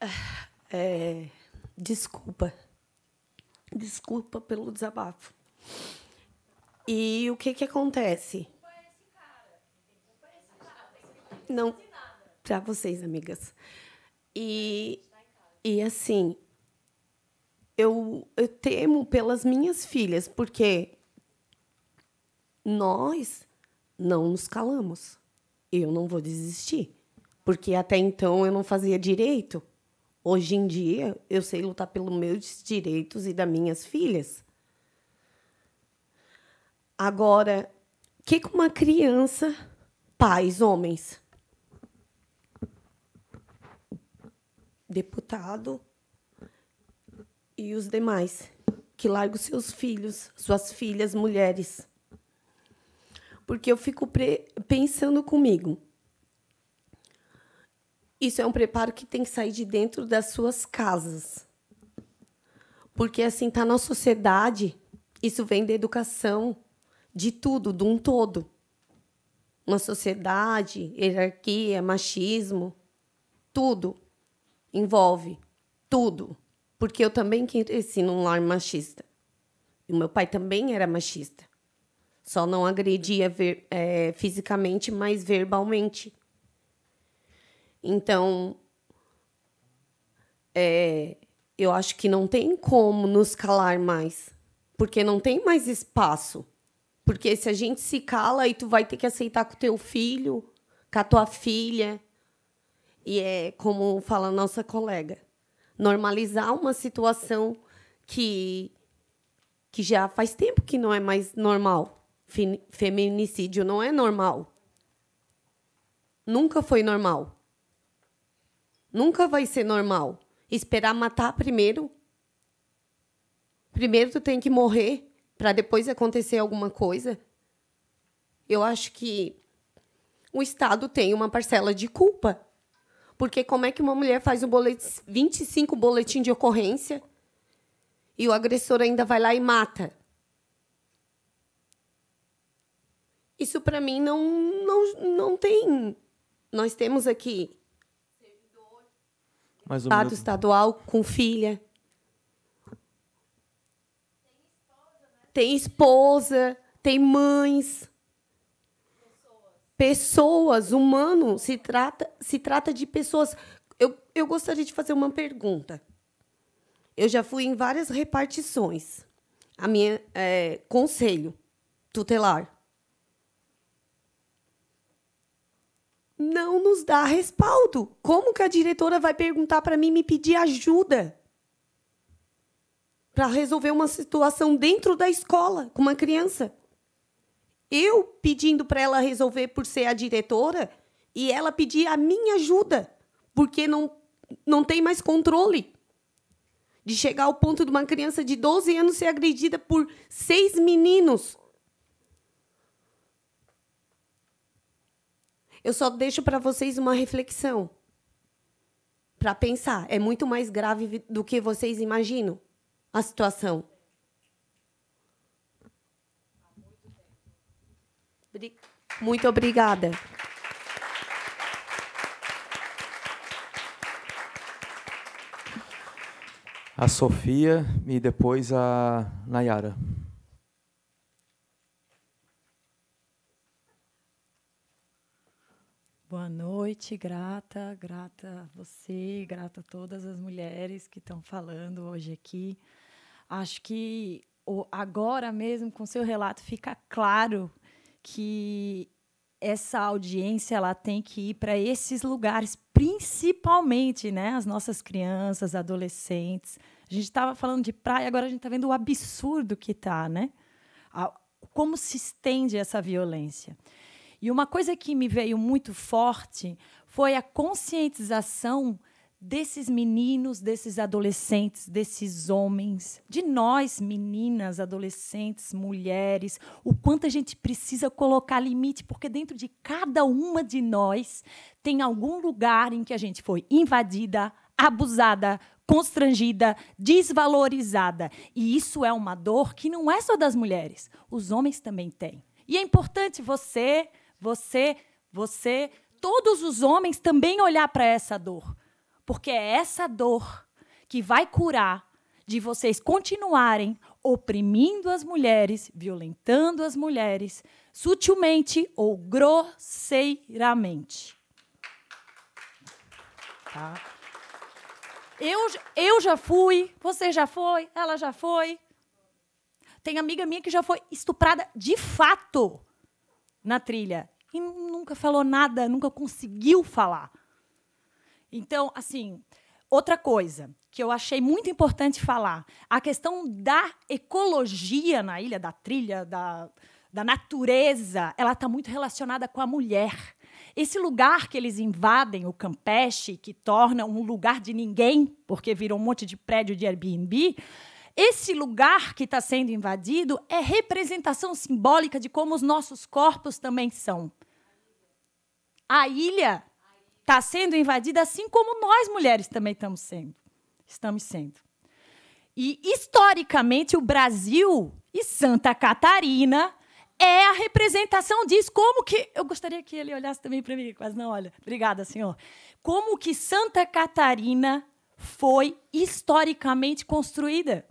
[SPEAKER 19] Ah, é, desculpa. Desculpa pelo desabafo. E o que, que acontece? Não, para vocês, amigas. E, e assim, eu, eu temo pelas minhas filhas, porque nós não nos calamos. Eu não vou desistir, porque até então eu não fazia direito. Hoje em dia eu sei lutar pelos meus direitos e das minhas filhas. Agora, o que, uma criança, pais, homens, deputado e os demais que largam seus filhos, suas filhas, mulheres porque eu fico pensando comigo. Isso é um preparo que tem que sair de dentro das suas casas. Porque assim está na sociedade, isso vem da educação, de tudo, de um todo. Uma sociedade, hierarquia, machismo, tudo envolve tudo. Porque eu também cresci num lar machista. E o meu pai também era machista. Só não agredia ver, é, fisicamente, mas verbalmente. Então, é, eu acho que não tem como nos calar mais, porque não tem mais espaço. Porque se a gente se cala, aí tu vai ter que aceitar com o teu filho, com a tua filha. E é como fala a nossa colega, normalizar uma situação que, que já faz tempo que não é mais normal feminicídio não é normal. Nunca foi normal. Nunca vai ser normal. Esperar matar primeiro. Primeiro tu tem que morrer para depois acontecer alguma coisa. Eu acho que o Estado tem uma parcela de culpa. Porque como é que uma mulher faz um boletim, 25 boletim de ocorrência e o agressor ainda vai lá e mata? Isso para mim não, não, não tem. Nós temos aqui mais Estado estadual com filha. Tem esposa, tem mães. Pessoas, humano, se trata, se trata de pessoas. Eu, eu gostaria de fazer uma pergunta. Eu já fui em várias repartições. A minha é, conselho tutelar. não nos dá respaldo. Como que a diretora vai perguntar para mim me pedir ajuda? Para resolver uma situação dentro da escola com uma criança. Eu pedindo para ela resolver por ser a diretora e ela pedir a minha ajuda, porque não, não tem mais controle de chegar ao ponto de uma criança de 12 anos ser agredida por seis meninos Eu só deixo para vocês uma reflexão para pensar. É muito mais grave do que vocês imaginam a situação. Muito obrigada.
[SPEAKER 3] A Sofia e depois a Nayara.
[SPEAKER 20] Boa noite, grata, grata a você, grata a todas as mulheres que estão falando hoje aqui. Acho que agora mesmo, com seu relato, fica claro que essa audiência ela tem que ir para esses lugares, principalmente né, as nossas crianças, adolescentes. A gente estava falando de praia, agora a gente está vendo o absurdo que está, né? A, como se estende essa violência. E uma coisa que me veio muito forte foi a conscientização desses meninos, desses adolescentes, desses homens, de nós, meninas, adolescentes, mulheres, o quanto a gente precisa colocar limite, porque dentro de cada uma de nós tem algum lugar em que a gente foi invadida, abusada, constrangida, desvalorizada. E isso é uma dor que não é só das mulheres, os homens também têm. E é importante você você, você, todos os homens também olhar para essa dor. Porque é essa dor que vai curar de vocês continuarem oprimindo as mulheres, violentando as mulheres, sutilmente ou grosseiramente. Tá? Eu, eu já fui, você já foi, ela já foi. Tem amiga minha que já foi estuprada de fato na trilha e nunca falou nada, nunca conseguiu falar. Então, assim, outra coisa que eu achei muito importante falar, a questão da ecologia na ilha, da trilha, da, da natureza, ela está muito relacionada com a mulher. Esse lugar que eles invadem, o Campeche, que torna um lugar de ninguém, porque virou um monte de prédio de Airbnb, esse lugar que está sendo invadido é representação simbólica de como os nossos corpos também são. A ilha está sendo invadida assim como nós mulheres também estamos sendo. Estamos sendo. E historicamente o Brasil e Santa Catarina é a representação disso. Como que eu gostaria que ele olhasse também para mim, quase não olha. Obrigada, senhor. Como que Santa Catarina foi historicamente construída?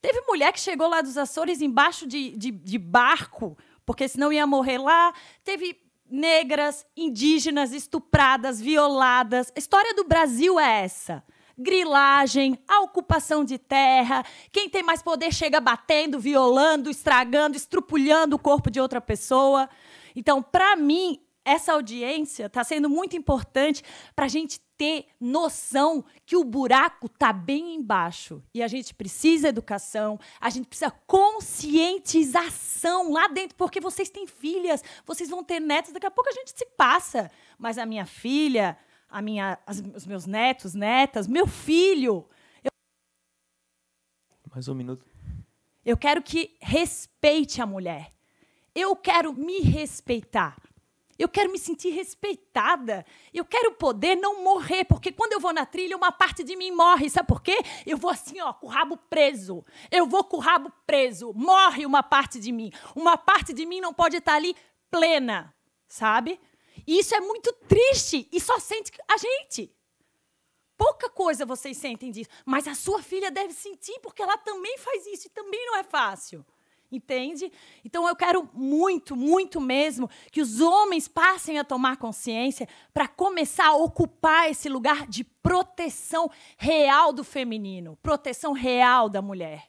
[SPEAKER 20] Teve mulher que chegou lá dos Açores embaixo de, de, de barco, porque senão ia morrer lá. Teve negras, indígenas estupradas, violadas. A história do Brasil é essa. Grilagem, a ocupação de terra, quem tem mais poder chega batendo, violando, estragando, estrupulhando o corpo de outra pessoa. Então, para mim, essa audiência está sendo muito importante para a gente ter noção que o buraco está bem embaixo e a gente precisa educação, a gente precisa conscientização lá dentro, porque vocês têm filhas, vocês vão ter netos, daqui a pouco a gente se passa. Mas a minha filha, a minha, as, os meus netos, netas, meu filho. Eu... Mais um minuto. Eu quero que respeite a mulher. Eu quero me respeitar. Eu quero me sentir respeitada. Eu quero poder não morrer, porque quando eu vou na trilha, uma parte de mim morre. Sabe por quê? Eu vou assim, ó, com o rabo preso. Eu vou com o rabo preso. Morre uma parte de mim. Uma parte de mim não pode estar ali plena, sabe? E isso é muito triste e só sente a gente. Pouca coisa vocês sentem disso, mas a sua filha deve sentir, porque ela também faz isso e também não é fácil. Entende? Então eu quero muito, muito mesmo que os homens passem a tomar consciência para começar a ocupar esse lugar de proteção real do feminino, proteção real da mulher.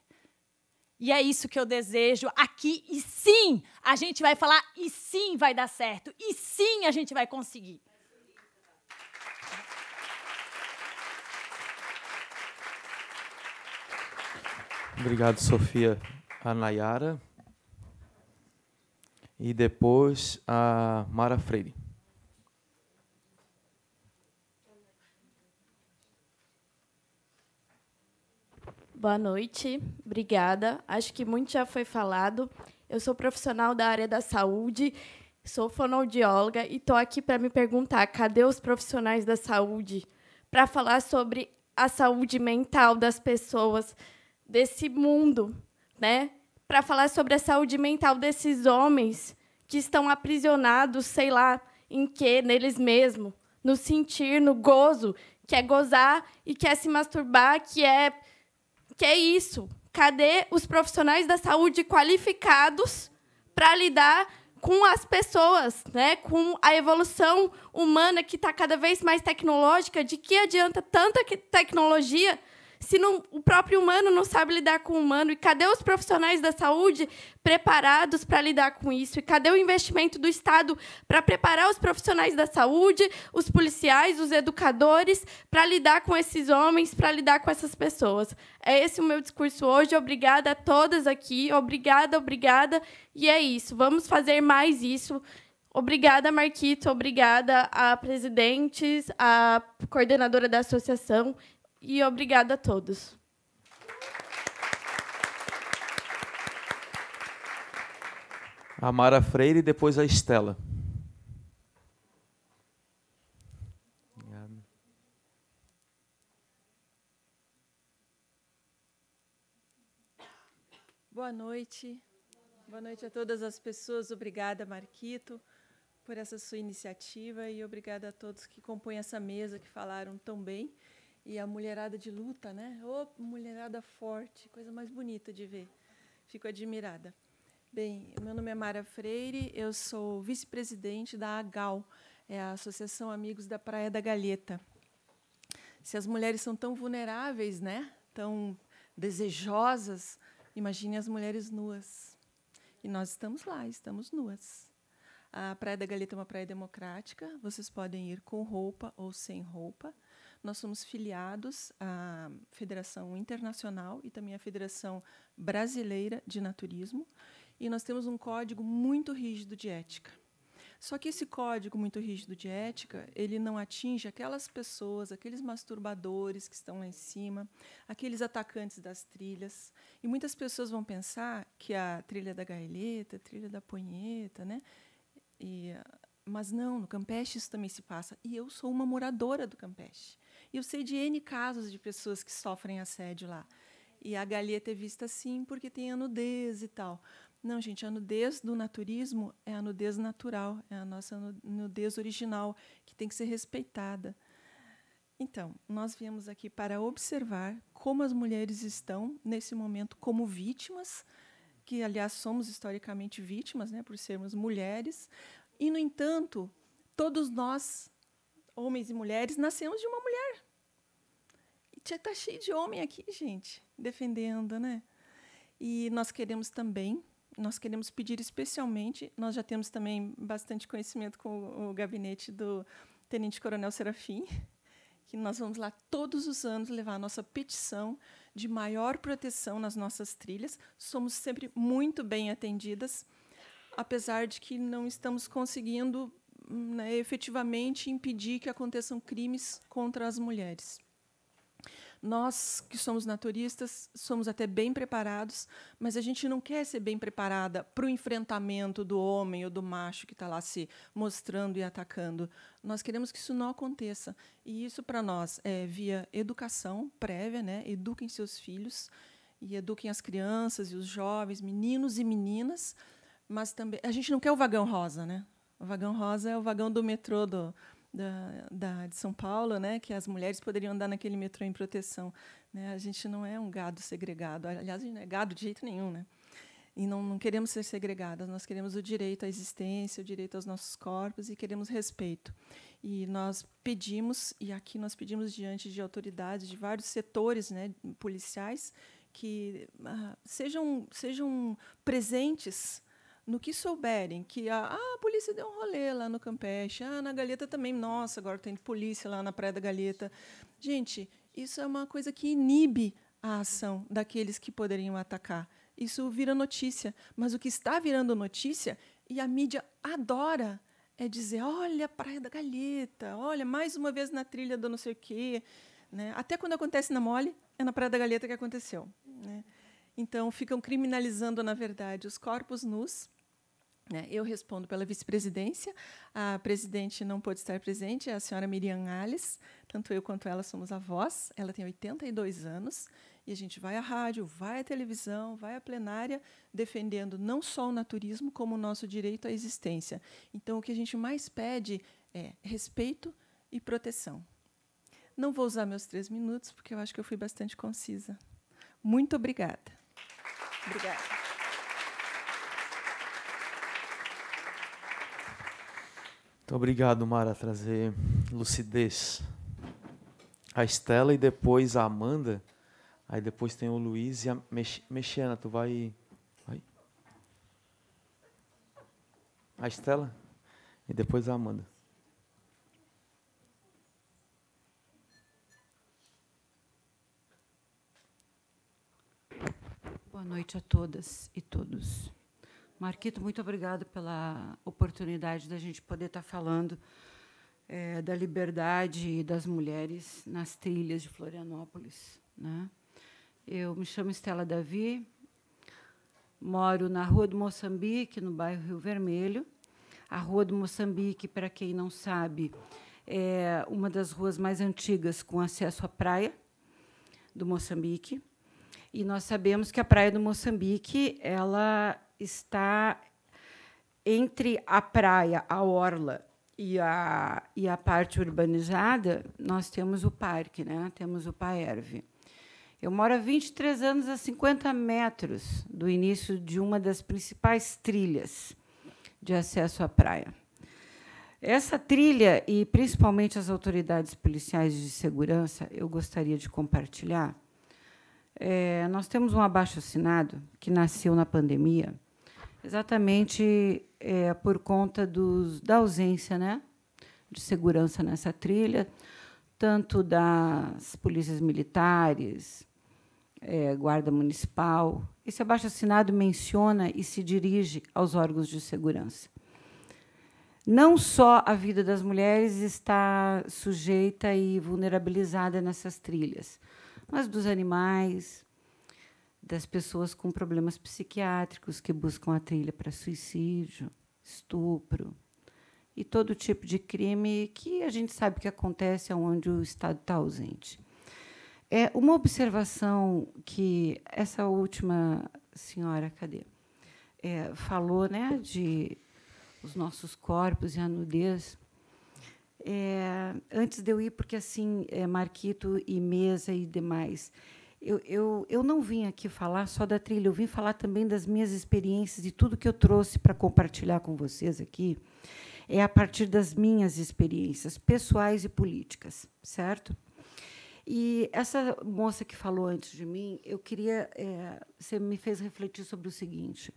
[SPEAKER 20] E é isso que eu desejo aqui. E sim, a gente vai falar, e sim vai dar certo, e sim a gente vai conseguir.
[SPEAKER 3] Obrigado, Sofia a Nayara e depois a Mara Freire.
[SPEAKER 21] Boa noite, obrigada. Acho que muito já foi falado. Eu sou profissional da área da saúde, sou fonoaudióloga e estou aqui para me perguntar: cadê os profissionais da saúde para falar sobre a saúde mental das pessoas desse mundo né, para falar sobre a saúde mental desses homens que estão aprisionados, sei lá, em quê, neles mesmos, no sentir, no gozo, que é gozar e que é se masturbar, que é que é isso. Cadê os profissionais da saúde qualificados para lidar com as pessoas, né? com a evolução humana que está cada vez mais tecnológica, de que adianta tanta tecnologia se não, o próprio humano não sabe lidar com o humano? E cadê os profissionais da saúde preparados para lidar com isso? E cadê o investimento do Estado para preparar os profissionais da saúde, os policiais, os educadores, para lidar com esses homens, para lidar com essas pessoas? É esse o meu discurso hoje. Obrigada a todas aqui. Obrigada, obrigada. E é isso. Vamos fazer mais isso. Obrigada, Marquito. Obrigada a presidentes, a coordenadora da associação e obrigada a todos.
[SPEAKER 3] A Mara Freire e depois a Estela.
[SPEAKER 22] Boa noite. Boa noite a todas as pessoas. Obrigada, Marquito, por essa sua iniciativa e obrigada a todos que compõem essa mesa que falaram tão bem. E a mulherada de luta, né? Ô, oh, mulherada forte, coisa mais bonita de ver. Fico admirada. Bem, meu nome é Mara Freire, eu sou vice-presidente da AGAL, é a Associação Amigos da Praia da Galheta. Se as mulheres são tão vulneráveis, né? Tão desejosas, imagine as mulheres nuas. E nós estamos lá, estamos nuas. A Praia da Galheta é uma praia democrática, vocês podem ir com roupa ou sem roupa. Nós somos filiados à Federação Internacional e também à Federação Brasileira de Naturismo, e nós temos um código muito rígido de ética. Só que esse código muito rígido de ética, ele não atinge aquelas pessoas, aqueles masturbadores que estão lá em cima, aqueles atacantes das trilhas. E muitas pessoas vão pensar que a trilha da gaeleta, a trilha da punheta, né? E, mas não, no Campeche isso também se passa. E eu sou uma moradora do Campeche. E eu sei de N casos de pessoas que sofrem assédio lá. E a Galheta é vista assim porque tem a nudez e tal. Não, gente, a nudez do naturismo é a nudez natural, é a nossa nudez original, que tem que ser respeitada. Então, nós viemos aqui para observar como as mulheres estão nesse momento como vítimas, que aliás somos historicamente vítimas, né, por sermos mulheres. E no entanto, todos nós, homens e mulheres, nascemos de uma mulher tá cheio de homem aqui, gente, defendendo, né? E nós queremos também, nós queremos pedir especialmente, nós já temos também bastante conhecimento com o gabinete do Tenente Coronel Serafim, que nós vamos lá todos os anos levar a nossa petição de maior proteção nas nossas trilhas. Somos sempre muito bem atendidas, apesar de que não estamos conseguindo né, efetivamente impedir que aconteçam crimes contra as mulheres. Nós que somos naturistas somos até bem preparados, mas a gente não quer ser bem preparada para o enfrentamento do homem ou do macho que está lá se mostrando e atacando. Nós queremos que isso não aconteça. E isso para nós é via educação prévia, né? Eduquem seus filhos e eduquem as crianças e os jovens, meninos e meninas, mas também a gente não quer o vagão rosa, né? O vagão rosa é o vagão do metrô do da, da, de São Paulo, né, que as mulheres poderiam andar naquele metrô em proteção. Né? A gente não é um gado segregado. Aliás, a gente não é gado de jeito nenhum. Né? E não, não queremos ser segregadas, nós queremos o direito à existência, o direito aos nossos corpos e queremos respeito. E nós pedimos, e aqui nós pedimos diante de autoridades de vários setores né, policiais, que ah, sejam, sejam presentes no que souberem que a, ah, a polícia deu um rolê lá no Campeche, ah, na Galheta também, nossa, agora tem polícia lá na Praia da Galheta. Gente, isso é uma coisa que inibe a ação daqueles que poderiam atacar. Isso vira notícia, mas o que está virando notícia e a mídia adora é dizer, olha a Praia da Galheta, olha mais uma vez na trilha do não sei o quê, né? Até quando acontece na Mole, é na Praia da Galheta que aconteceu, né? Então ficam criminalizando na verdade os corpos nus né? Eu respondo pela vice-presidência. A presidente não pôde estar presente, é a senhora Miriam Alice. Tanto eu quanto ela somos avós. Ela tem 82 anos e a gente vai à rádio, vai à televisão, vai à plenária, defendendo não só o naturismo, como o nosso direito à existência. Então, o que a gente mais pede é respeito e proteção. Não vou usar meus três minutos, porque eu acho que eu fui bastante concisa. Muito obrigada.
[SPEAKER 23] Obrigada.
[SPEAKER 3] Muito obrigado, Mara, trazer lucidez. A Estela e depois a Amanda. Aí depois tem o Luiz e a Mexiana. Tu vai. vai? A Estela e depois a Amanda.
[SPEAKER 18] Boa noite a todas e todos. Marquito, muito obrigado pela oportunidade da gente poder estar tá falando é, da liberdade das mulheres nas trilhas de Florianópolis. Né? Eu me chamo Estela Davi, moro na Rua do Moçambique, no bairro Rio Vermelho. A Rua do Moçambique, para quem não sabe, é uma das ruas mais antigas com acesso à praia do Moçambique. E nós sabemos que a praia do Moçambique ela está entre a praia, a orla e a, e a parte urbanizada, nós temos o parque, né? temos o Paerve. Eu moro há 23 anos a 50 metros do início de uma das principais trilhas de acesso à praia. Essa trilha, e principalmente as autoridades policiais de segurança, eu gostaria de compartilhar. É, nós temos um abaixo-assinado que nasceu na pandemia, Exatamente é, por conta dos, da ausência né, de segurança nessa trilha, tanto das polícias militares, é, guarda municipal. Esse abaixo assinado menciona e se dirige aos órgãos de segurança. Não só a vida das mulheres está sujeita e vulnerabilizada nessas trilhas, mas dos animais, das pessoas com problemas psiquiátricos que buscam a trilha para suicídio, estupro e todo tipo de crime que a gente sabe que acontece onde o Estado está ausente. É uma observação que essa última senhora, cadê? É, falou, né, de os nossos corpos e a nudez. É, antes de eu ir, porque assim, é, Marquito e Mesa e demais, eu, eu, eu não vim aqui falar só da trilha, eu vim falar também das minhas experiências, e tudo que eu trouxe para compartilhar com vocês aqui. É a partir das minhas experiências pessoais e políticas, certo? E essa moça que falou antes de mim, eu queria. É, você me fez refletir sobre o seguinte: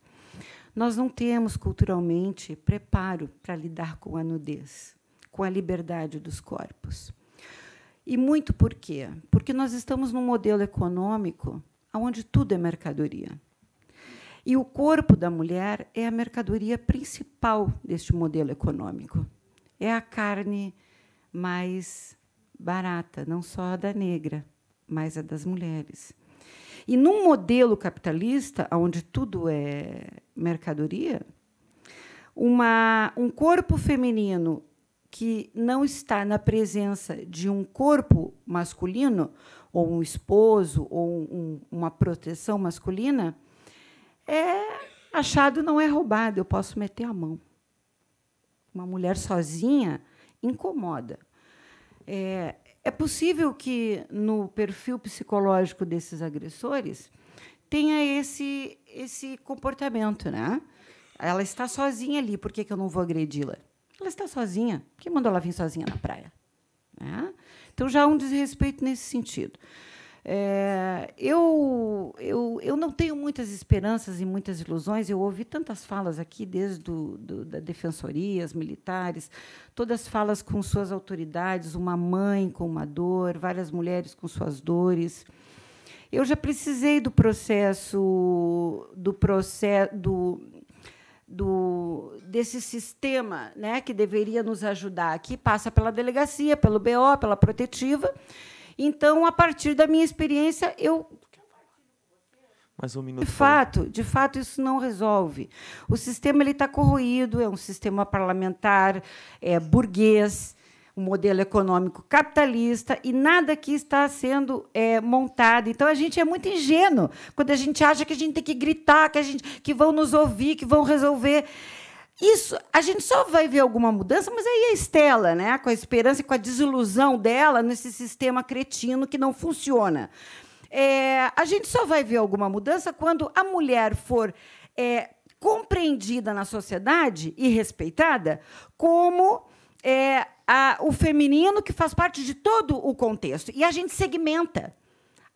[SPEAKER 18] nós não temos culturalmente preparo para lidar com a nudez, com a liberdade dos corpos. E muito por quê? Porque nós estamos num modelo econômico onde tudo é mercadoria. E o corpo da mulher é a mercadoria principal deste modelo econômico. É a carne mais barata, não só a da negra, mas a das mulheres. E num modelo capitalista, onde tudo é mercadoria, uma, um corpo feminino que não está na presença de um corpo masculino, ou um esposo, ou um, uma proteção masculina, é achado não é roubado, eu posso meter a mão. Uma mulher sozinha incomoda. É, é possível que no perfil psicológico desses agressores tenha esse, esse comportamento, né? Ela está sozinha ali, por que, que eu não vou agredi-la? Ela está sozinha. Quem mandou ela vir sozinha na praia? Né? Então já há um desrespeito nesse sentido. É, eu, eu, eu não tenho muitas esperanças e muitas ilusões. Eu ouvi tantas falas aqui, desde do, do, da defensoria, as militares, todas falas com suas autoridades, uma mãe com uma dor, várias mulheres com suas dores. Eu já precisei do processo do processo do, do desse sistema né, que deveria nos ajudar aqui passa pela delegacia, pelo BO, pela protetiva. Então, a partir da minha experiência, eu mais um minuto. De fato, de fato, isso não resolve. O sistema está corroído, é um sistema parlamentar, é burguês, um modelo econômico capitalista, e nada aqui está sendo é, montado. Então a gente é muito ingênuo quando a gente acha que a gente tem que gritar, que, a gente, que vão nos ouvir, que vão resolver. Isso, a gente só vai ver alguma mudança, mas aí é a Estela, né, com a esperança e com a desilusão dela nesse sistema cretino que não funciona. É, a gente só vai ver alguma mudança quando a mulher for é, compreendida na sociedade e respeitada como é, a, o feminino que faz parte de todo o contexto. E a gente segmenta.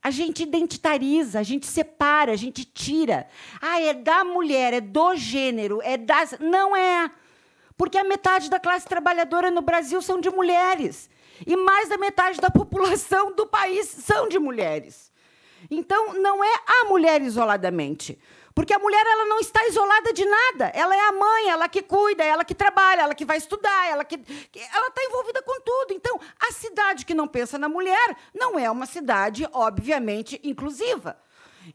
[SPEAKER 18] A gente identitariza, a gente separa, a gente tira. Ah, é da mulher, é do gênero, é das. Não é. Porque a metade da classe trabalhadora no Brasil são de mulheres. E mais da metade da população do país são de mulheres. Então, não é a mulher isoladamente. Porque a mulher ela não está isolada de nada. Ela é a mãe, ela que cuida, ela que trabalha, ela que vai estudar, ela que ela está envolvida com tudo. Então, a cidade que não pensa na mulher não é uma cidade, obviamente, inclusiva.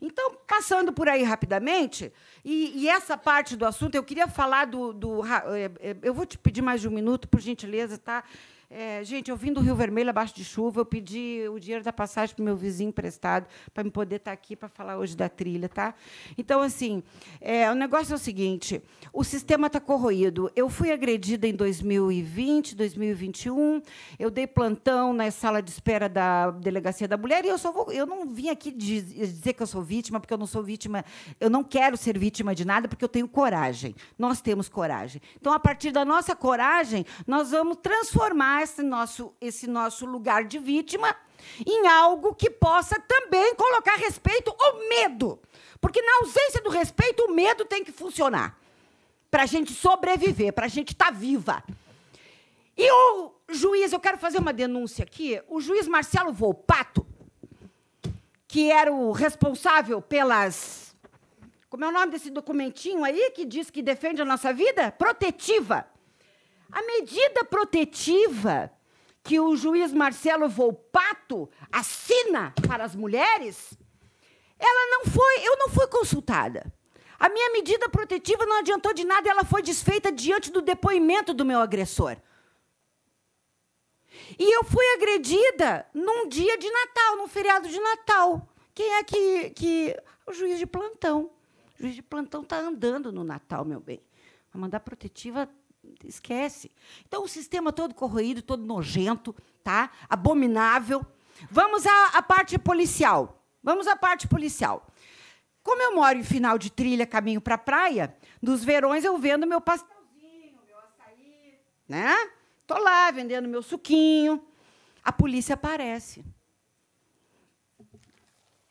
[SPEAKER 18] Então, passando por aí rapidamente, e, e, essa parte do assunto, eu queria falar do, do. Eh, eh, eu vou te pedir mais de um minuto, por gentileza, tá? É, gente, eu vim do Rio Vermelho abaixo de chuva, eu pedi o dinheiro da passagem para o meu vizinho emprestado, para me poder estar tá aqui para falar hoje da trilha, tá? Então, assim, é, o negócio é o seguinte: o sistema está corroído. Eu fui agredida em 2020, 2021, eu dei plantão na sala de espera da delegacia da mulher e eu só vou, eu não vim aqui dizer que eu sou vítima, porque eu não sou vítima, eu não quero ser vítima de nada, porque eu tenho coragem. Nós temos coragem. Então, a partir da nossa coragem, nós vamos transformar esse nosso, esse nosso lugar de vítima em algo que possa também colocar respeito ou medo. Porque na ausência do respeito, o medo tem que funcionar para a gente sobreviver, para a gente estar tá viva. E o juiz, eu quero fazer uma denúncia aqui, o juiz Marcelo Volpato, que era o responsável pelas. Como é o nome desse documentinho aí que diz que defende a nossa vida? Protetiva. A medida protetiva que o juiz Marcelo Volpato assina para as mulheres, ela não foi, eu não fui consultada. A minha medida protetiva não adiantou de nada, ela foi desfeita diante do depoimento do meu agressor. E eu fui agredida num dia de Natal, num feriado de Natal. Quem é que. que... O juiz de plantão. O juiz de plantão está andando no Natal, meu bem. A mandar protetiva Esquece. Então, o sistema todo corroído, todo nojento, tá? abominável. Vamos à, à parte policial. Vamos à parte policial. Como eu moro em final de trilha, caminho para a praia, nos verões eu vendo meu pastelzinho, meu açaí, né? Tô lá vendendo meu suquinho. A polícia aparece.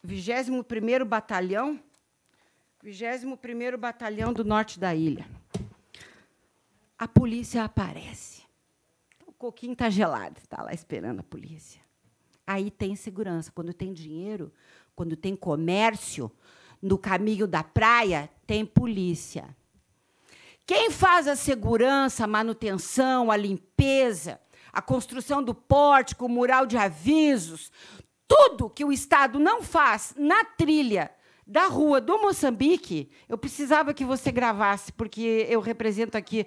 [SPEAKER 18] 21º Batalhão, 21º Batalhão do Norte da Ilha a polícia aparece. Então, o coquinho está gelado, está lá esperando a polícia. Aí tem segurança. Quando tem dinheiro, quando tem comércio, no caminho da praia, tem polícia. Quem faz a segurança, a manutenção, a limpeza, a construção do pórtico, o mural de avisos, tudo que o Estado não faz na trilha da rua do Moçambique, eu precisava que você gravasse, porque eu represento aqui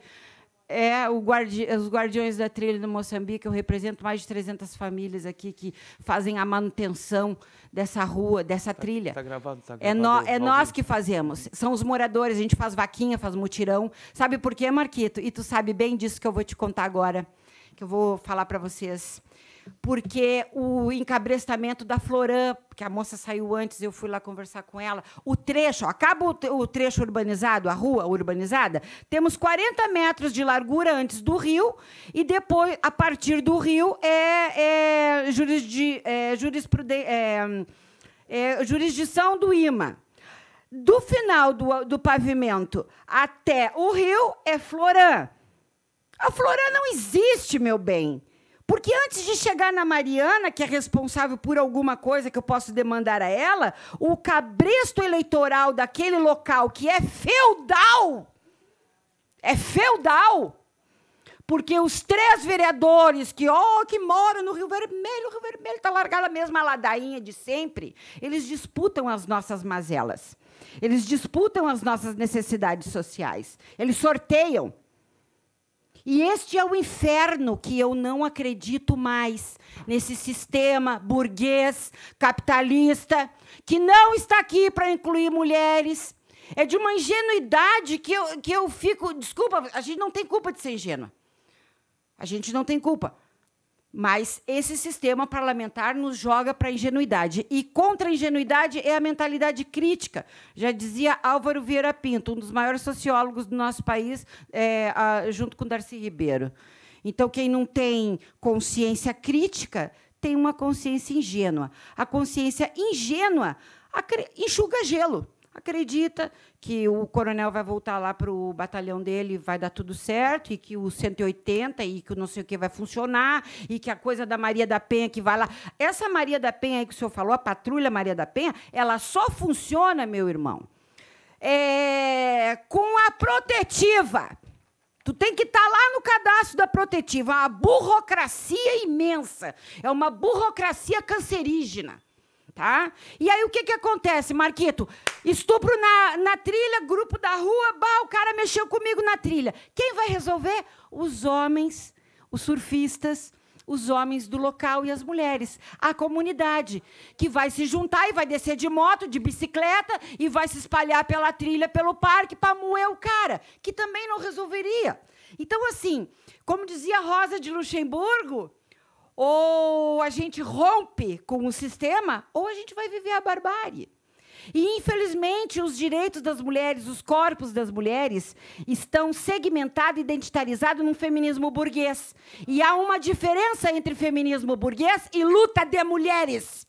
[SPEAKER 18] é guardi os Guardiões da Trilha do Moçambique. Eu represento mais de 300 famílias aqui que fazem a manutenção dessa rua, dessa tá, trilha. Está gravado, tá é gravado. É, no, é nós que fazemos. São os moradores. A gente faz vaquinha, faz mutirão. Sabe por quê, Marquito? E tu sabe bem disso que eu vou te contar agora, que eu vou falar para vocês porque o encabrestamento da Floran, que a moça saiu antes, eu fui lá conversar com ela. O trecho, ó, acaba o trecho urbanizado, a rua urbanizada, temos 40 metros de largura antes do rio, e depois, a partir do rio, é, é, jurisdi, é, é, é jurisdição do IMA. Do final do, do pavimento até o rio é Floran. A Floran não existe, meu bem. Porque antes de chegar na Mariana, que é responsável por alguma coisa que eu posso demandar a ela, o cabresto eleitoral daquele local que é feudal, é feudal, porque os três vereadores que, oh, que moram no Rio Vermelho, o Rio Vermelho está largado a mesma ladainha de sempre, eles disputam as nossas mazelas, eles disputam as nossas necessidades sociais, eles sorteiam. E este é o inferno que eu não acredito mais nesse sistema burguês, capitalista, que não está aqui para incluir mulheres. É de uma ingenuidade que eu, que eu fico. Desculpa, a gente não tem culpa de ser ingênua. A gente não tem culpa. Mas esse sistema parlamentar nos joga para a ingenuidade. E contra a ingenuidade é a mentalidade crítica. Já dizia Álvaro Vieira Pinto, um dos maiores sociólogos do nosso país, é, a, junto com Darcy Ribeiro. Então, quem não tem consciência crítica tem uma consciência ingênua. A consciência ingênua enxuga gelo acredita que o coronel vai voltar lá para o batalhão dele, vai dar tudo certo, e que o 180 e que o não sei o que vai funcionar, e que a coisa da Maria da Penha que vai lá. Essa Maria da Penha aí que o senhor falou, a patrulha Maria da Penha, ela só funciona, meu irmão, é, com a protetiva. Tu tem que estar tá lá no cadastro da protetiva. É uma burocracia imensa. É uma burocracia cancerígena tá? E aí o que que acontece, Marquito? Estupro na, na trilha, grupo da rua, bah, o cara mexeu comigo na trilha. Quem vai resolver? Os homens, os surfistas, os homens do local e as mulheres, a comunidade, que vai se juntar e vai descer de moto, de bicicleta e vai se espalhar pela trilha, pelo parque para moer o cara, que também não resolveria. Então assim, como dizia Rosa de Luxemburgo, ou a gente rompe com o sistema, ou a gente vai viver a barbárie. E, infelizmente, os direitos das mulheres, os corpos das mulheres, estão segmentados, identitarizados num feminismo burguês. E há uma diferença entre feminismo burguês e luta de mulheres.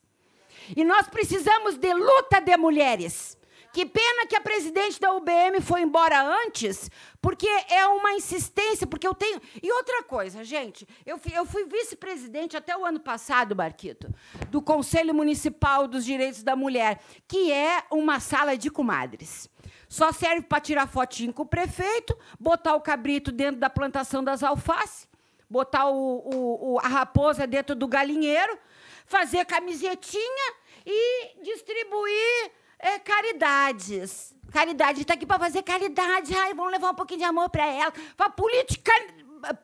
[SPEAKER 18] E nós precisamos de luta de mulheres. Que pena que a presidente da UBM foi embora antes, porque é uma insistência, porque eu tenho. E outra coisa, gente, eu fui, eu fui vice-presidente até o ano passado, Barquito, do Conselho Municipal dos Direitos da Mulher, que é uma sala de comadres. Só serve para tirar fotinho com o prefeito, botar o cabrito dentro da plantação das alfaces, botar o, o, o a raposa dentro do galinheiro, fazer camisetinha e distribuir é, caridades. Caridade está aqui para fazer caridade. Ai, vamos levar um pouquinho de amor para ela. Para política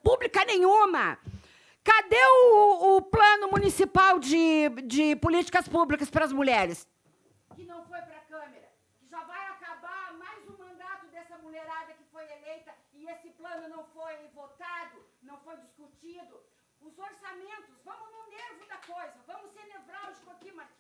[SPEAKER 18] pública nenhuma. Cadê o, o plano municipal de, de políticas públicas para as mulheres? Que não foi para a Câmara. Que já vai acabar mais um mandato dessa mulherada que foi eleita e esse plano não foi votado, não foi discutido. Os orçamentos, vamos no nervo da coisa, vamos ser nevrálgico aqui, Marquinhos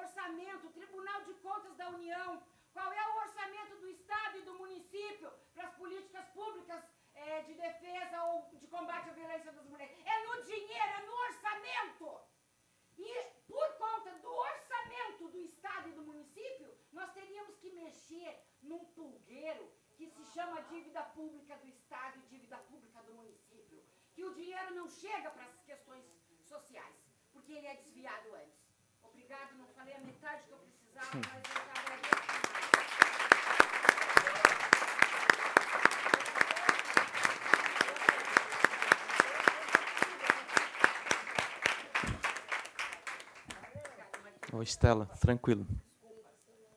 [SPEAKER 18] orçamento, Tribunal de Contas da União, qual é o orçamento do Estado e do município para as políticas públicas é, de defesa ou de combate à violência das mulheres. É no dinheiro, é no orçamento. E por conta do orçamento do Estado e do município, nós teríamos que mexer num pulgueiro que se chama dívida pública do Estado e dívida pública do município. Que o dinheiro não chega
[SPEAKER 14] para as questões sociais, porque ele é desviado antes. Obrigada, Não falei a metade que eu precisava, mas
[SPEAKER 3] eu Ô, oh, Estela, tranquilo.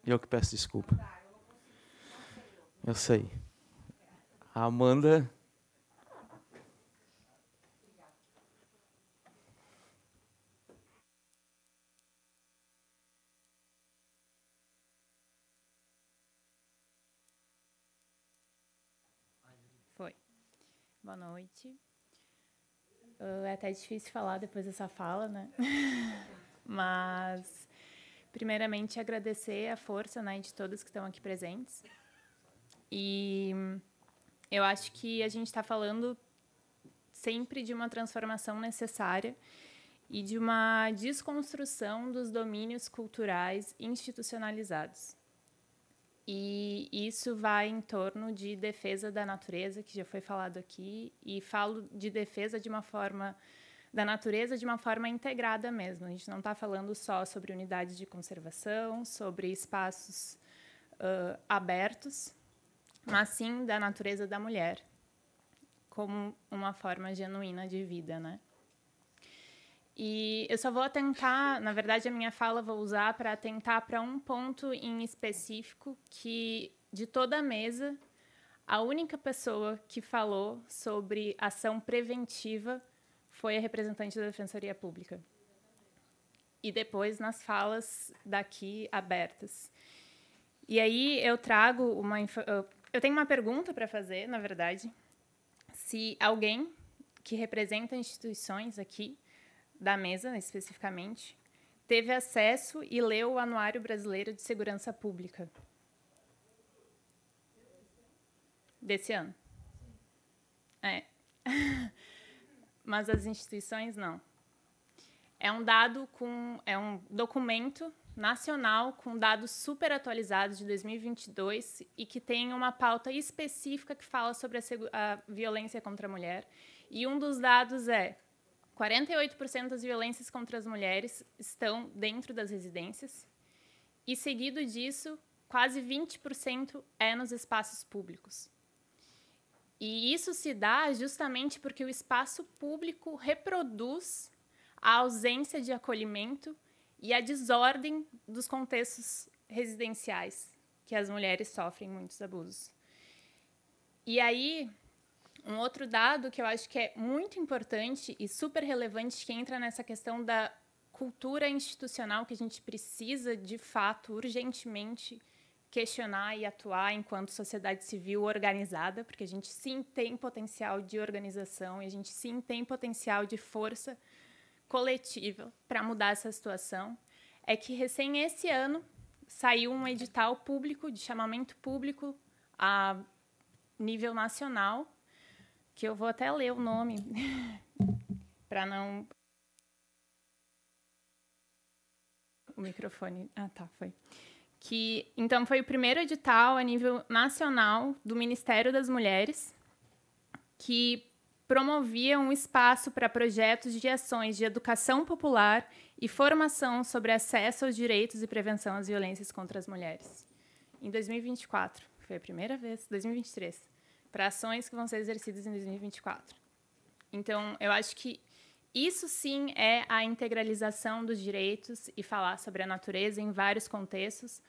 [SPEAKER 3] Eu que peço desculpa. Eu sei. A Amanda
[SPEAKER 23] noite. É até difícil falar depois dessa fala, né? Mas, primeiramente, agradecer a força né, de todos que estão aqui presentes. E eu acho que a gente está falando sempre de uma transformação necessária e de uma desconstrução dos domínios culturais institucionalizados. E isso vai em torno de defesa da natureza, que já foi falado aqui, e falo de defesa de uma forma da natureza de uma forma integrada mesmo. A gente não está falando só sobre unidades de conservação, sobre espaços uh, abertos, mas sim da natureza da mulher como uma forma genuína de vida, né? E eu só vou atentar, na verdade, a minha fala vou usar para atentar para um ponto em específico que, de toda a mesa, a única pessoa que falou sobre ação preventiva foi a representante da Defensoria Pública. E depois nas falas daqui abertas. E aí eu trago uma. Eu tenho uma pergunta para fazer, na verdade. Se alguém que representa instituições aqui da mesa especificamente, teve acesso e leu o Anuário Brasileiro de Segurança Pública desse ano. É. Mas as instituições não. É um dado com é um documento nacional com dados super atualizados de 2022 e que tem uma pauta específica que fala sobre a, a violência contra a mulher. E um dos dados é 48% das violências contra as mulheres estão dentro das residências, e seguido disso, quase 20% é nos espaços públicos. E isso se dá justamente porque o espaço público reproduz a ausência de acolhimento e a desordem dos contextos residenciais que as mulheres sofrem muitos abusos. E aí, um outro dado que eu acho que é muito importante e super relevante que entra nessa questão da cultura institucional que a gente precisa de fato urgentemente questionar e atuar enquanto sociedade civil organizada, porque a gente sim tem potencial de organização e a gente sim tem potencial de força coletiva para mudar essa situação, é que recém esse ano saiu um edital público de chamamento público a nível nacional que eu vou até ler o nome para não o microfone. Ah, tá, foi. Que então foi o primeiro edital a nível nacional do Ministério das Mulheres que promovia um espaço para projetos de ações de educação popular e formação sobre acesso aos direitos e prevenção às violências contra as mulheres. Em 2024, foi a primeira vez, 2023 para ações que vão ser exercidas em 2024. Então, eu acho que isso sim é a integralização dos direitos e falar sobre a natureza em vários contextos,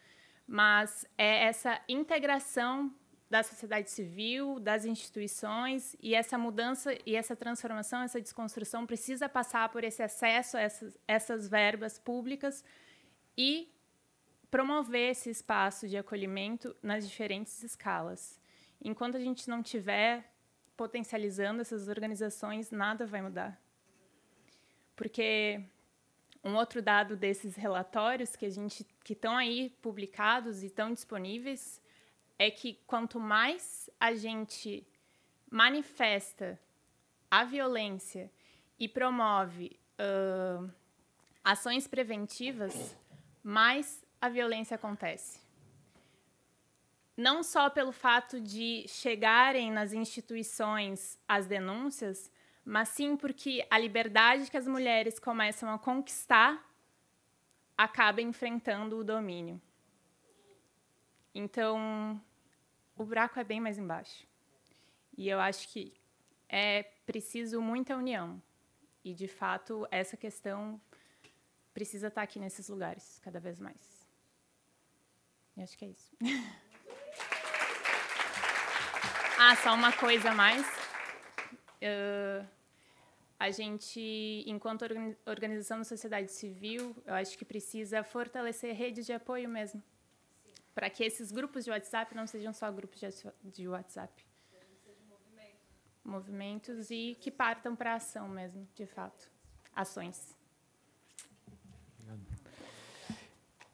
[SPEAKER 23] mas é essa integração da sociedade civil, das instituições, e essa mudança e essa transformação, essa desconstrução precisa passar por esse acesso a essas, essas verbas públicas e promover esse espaço de acolhimento nas diferentes escalas. Enquanto a gente não tiver potencializando essas organizações, nada vai mudar. Porque um outro dado desses relatórios que a gente que estão aí publicados e estão disponíveis é que quanto mais a gente manifesta a violência e promove uh, ações preventivas, mais a violência acontece não só pelo fato de chegarem nas instituições as denúncias, mas sim porque a liberdade que as mulheres começam a conquistar acaba enfrentando o domínio. Então, o buraco é bem mais embaixo. E eu acho que é preciso muita união. E, de fato, essa questão precisa estar aqui nesses lugares cada vez mais. E acho que é isso. Ah, só uma coisa a mais. Uh, a gente, enquanto organização da sociedade civil, eu acho que precisa fortalecer redes de apoio mesmo, para que esses grupos de WhatsApp não sejam só grupos de WhatsApp. Movimentos e que partam para ação mesmo, de fato. Ações.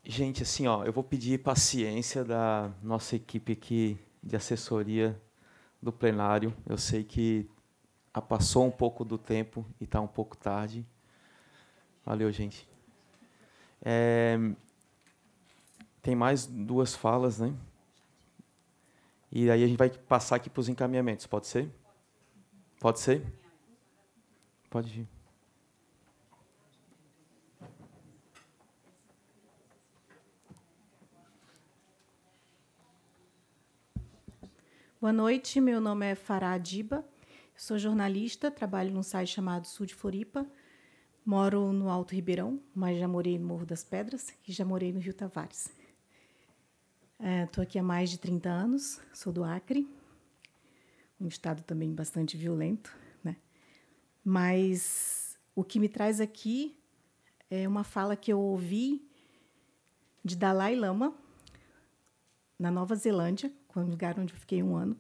[SPEAKER 3] Gente, assim, ó, eu vou pedir paciência da nossa equipe aqui de assessoria do plenário. Eu sei que passou um pouco do tempo e está um pouco tarde. Valeu, gente. É, tem mais duas falas, né? E aí a gente vai passar aqui para os encaminhamentos, pode ser? Pode ser? Pode ir.
[SPEAKER 24] Boa noite, meu nome é Farah Adiba, sou jornalista, trabalho num site chamado Sul de Floripa, moro no Alto Ribeirão, mas já morei no Morro das Pedras e já morei no Rio Tavares. Estou é, aqui há mais de 30 anos, sou do Acre, um estado também bastante violento, né? Mas o que me traz aqui é uma fala que eu ouvi de Dalai Lama na Nova Zelândia, com um lugar onde eu fiquei um ano.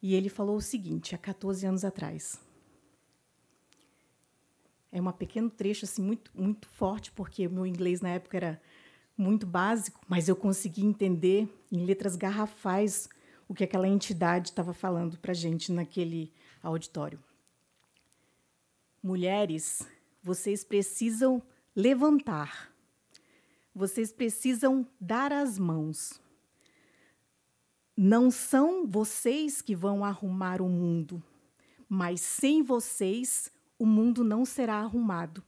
[SPEAKER 24] E ele falou o seguinte, há 14 anos atrás. É um pequeno trecho assim, muito, muito forte, porque o meu inglês na época era muito básico, mas eu consegui entender em letras garrafais o que aquela entidade estava falando para gente naquele auditório. Mulheres, vocês precisam levantar. Vocês precisam dar as mãos. Não são vocês que vão arrumar o mundo, mas sem vocês o mundo não será arrumado.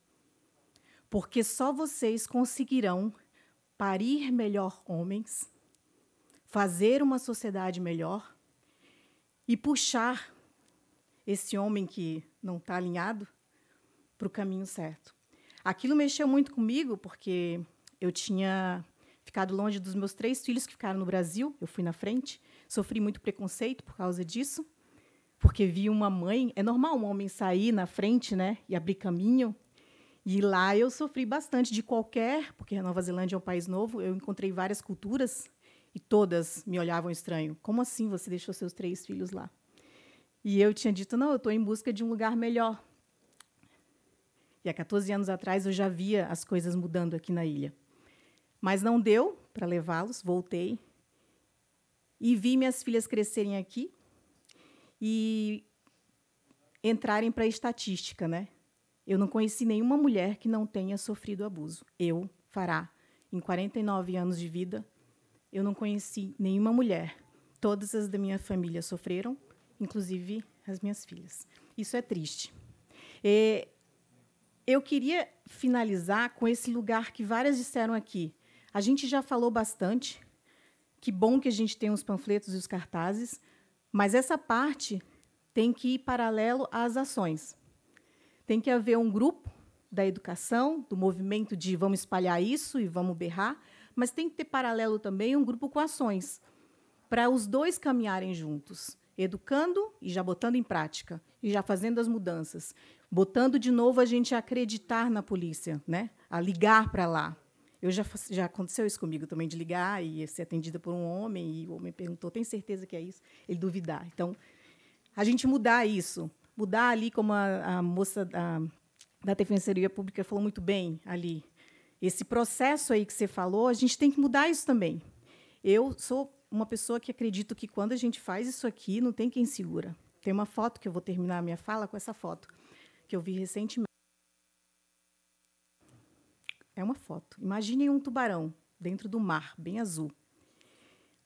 [SPEAKER 24] Porque só vocês conseguirão parir melhor homens, fazer uma sociedade melhor e puxar esse homem que não está alinhado para o caminho certo. Aquilo mexeu muito comigo, porque eu tinha ficado longe dos meus três filhos que ficaram no Brasil, eu fui na frente, sofri muito preconceito por causa disso, porque vi uma mãe, é normal um homem sair na frente, né, e abrir caminho. E lá eu sofri bastante de qualquer, porque a Nova Zelândia é um país novo, eu encontrei várias culturas e todas me olhavam estranho. Como assim você deixou seus três filhos lá? E eu tinha dito, não, eu estou em busca de um lugar melhor. E há 14 anos atrás eu já via as coisas mudando aqui na ilha. Mas não deu para levá-los, voltei. E vi minhas filhas crescerem aqui e entrarem para a estatística, né? Eu não conheci nenhuma mulher que não tenha sofrido abuso. Eu, Fará, em 49 anos de vida, eu não conheci nenhuma mulher. Todas as da minha família sofreram, inclusive as minhas filhas. Isso é triste. E é, eu queria finalizar com esse lugar que várias disseram aqui, a gente já falou bastante. Que bom que a gente tem os panfletos e os cartazes, mas essa parte tem que ir paralelo às ações. Tem que haver um grupo da educação, do movimento de vamos espalhar isso e vamos berrar, mas tem que ter paralelo também um grupo com ações, para os dois caminharem juntos, educando e já botando em prática, e já fazendo as mudanças, botando de novo a gente a acreditar na polícia, né? a ligar para lá, eu já, já aconteceu isso comigo também, de ligar e ser atendida por um homem, e o homem perguntou: tem certeza que é isso? Ele duvidar. Então, a gente mudar isso, mudar ali, como a, a moça da, da Defensoria Pública falou muito bem ali, esse processo aí que você falou, a gente tem que mudar isso também. Eu sou uma pessoa que acredito que quando a gente faz isso aqui, não tem quem segura. Tem uma foto que eu vou terminar a minha fala com essa foto que eu vi recentemente. É uma foto. Imaginem um tubarão dentro do mar, bem azul.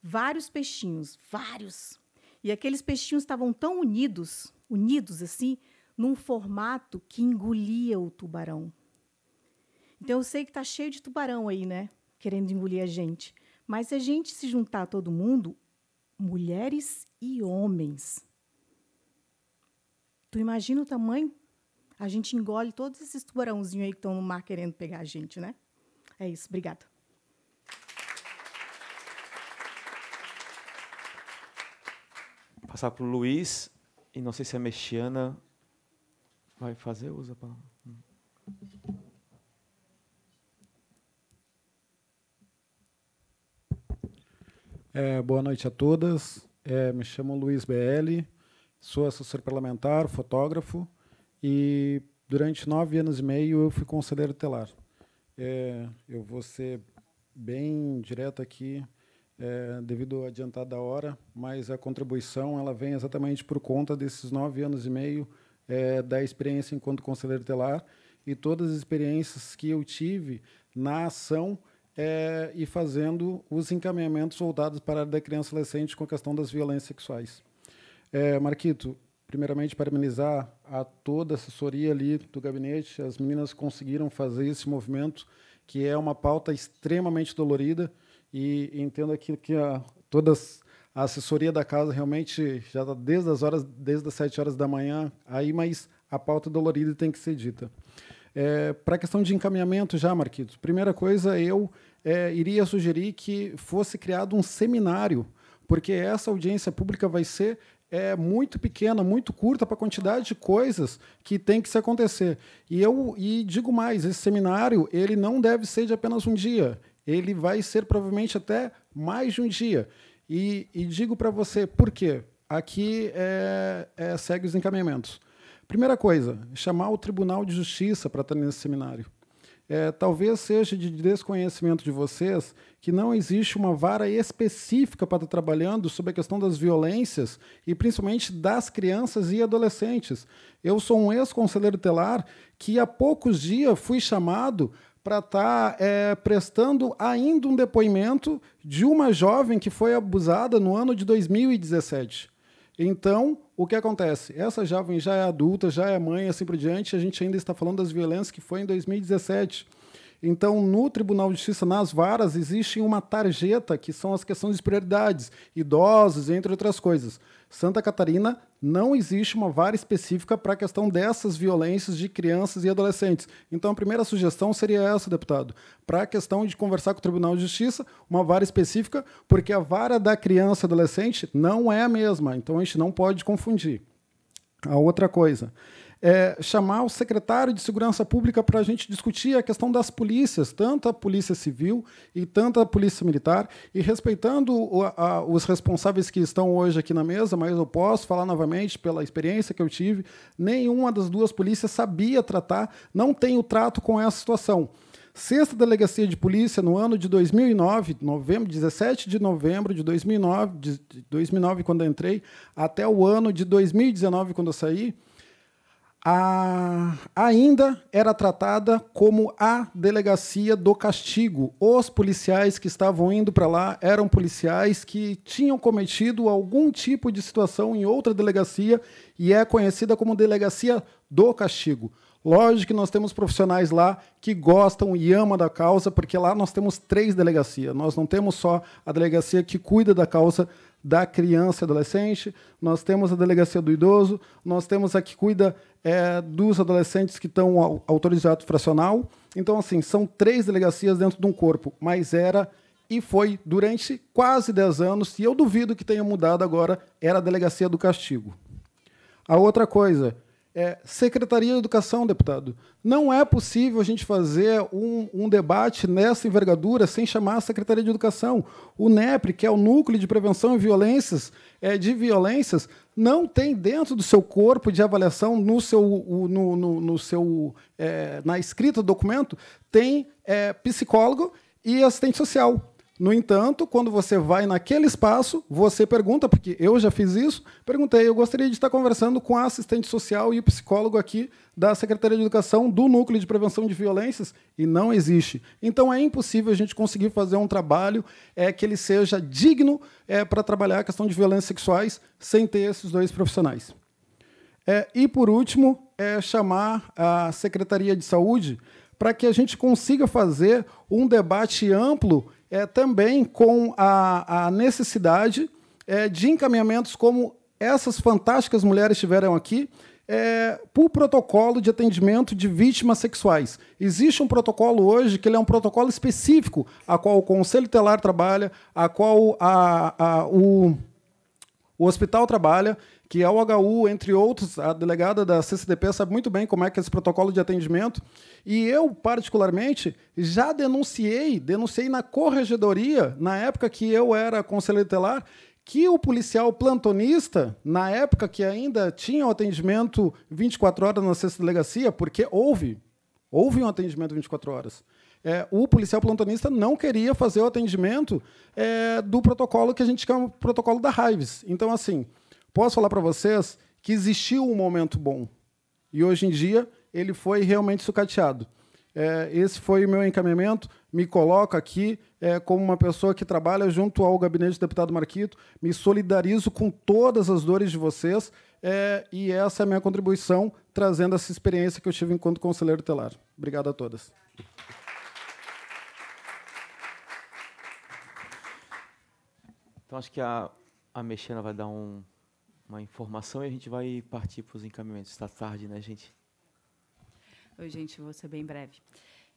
[SPEAKER 24] Vários peixinhos, vários. E aqueles peixinhos estavam tão unidos, unidos assim, num formato que engolia o tubarão. Então eu sei que está cheio de tubarão aí, né? Querendo engolir a gente. Mas se a gente se juntar a todo mundo, mulheres e homens. Tu imagina o tamanho a gente engole todos esses tubarãozinhos aí que estão no mar querendo pegar a gente, né? É isso, obrigada.
[SPEAKER 3] Vou passar para o Luiz, e não sei se a Mexiana
[SPEAKER 25] vai fazer uso da palavra. É, boa noite a todas. É, me chamo Luiz BL, sou assessor parlamentar, fotógrafo. E durante nove anos e meio eu fui conselheiro telar. É, eu vou ser bem direto aqui, é, devido ao adiantado da hora, mas a contribuição ela vem exatamente por conta desses nove anos e meio é, da experiência enquanto conselheiro telar e todas as experiências que eu tive na ação é, e fazendo os encaminhamentos voltados para a área da criança e adolescente com a questão das violências sexuais. É, Marquito, Primeiramente, parabenizar a toda a assessoria ali do gabinete. As meninas conseguiram fazer esse movimento, que é uma pauta extremamente dolorida. E entendo aqui que a, todas a assessoria da casa realmente já está desde as horas, desde as 7 horas da manhã aí, mas a pauta é dolorida tem que ser dita. É, Para a questão de encaminhamento, já, Marquitos, primeira coisa, eu é, iria sugerir que fosse criado um seminário, porque essa audiência pública vai ser é muito pequena, muito curta para a quantidade de coisas que tem que se acontecer. E eu e digo mais, esse seminário ele não deve ser de apenas um dia. Ele vai ser provavelmente até mais de um dia. E, e digo para você por quê. Aqui é, é, segue os encaminhamentos. Primeira coisa, chamar o Tribunal de Justiça para estar nesse seminário é, talvez seja de desconhecimento de vocês que não existe uma vara específica para estar trabalhando sobre a questão das violências e principalmente das crianças e adolescentes. Eu sou um ex-conselheiro telar que há poucos dias fui chamado para estar é, prestando ainda um depoimento de uma jovem que foi abusada no ano de 2017. Então, o que acontece? Essa jovem já é adulta, já é mãe, assim por diante, a gente ainda está falando das violências que foi em 2017. Então, no Tribunal de Justiça, nas varas, existe uma tarjeta que são as questões de prioridades, idosos, entre outras coisas. Santa Catarina não existe uma vara específica para a questão dessas violências de crianças e adolescentes. Então, a primeira sugestão seria essa, deputado, para a questão de conversar com o Tribunal de Justiça, uma vara específica, porque a vara da criança e adolescente não é a mesma. Então, a gente não pode confundir. A outra coisa é, chamar o secretário de Segurança Pública para a gente discutir a questão das polícias, tanto a Polícia Civil e tanto a Polícia Militar, e respeitando o, a, os responsáveis que estão hoje aqui na mesa, mas eu posso falar novamente pela experiência que eu tive, nenhuma das duas polícias sabia tratar, não tem o trato com essa situação. Sexta Delegacia de Polícia, no ano de 2009, novembro, 17 de novembro de 2009, de 2009 quando eu entrei, até o ano de 2019, quando eu saí, a, ainda era tratada como a delegacia do castigo. Os policiais que estavam indo para lá eram policiais que tinham cometido algum tipo de situação em outra delegacia e é conhecida como delegacia do castigo. Lógico que nós temos profissionais lá que gostam e amam da causa, porque lá nós temos três delegacias. Nós não temos só a delegacia que cuida da causa da criança e adolescente, nós temos a delegacia do idoso, nós temos a que cuida é, dos adolescentes que estão autorizados fracional. Então, assim, são três delegacias dentro de um corpo, mas era e foi durante quase 10 anos, e eu duvido que tenha mudado agora, era a Delegacia do Castigo. A outra coisa é Secretaria de Educação, deputado. Não é possível a gente fazer um, um debate nessa envergadura sem chamar a Secretaria de Educação. O NEPRE, que é o Núcleo de Prevenção Violências, é, de Violências, não tem dentro do seu corpo de avaliação, no seu, no, no, no seu, é, na escrita do documento, tem é, psicólogo e assistente social. No entanto, quando você vai naquele espaço, você pergunta, porque eu já fiz isso, perguntei, eu gostaria de estar conversando com a assistente social e o psicólogo aqui da Secretaria de Educação do Núcleo de Prevenção de Violências, e não existe. Então é impossível a gente conseguir fazer um trabalho é, que ele seja digno é, para trabalhar a questão de violências sexuais sem ter esses dois profissionais. É, e por último, é chamar a Secretaria de Saúde para que a gente consiga fazer um debate amplo é, também com a, a necessidade é, de encaminhamentos como essas fantásticas mulheres tiveram aqui, é, por protocolo de atendimento de vítimas sexuais. Existe um protocolo hoje que ele é um protocolo específico, a qual o Conselho Telar trabalha, a qual a, a, o, o hospital trabalha, que o HU entre outros, a delegada da CCDP sabe muito bem como é que é esse protocolo de atendimento. E eu, particularmente, já denunciei, denunciei na corregedoria, na época que eu era conselheiro telar, que o policial plantonista, na época que ainda tinha o atendimento 24 horas na sexta delegacia, porque houve, houve um atendimento 24 horas, é, o policial plantonista não queria fazer o atendimento é, do protocolo que a gente chama protocolo da Raives. Então, assim, Posso falar para vocês que existiu um momento bom e hoje em dia ele foi realmente sucateado. É, esse foi o meu encaminhamento. Me coloco aqui é, como uma pessoa que trabalha junto ao gabinete do deputado Marquito. Me solidarizo com todas as dores de vocês é, e essa é a minha contribuição, trazendo essa experiência que eu tive enquanto conselheiro telar. Obrigado a todas.
[SPEAKER 3] Então, acho que a, a Mexena vai dar um, uma informação e a gente vai partir para os encaminhamentos. Está tarde, né, gente?
[SPEAKER 26] Oi, gente, vou ser bem breve.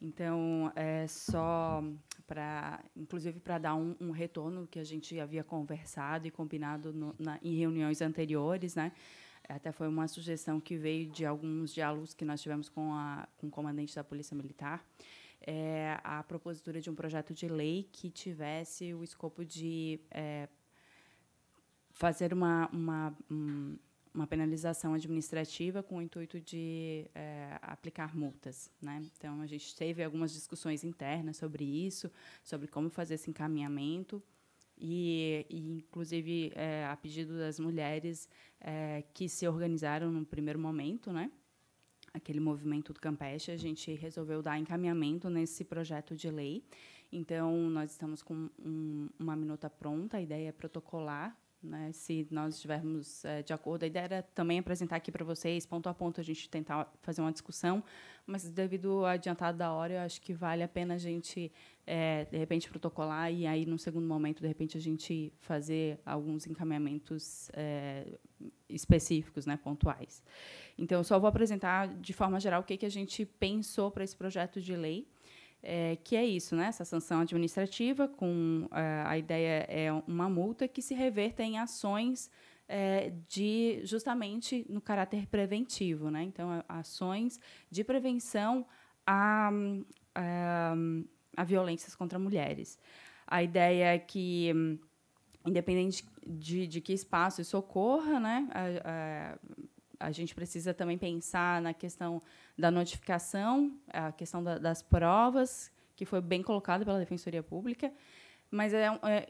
[SPEAKER 26] Então, é só para, inclusive, para dar um, um, retorno que a gente havia conversado e combinado no, na, em reuniões anteriores, né? Até foi uma sugestão que veio de alguns diálogos que nós tivemos com, a, com o comandante da Polícia Militar, é, a propositura de um projeto de lei que tivesse o escopo de é, fazer uma, uma, uma penalização administrativa com o intuito de é, aplicar multas. Né? Então, a gente teve algumas discussões internas sobre isso, sobre como fazer esse encaminhamento. E, e inclusive, é, a pedido das mulheres é, que se organizaram no primeiro momento, né? aquele movimento do Campeche, a gente resolveu dar encaminhamento nesse projeto de lei. Então, nós estamos com um, uma minuta pronta, a ideia é protocolar né, se nós estivermos é, de acordo. A ideia era também apresentar aqui para vocês, ponto a ponto, a gente tentar fazer uma discussão, mas devido ao adiantado da hora, eu acho que vale a pena a gente, é, de repente, protocolar e aí, num segundo momento, de repente, a gente fazer alguns encaminhamentos é, específicos, né, pontuais. Então, eu só vou apresentar, de forma geral, o que, que a gente pensou para esse projeto de lei é, que é isso, né? Essa sanção administrativa com a, é, a ideia é uma multa que se reverta em ações é, de justamente no caráter preventivo, né? Então ações de prevenção a, a, é, a violências contra mulheres. A ideia é que independente de, de que espaço isso ocorra, né? A, a gente precisa também pensar na questão da notificação, a questão da, das provas, que foi bem colocada pela Defensoria Pública, mas é, é,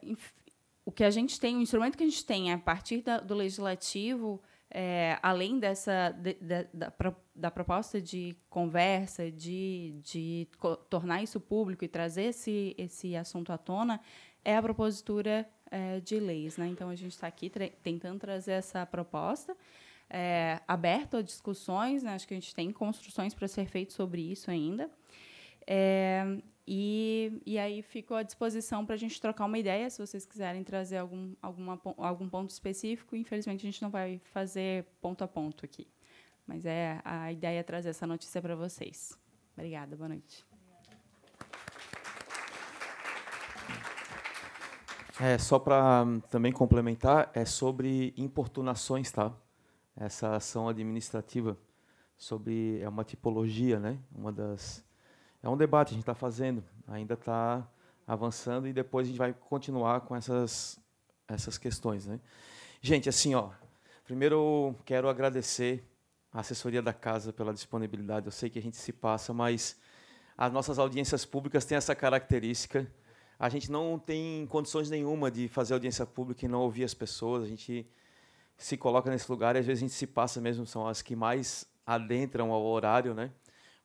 [SPEAKER 26] o que a gente tem, o instrumento que a gente tem a partir da, do legislativo, é, além dessa de, de, da, da, proposta de conversa, de, de tornar isso público e trazer esse, esse assunto à tona, é a propositura é, de leis. Né? Então, a gente está aqui tra tentando trazer essa proposta é, aberto a discussões, né? acho que a gente tem construções para ser feitas sobre isso ainda. É, e, e aí fico à disposição para a gente trocar uma ideia, se vocês quiserem trazer algum, alguma, algum ponto específico. Infelizmente, a gente não vai fazer ponto a ponto aqui. Mas é a ideia é trazer essa notícia para vocês. Obrigada, boa noite.
[SPEAKER 3] É, só para hum, também complementar, é sobre importunações, tá? essa ação administrativa sobre é uma tipologia, né? Uma das é um debate que a gente está fazendo, ainda está avançando e depois a gente vai continuar com essas essas questões, né? Gente, assim, ó, primeiro quero agradecer a assessoria da casa pela disponibilidade. Eu sei que a gente se passa, mas as nossas audiências públicas têm essa característica. A gente não tem condições nenhuma de fazer audiência pública e não ouvir as pessoas. A gente se coloca nesse lugar e às vezes a gente se passa mesmo, são as que mais adentram ao horário, né?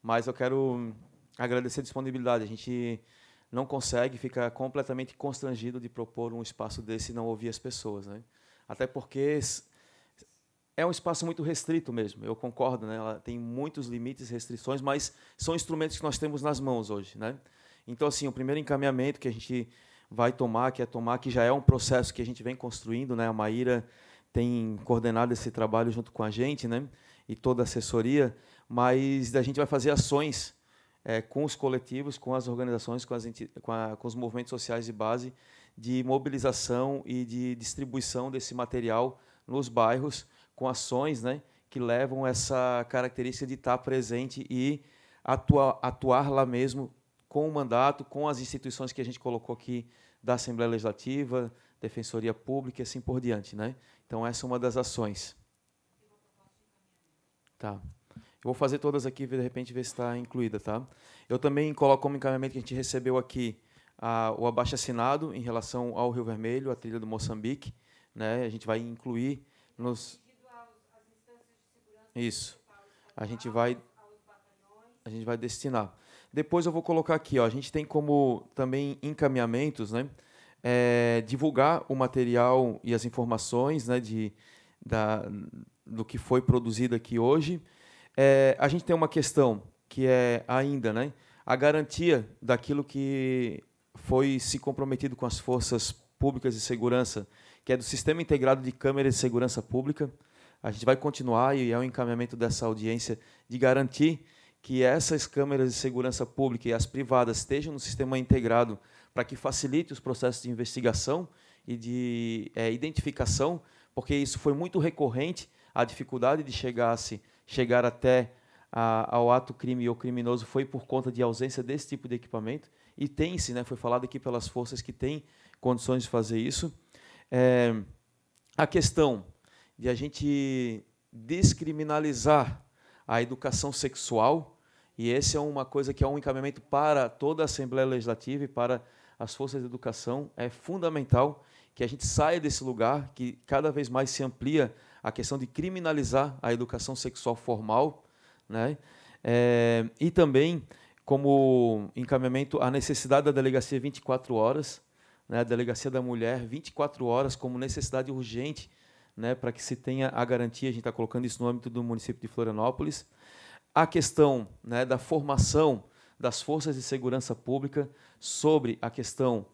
[SPEAKER 3] Mas eu quero agradecer a disponibilidade. A gente não consegue ficar completamente constrangido de propor um espaço desse e não ouvir as pessoas, né? Até porque é um espaço muito restrito mesmo. Eu concordo, né? Ela tem muitos limites, restrições, mas são instrumentos que nós temos nas mãos hoje, né? Então assim, o primeiro encaminhamento que a gente vai tomar, que é tomar, que já é um processo que a gente vem construindo, né? A Maíra tem coordenado esse trabalho junto com a gente, né? E toda a assessoria, mas a gente vai fazer ações é, com os coletivos, com as organizações, com, as com, a, com os movimentos sociais de base, de mobilização e de distribuição desse material nos bairros, com ações, né? Que levam essa característica de estar presente e atuar, atuar lá mesmo com o mandato, com as instituições que a gente colocou aqui da Assembleia Legislativa, Defensoria Pública e assim por diante. Né? Então, essa é uma das ações. Tá. Eu vou fazer todas aqui, de repente, ver se está incluída, tá? Eu também coloco como encaminhamento que a gente recebeu aqui a, o abaixo-assinado em relação ao Rio Vermelho, a trilha do Moçambique. Né? A gente vai incluir nos... Isso. A gente vai... A gente vai destinar. Depois eu vou colocar aqui, ó, a gente tem como também encaminhamentos, né? é, divulgar o material e as informações né, de, da, do que foi produzido aqui hoje. É, a gente tem uma questão que é ainda né, a garantia daquilo que foi se comprometido com as forças públicas de segurança, que é do Sistema Integrado de Câmeras de Segurança Pública. A gente vai continuar, e é o um encaminhamento dessa audiência, de garantir que essas câmeras de segurança pública e as privadas estejam no sistema integrado para que facilite os processos de investigação e de é, identificação, porque isso foi muito recorrente, a dificuldade de chegasse, chegar até a, ao ato crime ou criminoso foi por conta de ausência desse tipo de equipamento, e tem-se, né, foi falado aqui pelas forças que têm condições de fazer isso, é, a questão de a gente descriminalizar a educação sexual, e esse é uma coisa que é um encaminhamento para toda a Assembleia Legislativa e para as forças de educação, é fundamental que a gente saia desse lugar que cada vez mais se amplia a questão de criminalizar a educação sexual formal, né? É, e também como encaminhamento a necessidade da delegacia 24 horas, né? A delegacia da mulher 24 horas como necessidade urgente, né? Para que se tenha a garantia, a gente está colocando isso no âmbito do município de Florianópolis, a questão né, da formação das forças de segurança pública sobre a questão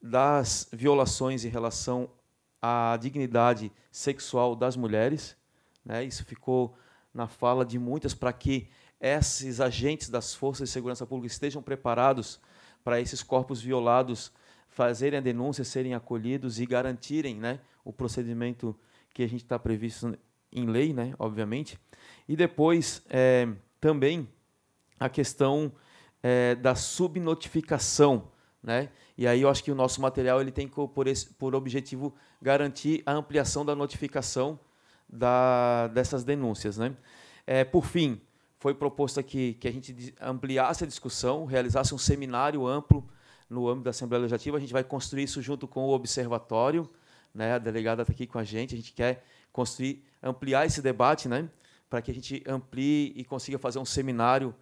[SPEAKER 3] das violações em relação à dignidade sexual das mulheres. Né? Isso ficou na fala de muitas para que esses agentes das forças de segurança pública estejam preparados para esses corpos violados fazerem a denúncia, serem acolhidos e garantirem né, o procedimento que a gente está previsto em lei, né, obviamente. E depois é, também a questão é, da subnotificação. Né? E aí eu acho que o nosso material ele tem por, esse, por objetivo garantir a ampliação da notificação da, dessas denúncias. Né? É, por fim, foi proposto aqui que a gente ampliasse a discussão, realizasse um seminário amplo no âmbito da Assembleia Legislativa. A gente vai construir isso junto com o Observatório. Né? A delegada está aqui com a gente. A gente quer construir, ampliar esse debate, né? para que a gente amplie e consiga fazer um seminário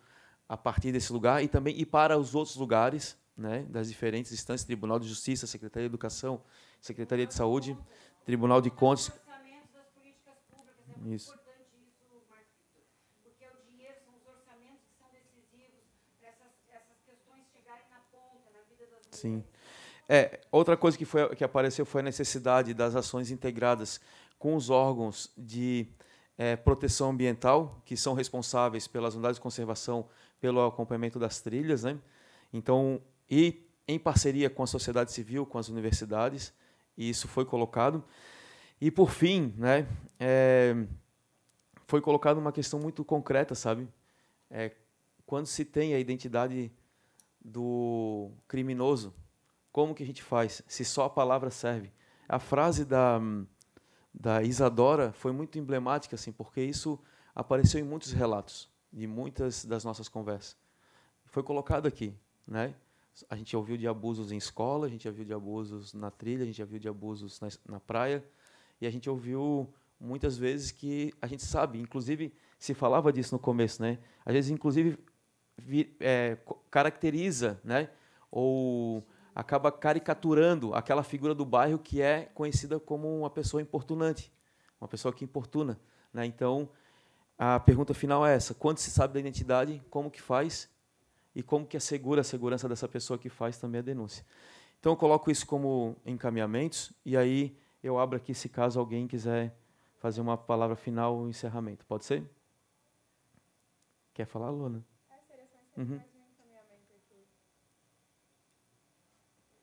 [SPEAKER 3] a partir desse lugar e também e para os outros lugares, né, das diferentes instâncias, Tribunal de Justiça, Secretaria de Educação, Secretaria de Saúde, Tribunal de Contas. Isso. Sim. É, outra coisa que, foi, que apareceu foi a necessidade das ações integradas com os órgãos de é, proteção ambiental, que são responsáveis pelas unidades de conservação pelo acompanhamento das trilhas, né? Então, e em parceria com a sociedade civil, com as universidades, e isso foi colocado. E por fim, né, é, foi colocado uma questão muito concreta, sabe? É, quando se tem a identidade do criminoso, como que a gente faz? Se só a palavra serve. A frase da, da Isadora foi muito emblemática, assim, porque isso apareceu em muitos relatos de muitas das nossas conversas. Foi colocado aqui, né? A gente ouviu de abusos em escola, a gente já viu de abusos na trilha, a gente já viu de abusos na, na praia, e a gente ouviu muitas vezes que a gente sabe, inclusive se falava disso no começo, né? Às vezes, inclusive, vi, é, caracteriza, né? Ou acaba caricaturando aquela figura do bairro que é conhecida como uma pessoa importunante, uma pessoa que importuna. Né? Então, a pergunta final é essa: quando se sabe da identidade, como que faz e como que assegura a segurança dessa pessoa que faz também a denúncia? Então eu coloco isso como encaminhamentos e aí eu abro aqui se caso alguém quiser fazer uma palavra final ou um encerramento. Pode ser? Quer falar, Luna? Uhum.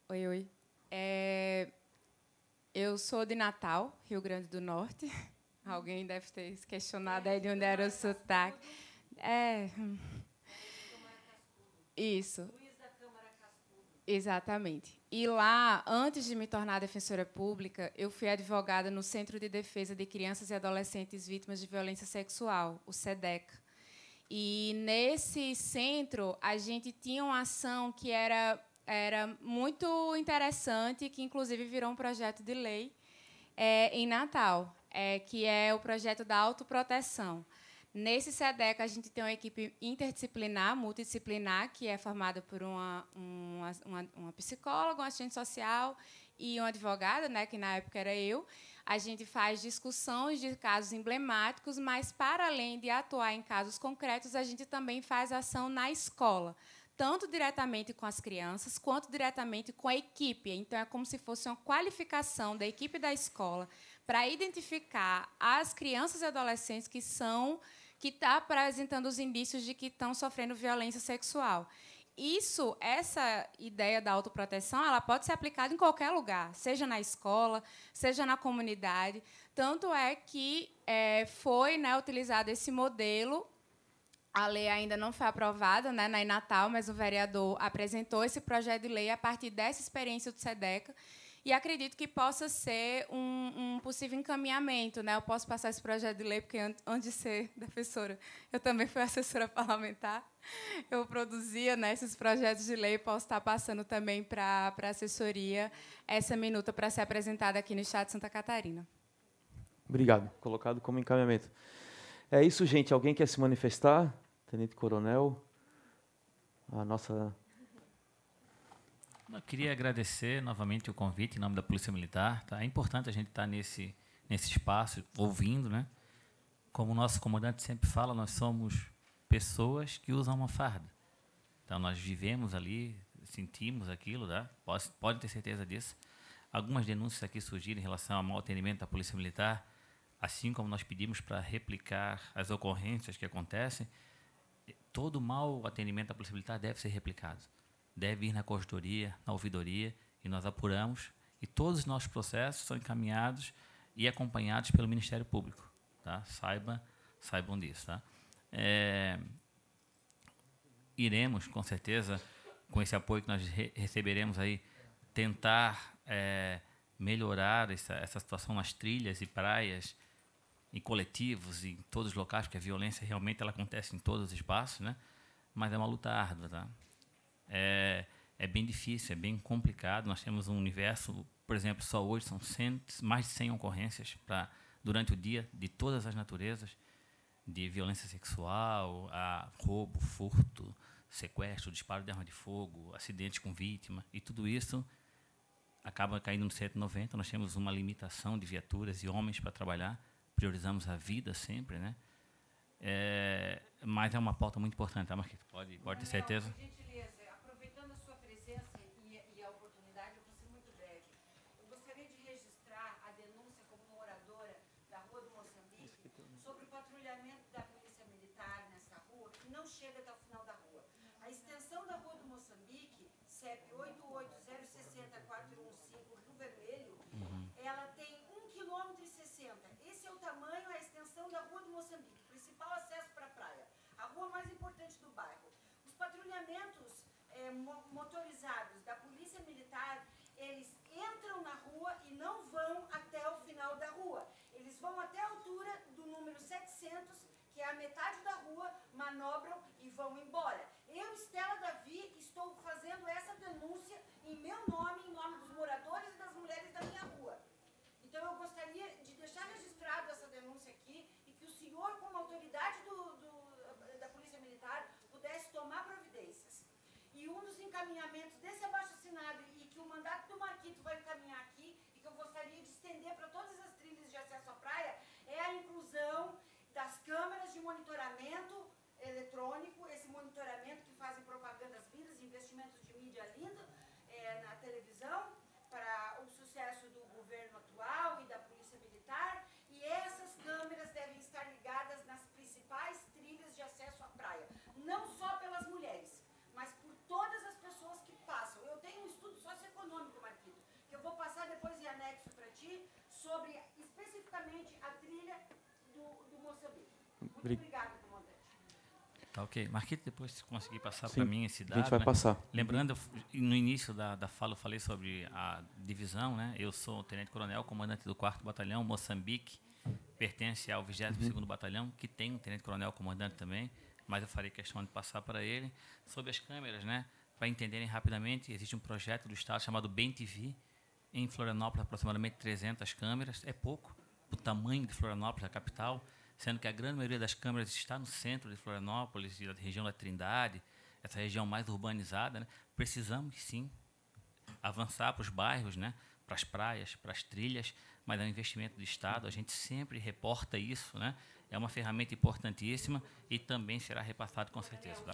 [SPEAKER 13] Oi, oi. É, eu sou de Natal, Rio Grande do Norte. Alguém deve ter se questionado aí de onde era o sotaque. É. Isso. Exatamente. E lá, antes de me tornar defensora pública, eu fui advogada no Centro de Defesa de Crianças e Adolescentes Vítimas de Violência Sexual, o SEDEC. E nesse centro, a gente tinha uma ação que era, era muito interessante, que inclusive virou um projeto de lei é, em Natal é, que é o projeto da autoproteção. Nesse SEDEC, a gente tem uma equipe interdisciplinar, multidisciplinar, que é formada por uma, uma, uma, uma psicóloga, um assistente social e uma advogada, né, que na época era eu. A gente faz discussões de casos emblemáticos, mas, para além de atuar em casos concretos, a gente também faz ação na escola tanto diretamente com as crianças quanto diretamente com a equipe. Então, é como se fosse uma qualificação da equipe da escola para identificar as crianças e adolescentes que são que está apresentando os indícios de que estão sofrendo violência sexual. Isso, essa ideia da autoproteção, ela pode ser aplicada em qualquer lugar, seja na escola, seja na comunidade. Tanto é que é, foi né, utilizado esse modelo a lei ainda não foi aprovada né, na Natal, mas o vereador apresentou esse projeto de lei a partir dessa experiência do SEDECA, e acredito que possa ser um, um, possível encaminhamento. Né? Eu posso passar esse projeto de lei, porque antes de ser defensora, eu também fui assessora parlamentar. Eu produzia né, esses projetos de lei, posso estar passando também para a assessoria essa minuta para ser apresentada aqui no Estado de Santa Catarina.
[SPEAKER 3] Obrigado. Colocado como encaminhamento. É isso, gente. Alguém quer se manifestar? Tenente Coronel, a nossa
[SPEAKER 10] eu queria agradecer novamente o convite em nome da Polícia Militar. Tá? É importante a gente estar tá nesse, nesse espaço, ouvindo. Né? Como o nosso comandante sempre fala, nós somos pessoas que usam uma farda. Então, nós vivemos ali, sentimos aquilo, tá? pode, pode ter certeza disso. Algumas denúncias aqui surgiram em relação ao mau atendimento da Polícia Militar, assim como nós pedimos para replicar as ocorrências que acontecem. Todo mau atendimento da Polícia Militar deve ser replicado deve ir na corredoria, na ouvidoria, e nós apuramos, e todos os nossos processos são encaminhados e acompanhados pelo Ministério Público. Tá? Saiba, saibam disso. Tá? É, iremos, com certeza, com esse apoio que nós re receberemos aí, tentar é, melhorar essa, essa situação nas trilhas e praias, em coletivos, em todos os locais, porque a violência realmente ela acontece em todos os espaços, né? mas é uma luta árdua. Tá? é, é bem difícil, é bem complicado. Nós temos um universo, por exemplo, só hoje são 100, mais de 100 ocorrências para durante o dia de todas as naturezas, de violência sexual, a roubo, furto, sequestro, disparo de arma de fogo, acidente com vítima, e tudo isso acaba caindo no 190. Nós temos uma limitação de viaturas e homens para trabalhar, priorizamos a vida sempre, né? É, mas é uma pauta muito importante, tá, Marquita? Pode, pode ter certeza.
[SPEAKER 18] CEP 88060415 Rio Vermelho, uhum. ela tem 1,60 km. Esse é o tamanho, a extensão da Rua do Moçambique, principal acesso para a praia, a rua mais importante do bairro. Os patrulhamentos é, motorizados da Polícia Militar, eles entram na rua e não vão até o final da rua. Eles vão até a altura do número 700 que é a metade da rua, manobram e vão embora. Eu, Estela Davi, estou com como autoridade do, do, da Polícia Militar, pudesse tomar providências. E um dos encaminhamentos desse abaixo-assinado e que o mandato do Marquito vai encaminhar aqui, e que eu gostaria de estender para todas as trilhas de acesso à praia, é a inclusão das câmeras de monitoramento eletrônico, esse monitoramento que fazem propaganda sobre especificamente a trilha do, do Moçambique.
[SPEAKER 10] Muito obrigado, comandante. Tá ok. Marquito, depois se conseguir passar para mim esse dado. A gente vai né? passar. Lembrando, no início da, da fala eu falei sobre a divisão, né? Eu sou tenente-coronel, comandante do 4 Batalhão, Moçambique, pertence ao 22º uhum. Batalhão, que tem um tenente-coronel comandante também, mas eu farei questão de passar para ele. Sobre as câmeras, né? Para entenderem rapidamente, existe um projeto do Estado chamado BenTV, em Florianópolis, aproximadamente 300 câmeras. É pouco o tamanho de Florianópolis, a capital, sendo que a grande maioria das câmeras está no centro de Florianópolis e da região da Trindade, essa região mais urbanizada. Né? Precisamos, sim, avançar para os bairros, né? para as praias, para as trilhas, mas é um investimento do Estado, a gente sempre reporta isso, né? é uma ferramenta importantíssima e também será repassado com certeza. Tá?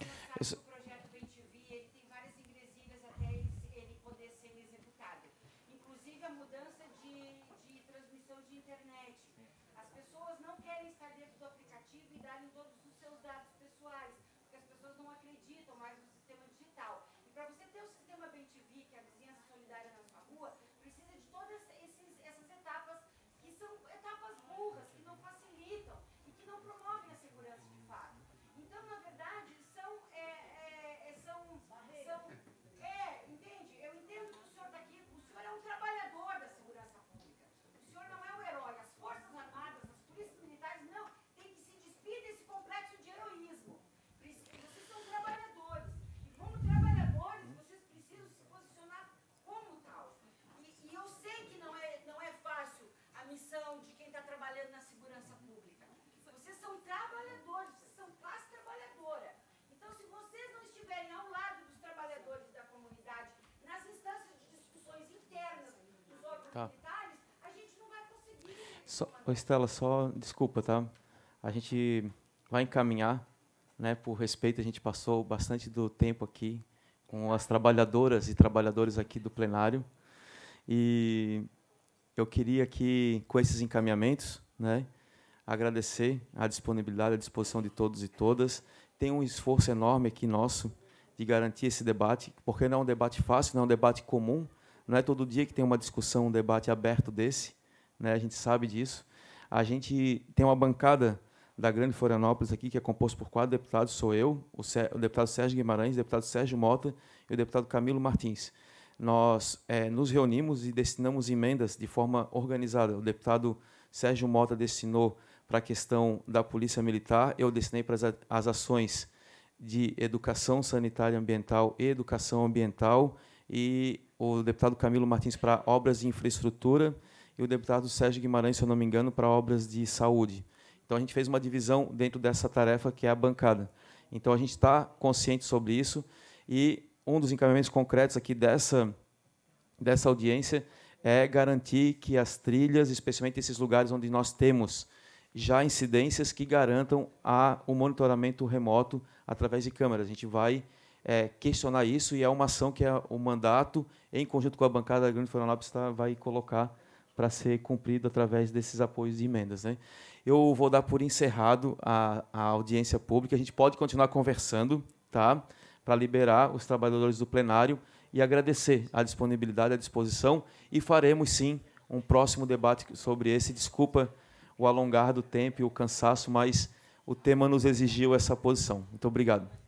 [SPEAKER 18] são trabalhadores, vocês são classe trabalhadora. Então, se vocês não estiverem ao lado dos trabalhadores da comunidade, nas instâncias
[SPEAKER 3] de discussões internas dos órgãos tá. militares, a gente não vai conseguir. Só, Estela, só desculpa, tá? A gente vai encaminhar, né? Por respeito, a gente passou bastante do tempo aqui com as trabalhadoras e trabalhadores aqui do plenário. E eu queria que, com esses encaminhamentos, né, agradecer a disponibilidade, a disposição de todos e todas. Tem um esforço enorme aqui nosso de garantir esse debate, porque não é um debate fácil, não é um debate comum, não é todo dia que tem uma discussão, um debate aberto desse, né? a gente sabe disso. A gente tem uma bancada da Grande Florianópolis aqui, que é composto por quatro deputados, sou eu, o, o, deputado Sérgio Guimarães, o deputado Sérgio Mota e o deputado Camilo Martins. Nós é, nos reunimos e destinamos emendas de forma organizada. O deputado Sérgio Mota destinou para a questão da Polícia Militar, eu destinei para as, as ações de educação sanitária ambiental e educação ambiental, e o deputado Camilo Martins para obras de infraestrutura e o deputado Sérgio Guimarães, se eu não me engano, para obras de saúde. Então a gente fez uma divisão dentro dessa tarefa que é a bancada. Então a gente está consciente sobre isso e um dos encaminhamentos concretos aqui dessa dessa audiência é garantir que as trilhas, especialmente esses lugares onde nós temos já incidências que garantam a, o monitoramento remoto através de câmeras. A gente vai é, questionar isso e é uma ação que é o mandato, em conjunto com a bancada da Grande Florianópolis, tá, vai colocar para ser cumprido através desses apoios de emendas. Né? Eu vou dar por encerrado a, a audiência pública. A gente pode continuar conversando tá? para liberar os trabalhadores do plenário e agradecer a disponibilidade, a disposição e faremos, sim, um próximo debate sobre esse. Desculpa o alongar do tempo e o cansaço, mas o tema nos exigiu essa posição. Muito obrigado.